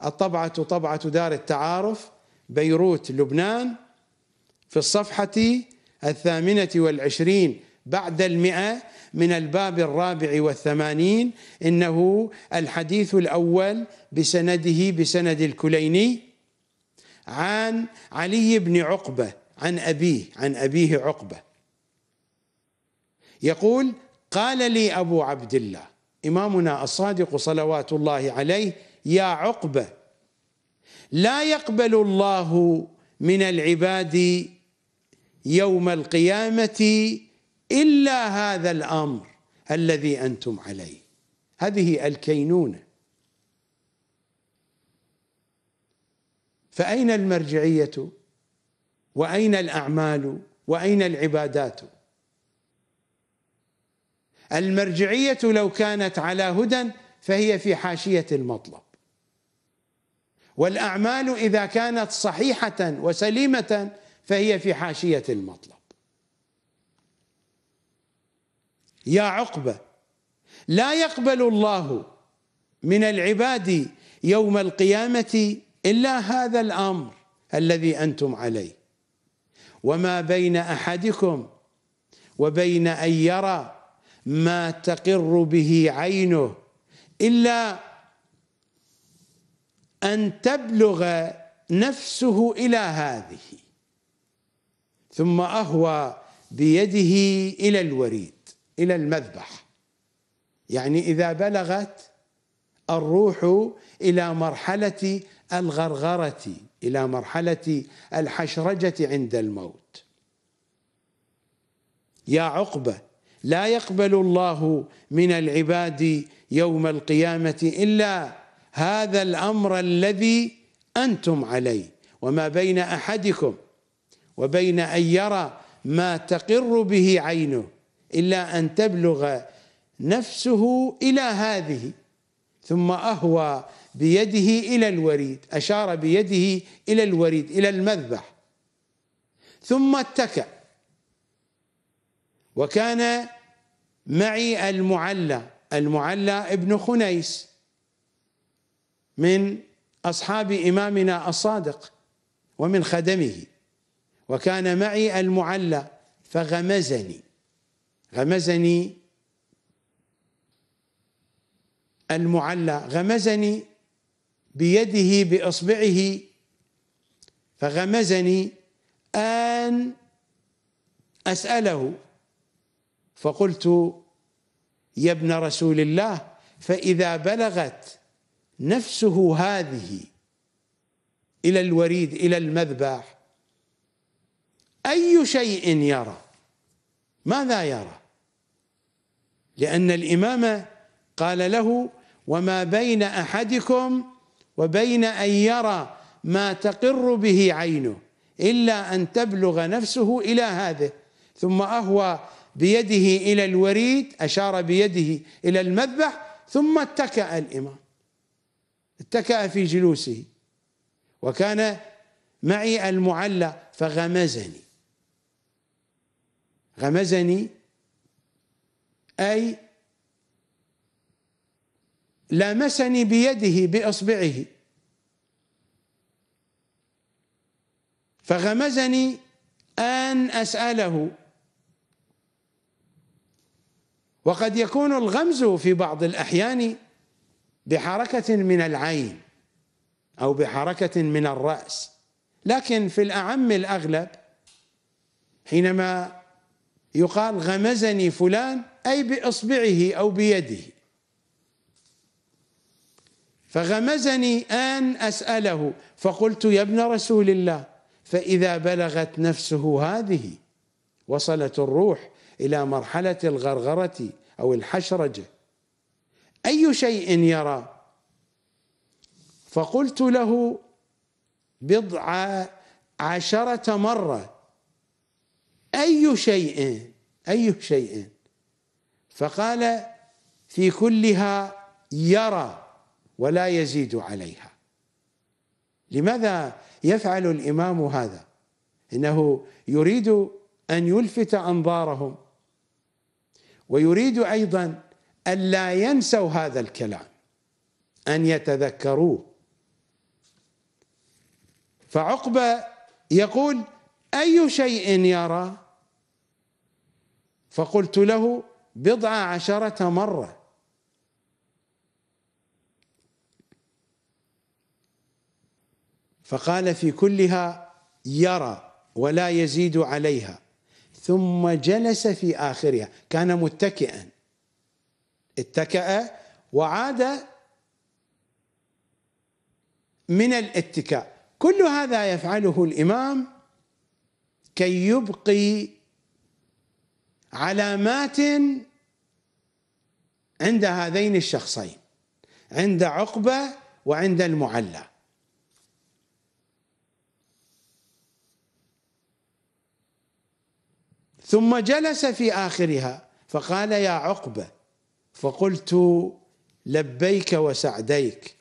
الطبعة طبعة دار التعارف بيروت لبنان في الصفحة الثامنة والعشرين بعد المئة من الباب الرابع والثمانين إنه الحديث الأول بسنده بسند الكليني عن علي بن عقبة عن أبيه عن أبيه عقبة يقول قال لي أبو عبد الله إمامنا الصادق صلوات الله عليه يا عقبة لا يقبل الله من العباد يوم القيامة إلا هذا الأمر الذي أنتم عليه هذه الكينونة فأين المرجعية وأين الأعمال وأين العبادات المرجعية لو كانت على هدى فهي في حاشية المطلب والأعمال إذا كانت صحيحة وسليمة فهي في حاشية المطلب يا عقبه لا يقبل الله من العباد يوم القيامه الا هذا الامر الذي انتم عليه وما بين احدكم وبين ان يرى ما تقر به عينه الا ان تبلغ نفسه الى هذه ثم اهوى بيده الى الوريد إلى المذبح يعني إذا بلغت الروح إلى مرحلة الغرغرة إلى مرحلة الحشرجة عند الموت يا عقبة لا يقبل الله من العباد يوم القيامة إلا هذا الأمر الذي أنتم عليه وما بين أحدكم وبين أن يرى ما تقر به عينه إلا أن تبلغ نفسه إلى هذه ثم أهوى بيده إلى الوريد أشار بيده إلى الوريد إلى المذبح ثم اتكأ وكان معي المعلى المعلى ابن خنيس من أصحاب إمامنا الصادق ومن خدمه وكان معي المعلى فغمزني غمزني المعلى غمزني بيده باصبعه فغمزني ان اساله فقلت يا ابن رسول الله فاذا بلغت نفسه هذه الى الوريد الى المذبح اي شيء يرى ماذا يرى لأن الإمام قال له وما بين أحدكم وبين أن يرى ما تقر به عينه إلا أن تبلغ نفسه إلى هذا ثم أهوى بيده إلى الوريد أشار بيده إلى المذبح ثم اتكأ الإمام اتكأ في جلوسه وكان معي المعلى فغمزني غمزني أي لامسني بيده بإصبعه فغمزني أن أسأله وقد يكون الغمز في بعض الأحيان بحركة من العين أو بحركة من الرأس لكن في الأعم الأغلب حينما يقال غمزني فلان أي بإصبعه أو بيده فغمزني أن أسأله فقلت يا ابن رسول الله فإذا بلغت نفسه هذه وصلت الروح إلى مرحلة الغرغرة أو الحشرجة أي شيء يرى فقلت له بضع عشرة مرة أي شيء أي شيء فقال في كلها يرى ولا يزيد عليها لماذا يفعل الامام هذا انه يريد ان يلفت انظارهم ويريد ايضا الا ينسوا هذا الكلام ان يتذكروه فعقبه يقول اي شيء يرى فقلت له بضع عشرة مرة فقال في كلها يرى ولا يزيد عليها ثم جلس في آخرها كان متكئا اتكأ وعاد من الاتكاء كل هذا يفعله الإمام كي يبقي علامات عند هذين الشخصين عند عقبة وعند المعلى ثم جلس في آخرها فقال يا عقبة فقلت لبيك وسعديك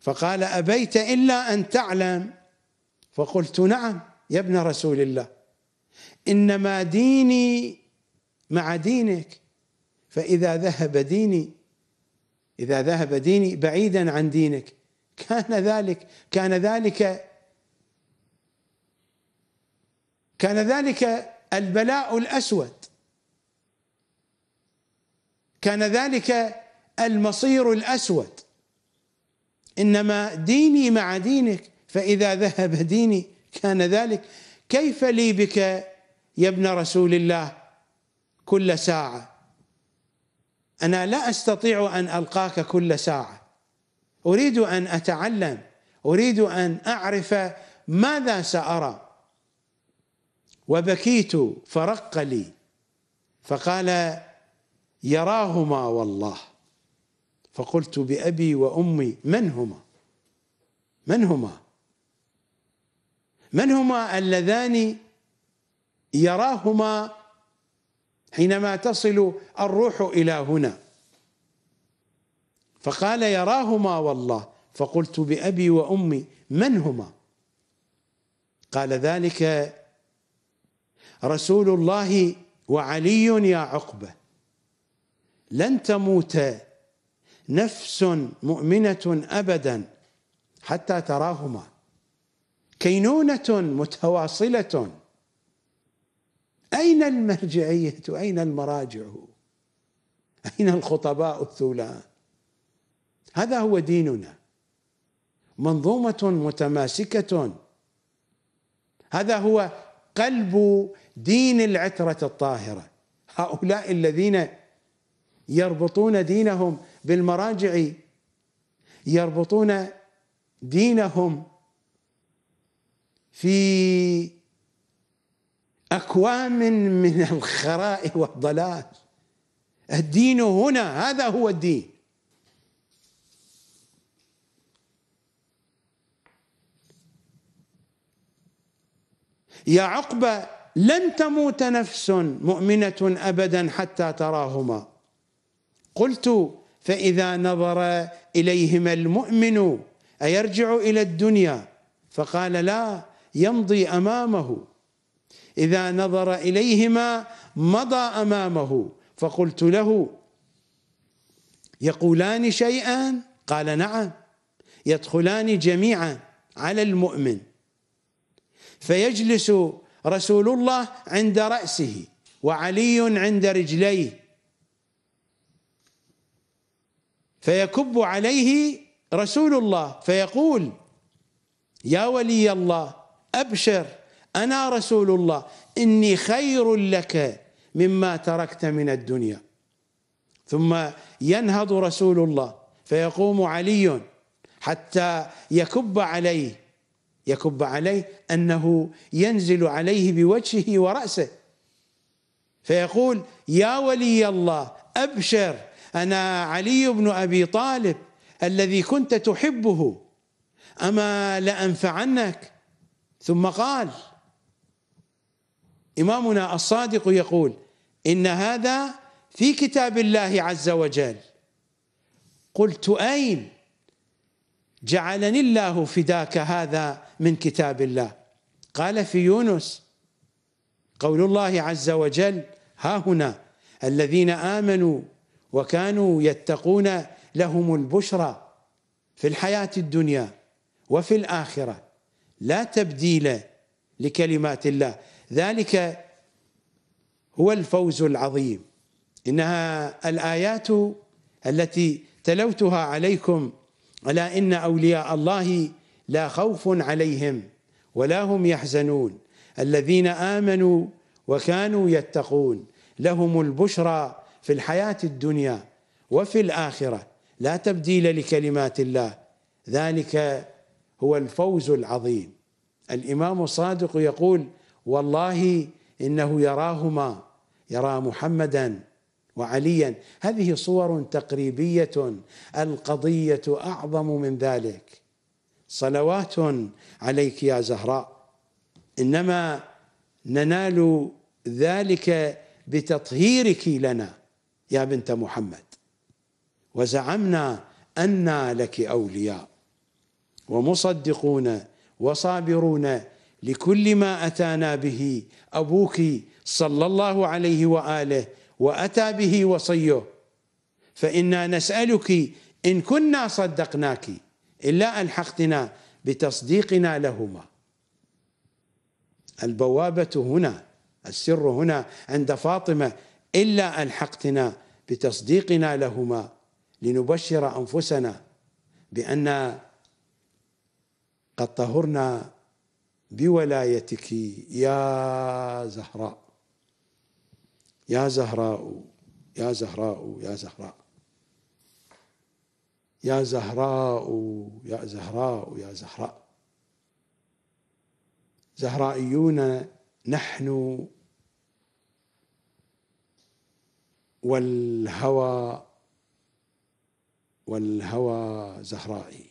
فقال أبيت إلا أن تعلم فقلت نعم يا ابن رسول الله إنما ديني مع دينك فإذا ذهب ديني إذا ذهب ديني بعيدا عن دينك كان ذلك كان ذلك كان ذلك البلاء الأسود كان ذلك المصير الأسود إنما ديني مع دينك فإذا ذهب ديني كان ذلك كيف لي بك يا ابن رسول الله كل ساعه أنا لا أستطيع أن ألقاك كل ساعة أريد أن أتعلم أريد أن أعرف ماذا سأرى وبكيت فرق لي فقال يراهما والله فقلت بأبي وأمي من هما من هما من هما اللذان يراهما حينما تصل الروح إلى هنا فقال يراهما والله فقلت بأبي وأمي من هما قال ذلك رسول الله وعلي يا عقبة لن تموت نفس مؤمنة أبدا حتى تراهما كينونة متواصلة أين المرجعية أين المراجع أين الخطباء الثولان هذا هو ديننا منظومة متماسكة هذا هو قلب دين العترة الطاهرة هؤلاء الذين يربطون دينهم بالمراجع يربطون دينهم في أكوام من الخراء والضلال الدين هنا هذا هو الدين يا عقبة لن تموت نفس مؤمنة أبدا حتى تراهما قلت فإذا نظر إليهما المؤمن أيرجع إلى الدنيا فقال لا يمضي أمامه إذا نظر إليهما مضى أمامه فقلت له يقولان شيئا قال نعم يدخلان جميعا على المؤمن فيجلس رسول الله عند رأسه وعلي عند رجليه فيكب عليه رسول الله فيقول يا ولي الله أبشر أنا رسول الله إني خير لك مما تركت من الدنيا ثم ينهض رسول الله فيقوم علي حتى يكب عليه يكب عليه أنه ينزل عليه بوجهه ورأسه فيقول يا ولي الله أبشر أنا علي بن أبي طالب الذي كنت تحبه أما لأنفعنك ثم قال إمامنا الصادق يقول إن هذا في كتاب الله عز وجل قلت أين جعلني الله فداك هذا من كتاب الله قال في يونس قول الله عز وجل ها هنا الذين آمنوا وكانوا يتقون لهم البشرى في الحياة الدنيا وفي الآخرة لا تبديل لكلمات الله ذلك هو الفوز العظيم انها الايات التي تلوتها عليكم الا ان اولياء الله لا خوف عليهم ولا هم يحزنون الذين امنوا وكانوا يتقون لهم البشرى في الحياه الدنيا وفي الاخره لا تبديل لكلمات الله ذلك هو الفوز العظيم الامام الصادق يقول والله انه يراهما يرى محمدا وعليا هذه صور تقريبيه القضيه اعظم من ذلك صلوات عليك يا زهراء انما ننال ذلك بتطهيرك لنا يا بنت محمد وزعمنا انا لك اولياء ومصدقون وصابرون لكل ما أتانا به أبوك صلى الله عليه وآله وأتى به وصيه فإنا نسألك إن كنا صدقناك إلا ألحقتنا بتصديقنا لهما البوابة هنا السر هنا عند فاطمة إلا ألحقتنا بتصديقنا لهما لنبشر أنفسنا بأن قد طهرنا بولايتك يا زهراء يا زهراء يا زهراء يا زهراء يا زهراء يا زهراء يا زهراء زهرائيون نحن والهوى والهوى زهرائي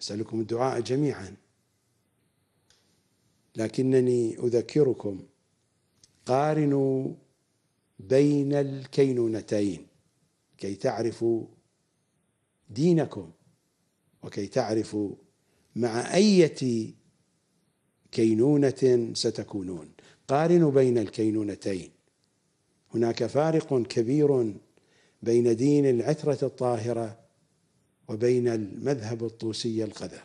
أسألكم الدعاء جميعا لكنني اذكركم قارنوا بين الكينونتين كي تعرفوا دينكم وكي تعرفوا مع أية كينونة ستكونون قارنوا بين الكينونتين هناك فارق كبير بين دين العترة الطاهرة وبين المذهب الطوسي القذر